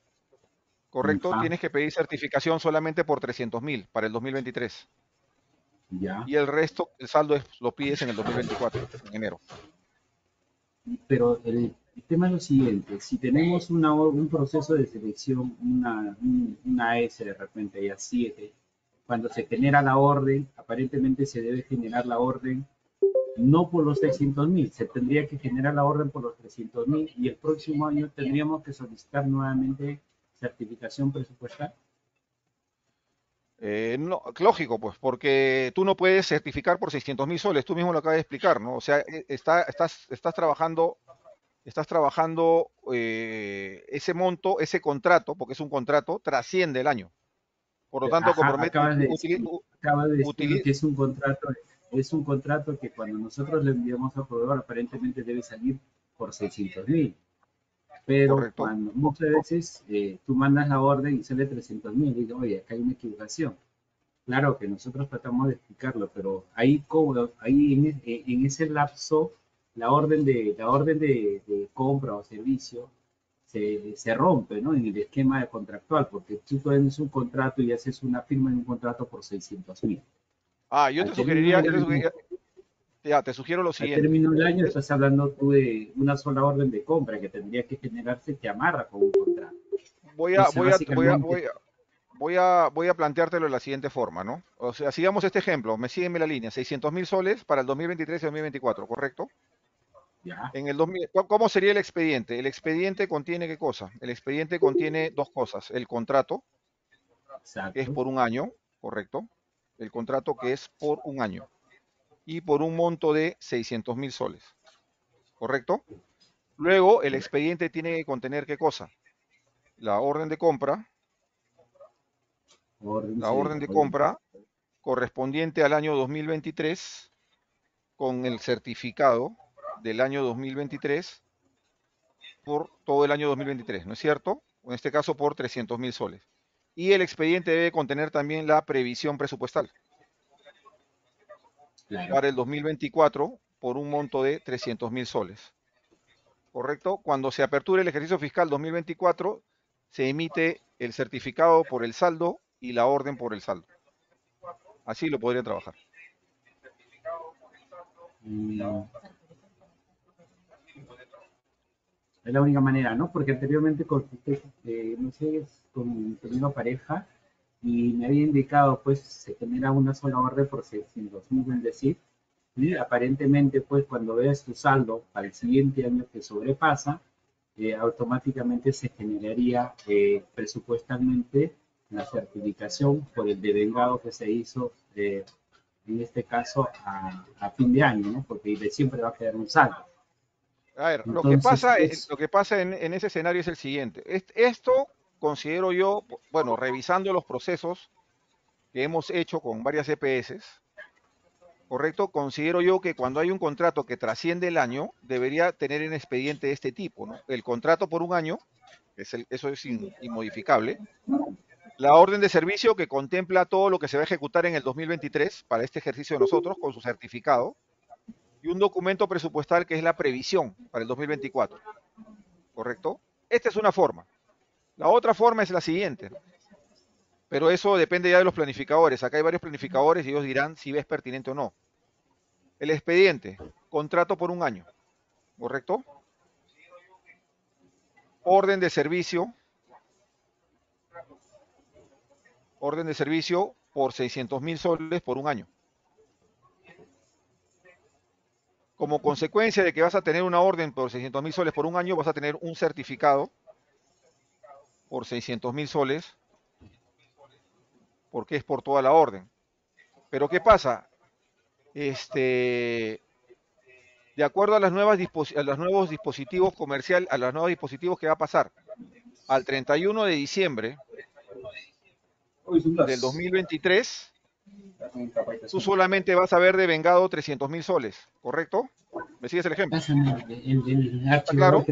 [SPEAKER 2] Correcto, tienes que pedir certificación solamente por 300 mil para el 2023. Ya. Y el resto, el saldo es, lo pides en el 2024, en enero.
[SPEAKER 5] Pero el, tema es lo siguiente, si tenemos una, un proceso de selección, una, una S de repente, ya 7, cuando se genera la orden, aparentemente se debe generar la orden no por los 300 mil, se tendría que generar la orden por los 300 mil y el próximo año tendríamos que solicitar nuevamente certificación presupuestal.
[SPEAKER 2] Eh, no, lógico, pues, porque tú no puedes certificar por 600 mil soles, tú mismo lo acabas de explicar, ¿no? O sea, eh, está, estás, estás trabajando, estás trabajando eh, ese monto, ese contrato, porque es un contrato, trasciende el año. Por lo tanto, compromete. Acabas de, decir, que
[SPEAKER 5] es un contrato, es un contrato que cuando nosotros le enviamos a proveedor aparentemente debe salir por 600 mil. Pero cuando muchas veces eh, tú mandas la orden y sale 300 mil, y oye, acá hay una equivocación. Claro que nosotros tratamos de explicarlo, pero ahí, ahí e, en, ese lapso, la orden de, la orden de, de compra o servicio se, rompe ¿no? en el esquema contractual, porque tú tienes un contrato y haces una firma en un contrato por 600 mil.
[SPEAKER 2] Ah, yo te sugeriría, te, ya, te sugiero lo siguiente. Al término
[SPEAKER 5] del año estás hablando tú de una sola orden de compra que tendría que generarse te amarra con un contrato. Voy a, voy a,
[SPEAKER 2] voy a, voy a planteártelo de la siguiente forma, ¿no? O sea, sigamos este ejemplo, me sígueme la línea, 600 mil soles para el 2023 y 2024, ¿correcto? ¿Cómo sería el expediente? El expediente contiene qué cosa? El expediente contiene dos cosas. El contrato, que es por un año, correcto. El contrato que es por un año y por un monto de 600 mil soles, correcto. Luego, el expediente tiene que contener qué cosa? La orden de compra,
[SPEAKER 5] la orden de compra
[SPEAKER 2] correspondiente al año 2023 con el certificado del año 2023 por todo el año 2023, ¿no es cierto? En este caso por 300 mil soles. Y el expediente debe contener también la previsión presupuestal para el 2024 por un monto de 300 mil soles. ¿Correcto? Cuando se aperture el ejercicio fiscal 2024, se emite el certificado por el saldo y la orden por el saldo. Así lo podría trabajar.
[SPEAKER 3] Mm,
[SPEAKER 5] es la única manera, ¿no? Porque anteriormente consulté eh, sé, con mi pareja y me había indicado, pues, se genera una sola orden por 600 mil decir. Y aparentemente, pues, cuando veas tu saldo para el siguiente año que sobrepasa, eh, automáticamente se generaría eh, presupuestalmente la certificación por el devengado que se hizo, eh, en este caso, a, a, fin de año, ¿no? Porque siempre va a quedar un saldo. A
[SPEAKER 2] ver, lo que pasa, es... lo que pasa en, ese escenario es el siguiente. Esto considero yo, bueno, revisando los procesos que hemos hecho con varias EPS, correcto, considero yo que cuando hay un contrato que trasciende el año, debería tener un expediente de este tipo, ¿no? El contrato por un año, es eso es inmodificable. La orden de servicio que contempla todo lo que se va a ejecutar en el 2023 para este ejercicio de nosotros con su certificado y un documento presupuestal que es la previsión para el 2024. ¿Correcto? Esta es una forma. La otra forma es la siguiente. Pero eso depende ya de los planificadores. Acá hay varios planificadores y ellos dirán si es pertinente o no. El expediente, contrato por un año. ¿Correcto? Orden de servicio. Orden de servicio por 600 mil soles por un año. como consecuencia de que vas a tener una orden por 600 mil soles por un año, vas a tener un certificado por 600 mil soles, porque es por toda la orden. Pero ¿qué pasa? Este, de acuerdo a, las a los nuevos dispositivos comerciales, a los nuevos dispositivos que va a pasar, al 31 de diciembre del 2023, Tú solamente vas a haber devengado 300 mil soles, ¿correcto? ¿Me sigues el ejemplo?
[SPEAKER 5] claro?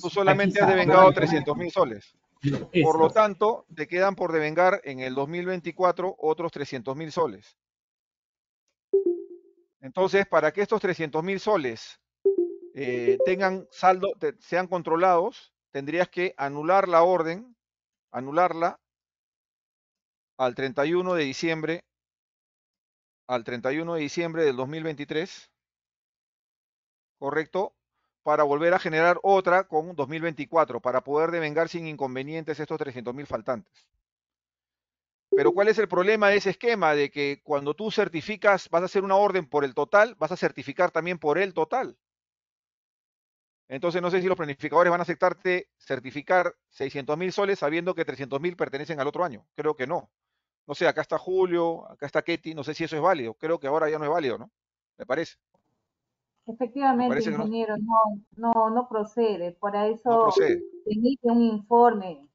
[SPEAKER 5] Tú solamente has devengado 300 mil
[SPEAKER 2] soles. Por lo tanto, te quedan por devengar en el 2024 otros 300 mil soles. Entonces, para que estos 300 mil soles eh, tengan saldo, sean controlados, tendrías que anular la orden, anularla al 31 de diciembre al 31 de diciembre del 2023, ¿correcto? Para volver a generar otra con 2024, para poder devengar sin inconvenientes estos 300.000 faltantes. Pero ¿cuál es el problema de ese esquema? De que cuando tú certificas, vas a hacer una orden por el total, vas a certificar también por el total. Entonces no sé si los planificadores van a aceptarte certificar 600.000 soles sabiendo que 300.000 pertenecen al otro año. Creo que no no sé, acá está Julio, acá está Ketty, no sé si eso es válido. Creo que ahora ya no es válido, ¿no? Me parece.
[SPEAKER 7] Efectivamente, ingeniero, no... no, no, procede. Por eso se un informe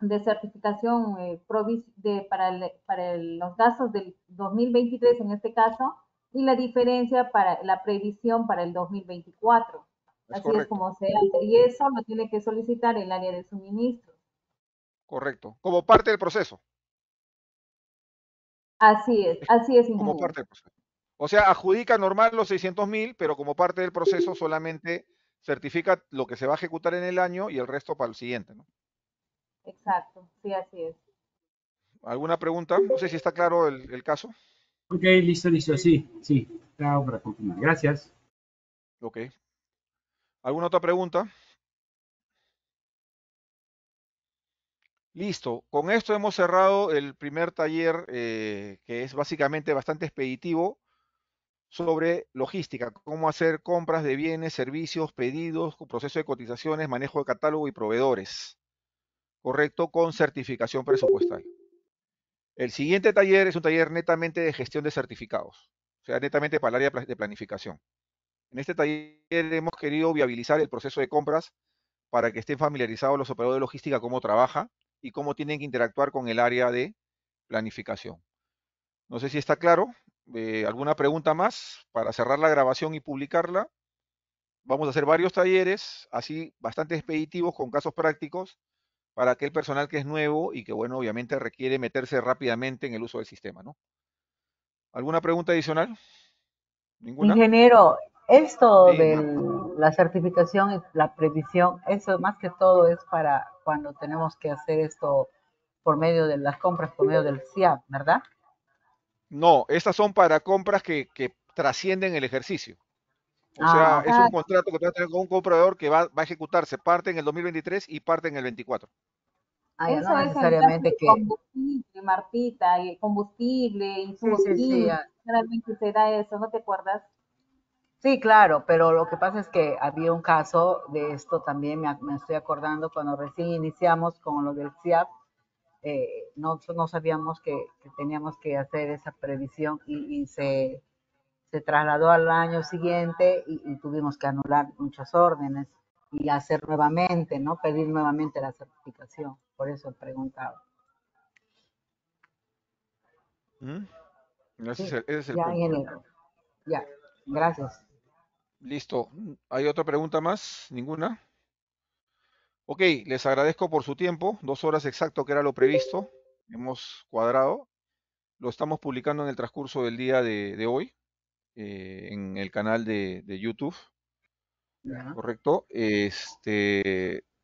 [SPEAKER 7] de certificación eh, para, para los gastos del 2023 en este caso y la diferencia para la previsión para el 2024. Así es como se hace. Y eso lo tiene que solicitar el área de suministro.
[SPEAKER 2] Correcto. Como parte del proceso.
[SPEAKER 7] Así es, así es. Como
[SPEAKER 2] parte del proceso. O sea, adjudica normal los 600 mil, pero como parte del proceso solamente certifica lo que se va a ejecutar en el año y el resto para el siguiente, ¿no?
[SPEAKER 7] Exacto, sí, así
[SPEAKER 2] es. ¿Alguna pregunta? No sé si está claro el, caso. Ok, listo, listo,
[SPEAKER 5] sí, sí, para Gracias.
[SPEAKER 2] Ok. ¿Alguna otra pregunta? Listo, con esto hemos cerrado el primer taller eh, que es básicamente bastante expeditivo sobre logística, cómo hacer compras de bienes, servicios, pedidos, proceso de cotizaciones, manejo de catálogo y proveedores. Correcto, con certificación presupuestal. El siguiente taller es un taller netamente de gestión de certificados, o sea, netamente para el área de planificación. En este taller hemos querido viabilizar el proceso de compras para que estén familiarizados los operadores de logística cómo trabaja, y cómo tienen que interactuar con el área de planificación. No sé si está claro. Eh, ¿Alguna pregunta más para cerrar la grabación y publicarla? Vamos a hacer varios talleres, así bastante expeditivos, con casos prácticos, para aquel personal que es nuevo y que, bueno, obviamente requiere meterse rápidamente en el uso del sistema, ¿no? ¿Alguna pregunta adicional? ¿Ninguna?
[SPEAKER 4] Ingeniero, esto de la certificación y
[SPEAKER 2] la previsión,
[SPEAKER 4] eso más que todo es para cuando tenemos que hacer esto por medio de las compras, por medio del CIAP,
[SPEAKER 9] ¿verdad?
[SPEAKER 2] No, estas son para compras que, trascienden el ejercicio. O sea, ah, es un ah. contrato que va a tener con un comprador que va, a ejecutarse parte en el 2023 y parte en el 24.
[SPEAKER 3] Ah, Eso no necesariamente
[SPEAKER 4] que...
[SPEAKER 7] Combustible, Martita, combustible, insumos será eso, ¿no te acuerdas?
[SPEAKER 4] Sí, claro, pero lo que pasa es que había un caso de esto también, me, estoy acordando cuando recién iniciamos con lo del CIAP, eh, nosotros no, sabíamos que, teníamos que hacer esa previsión y, se, trasladó al año siguiente y, tuvimos que anular muchas órdenes y hacer nuevamente, ¿no? Pedir nuevamente la certificación, por eso preguntaba.
[SPEAKER 2] Mm, preguntado. Ya, gracias. Listo. ¿Hay otra pregunta más? ¿Ninguna? Ok, les agradezco por su tiempo. Dos horas exacto, que era lo previsto. Hemos cuadrado. Lo estamos publicando en el transcurso del día de, hoy eh, en el canal de, YouTube. Correcto. Este,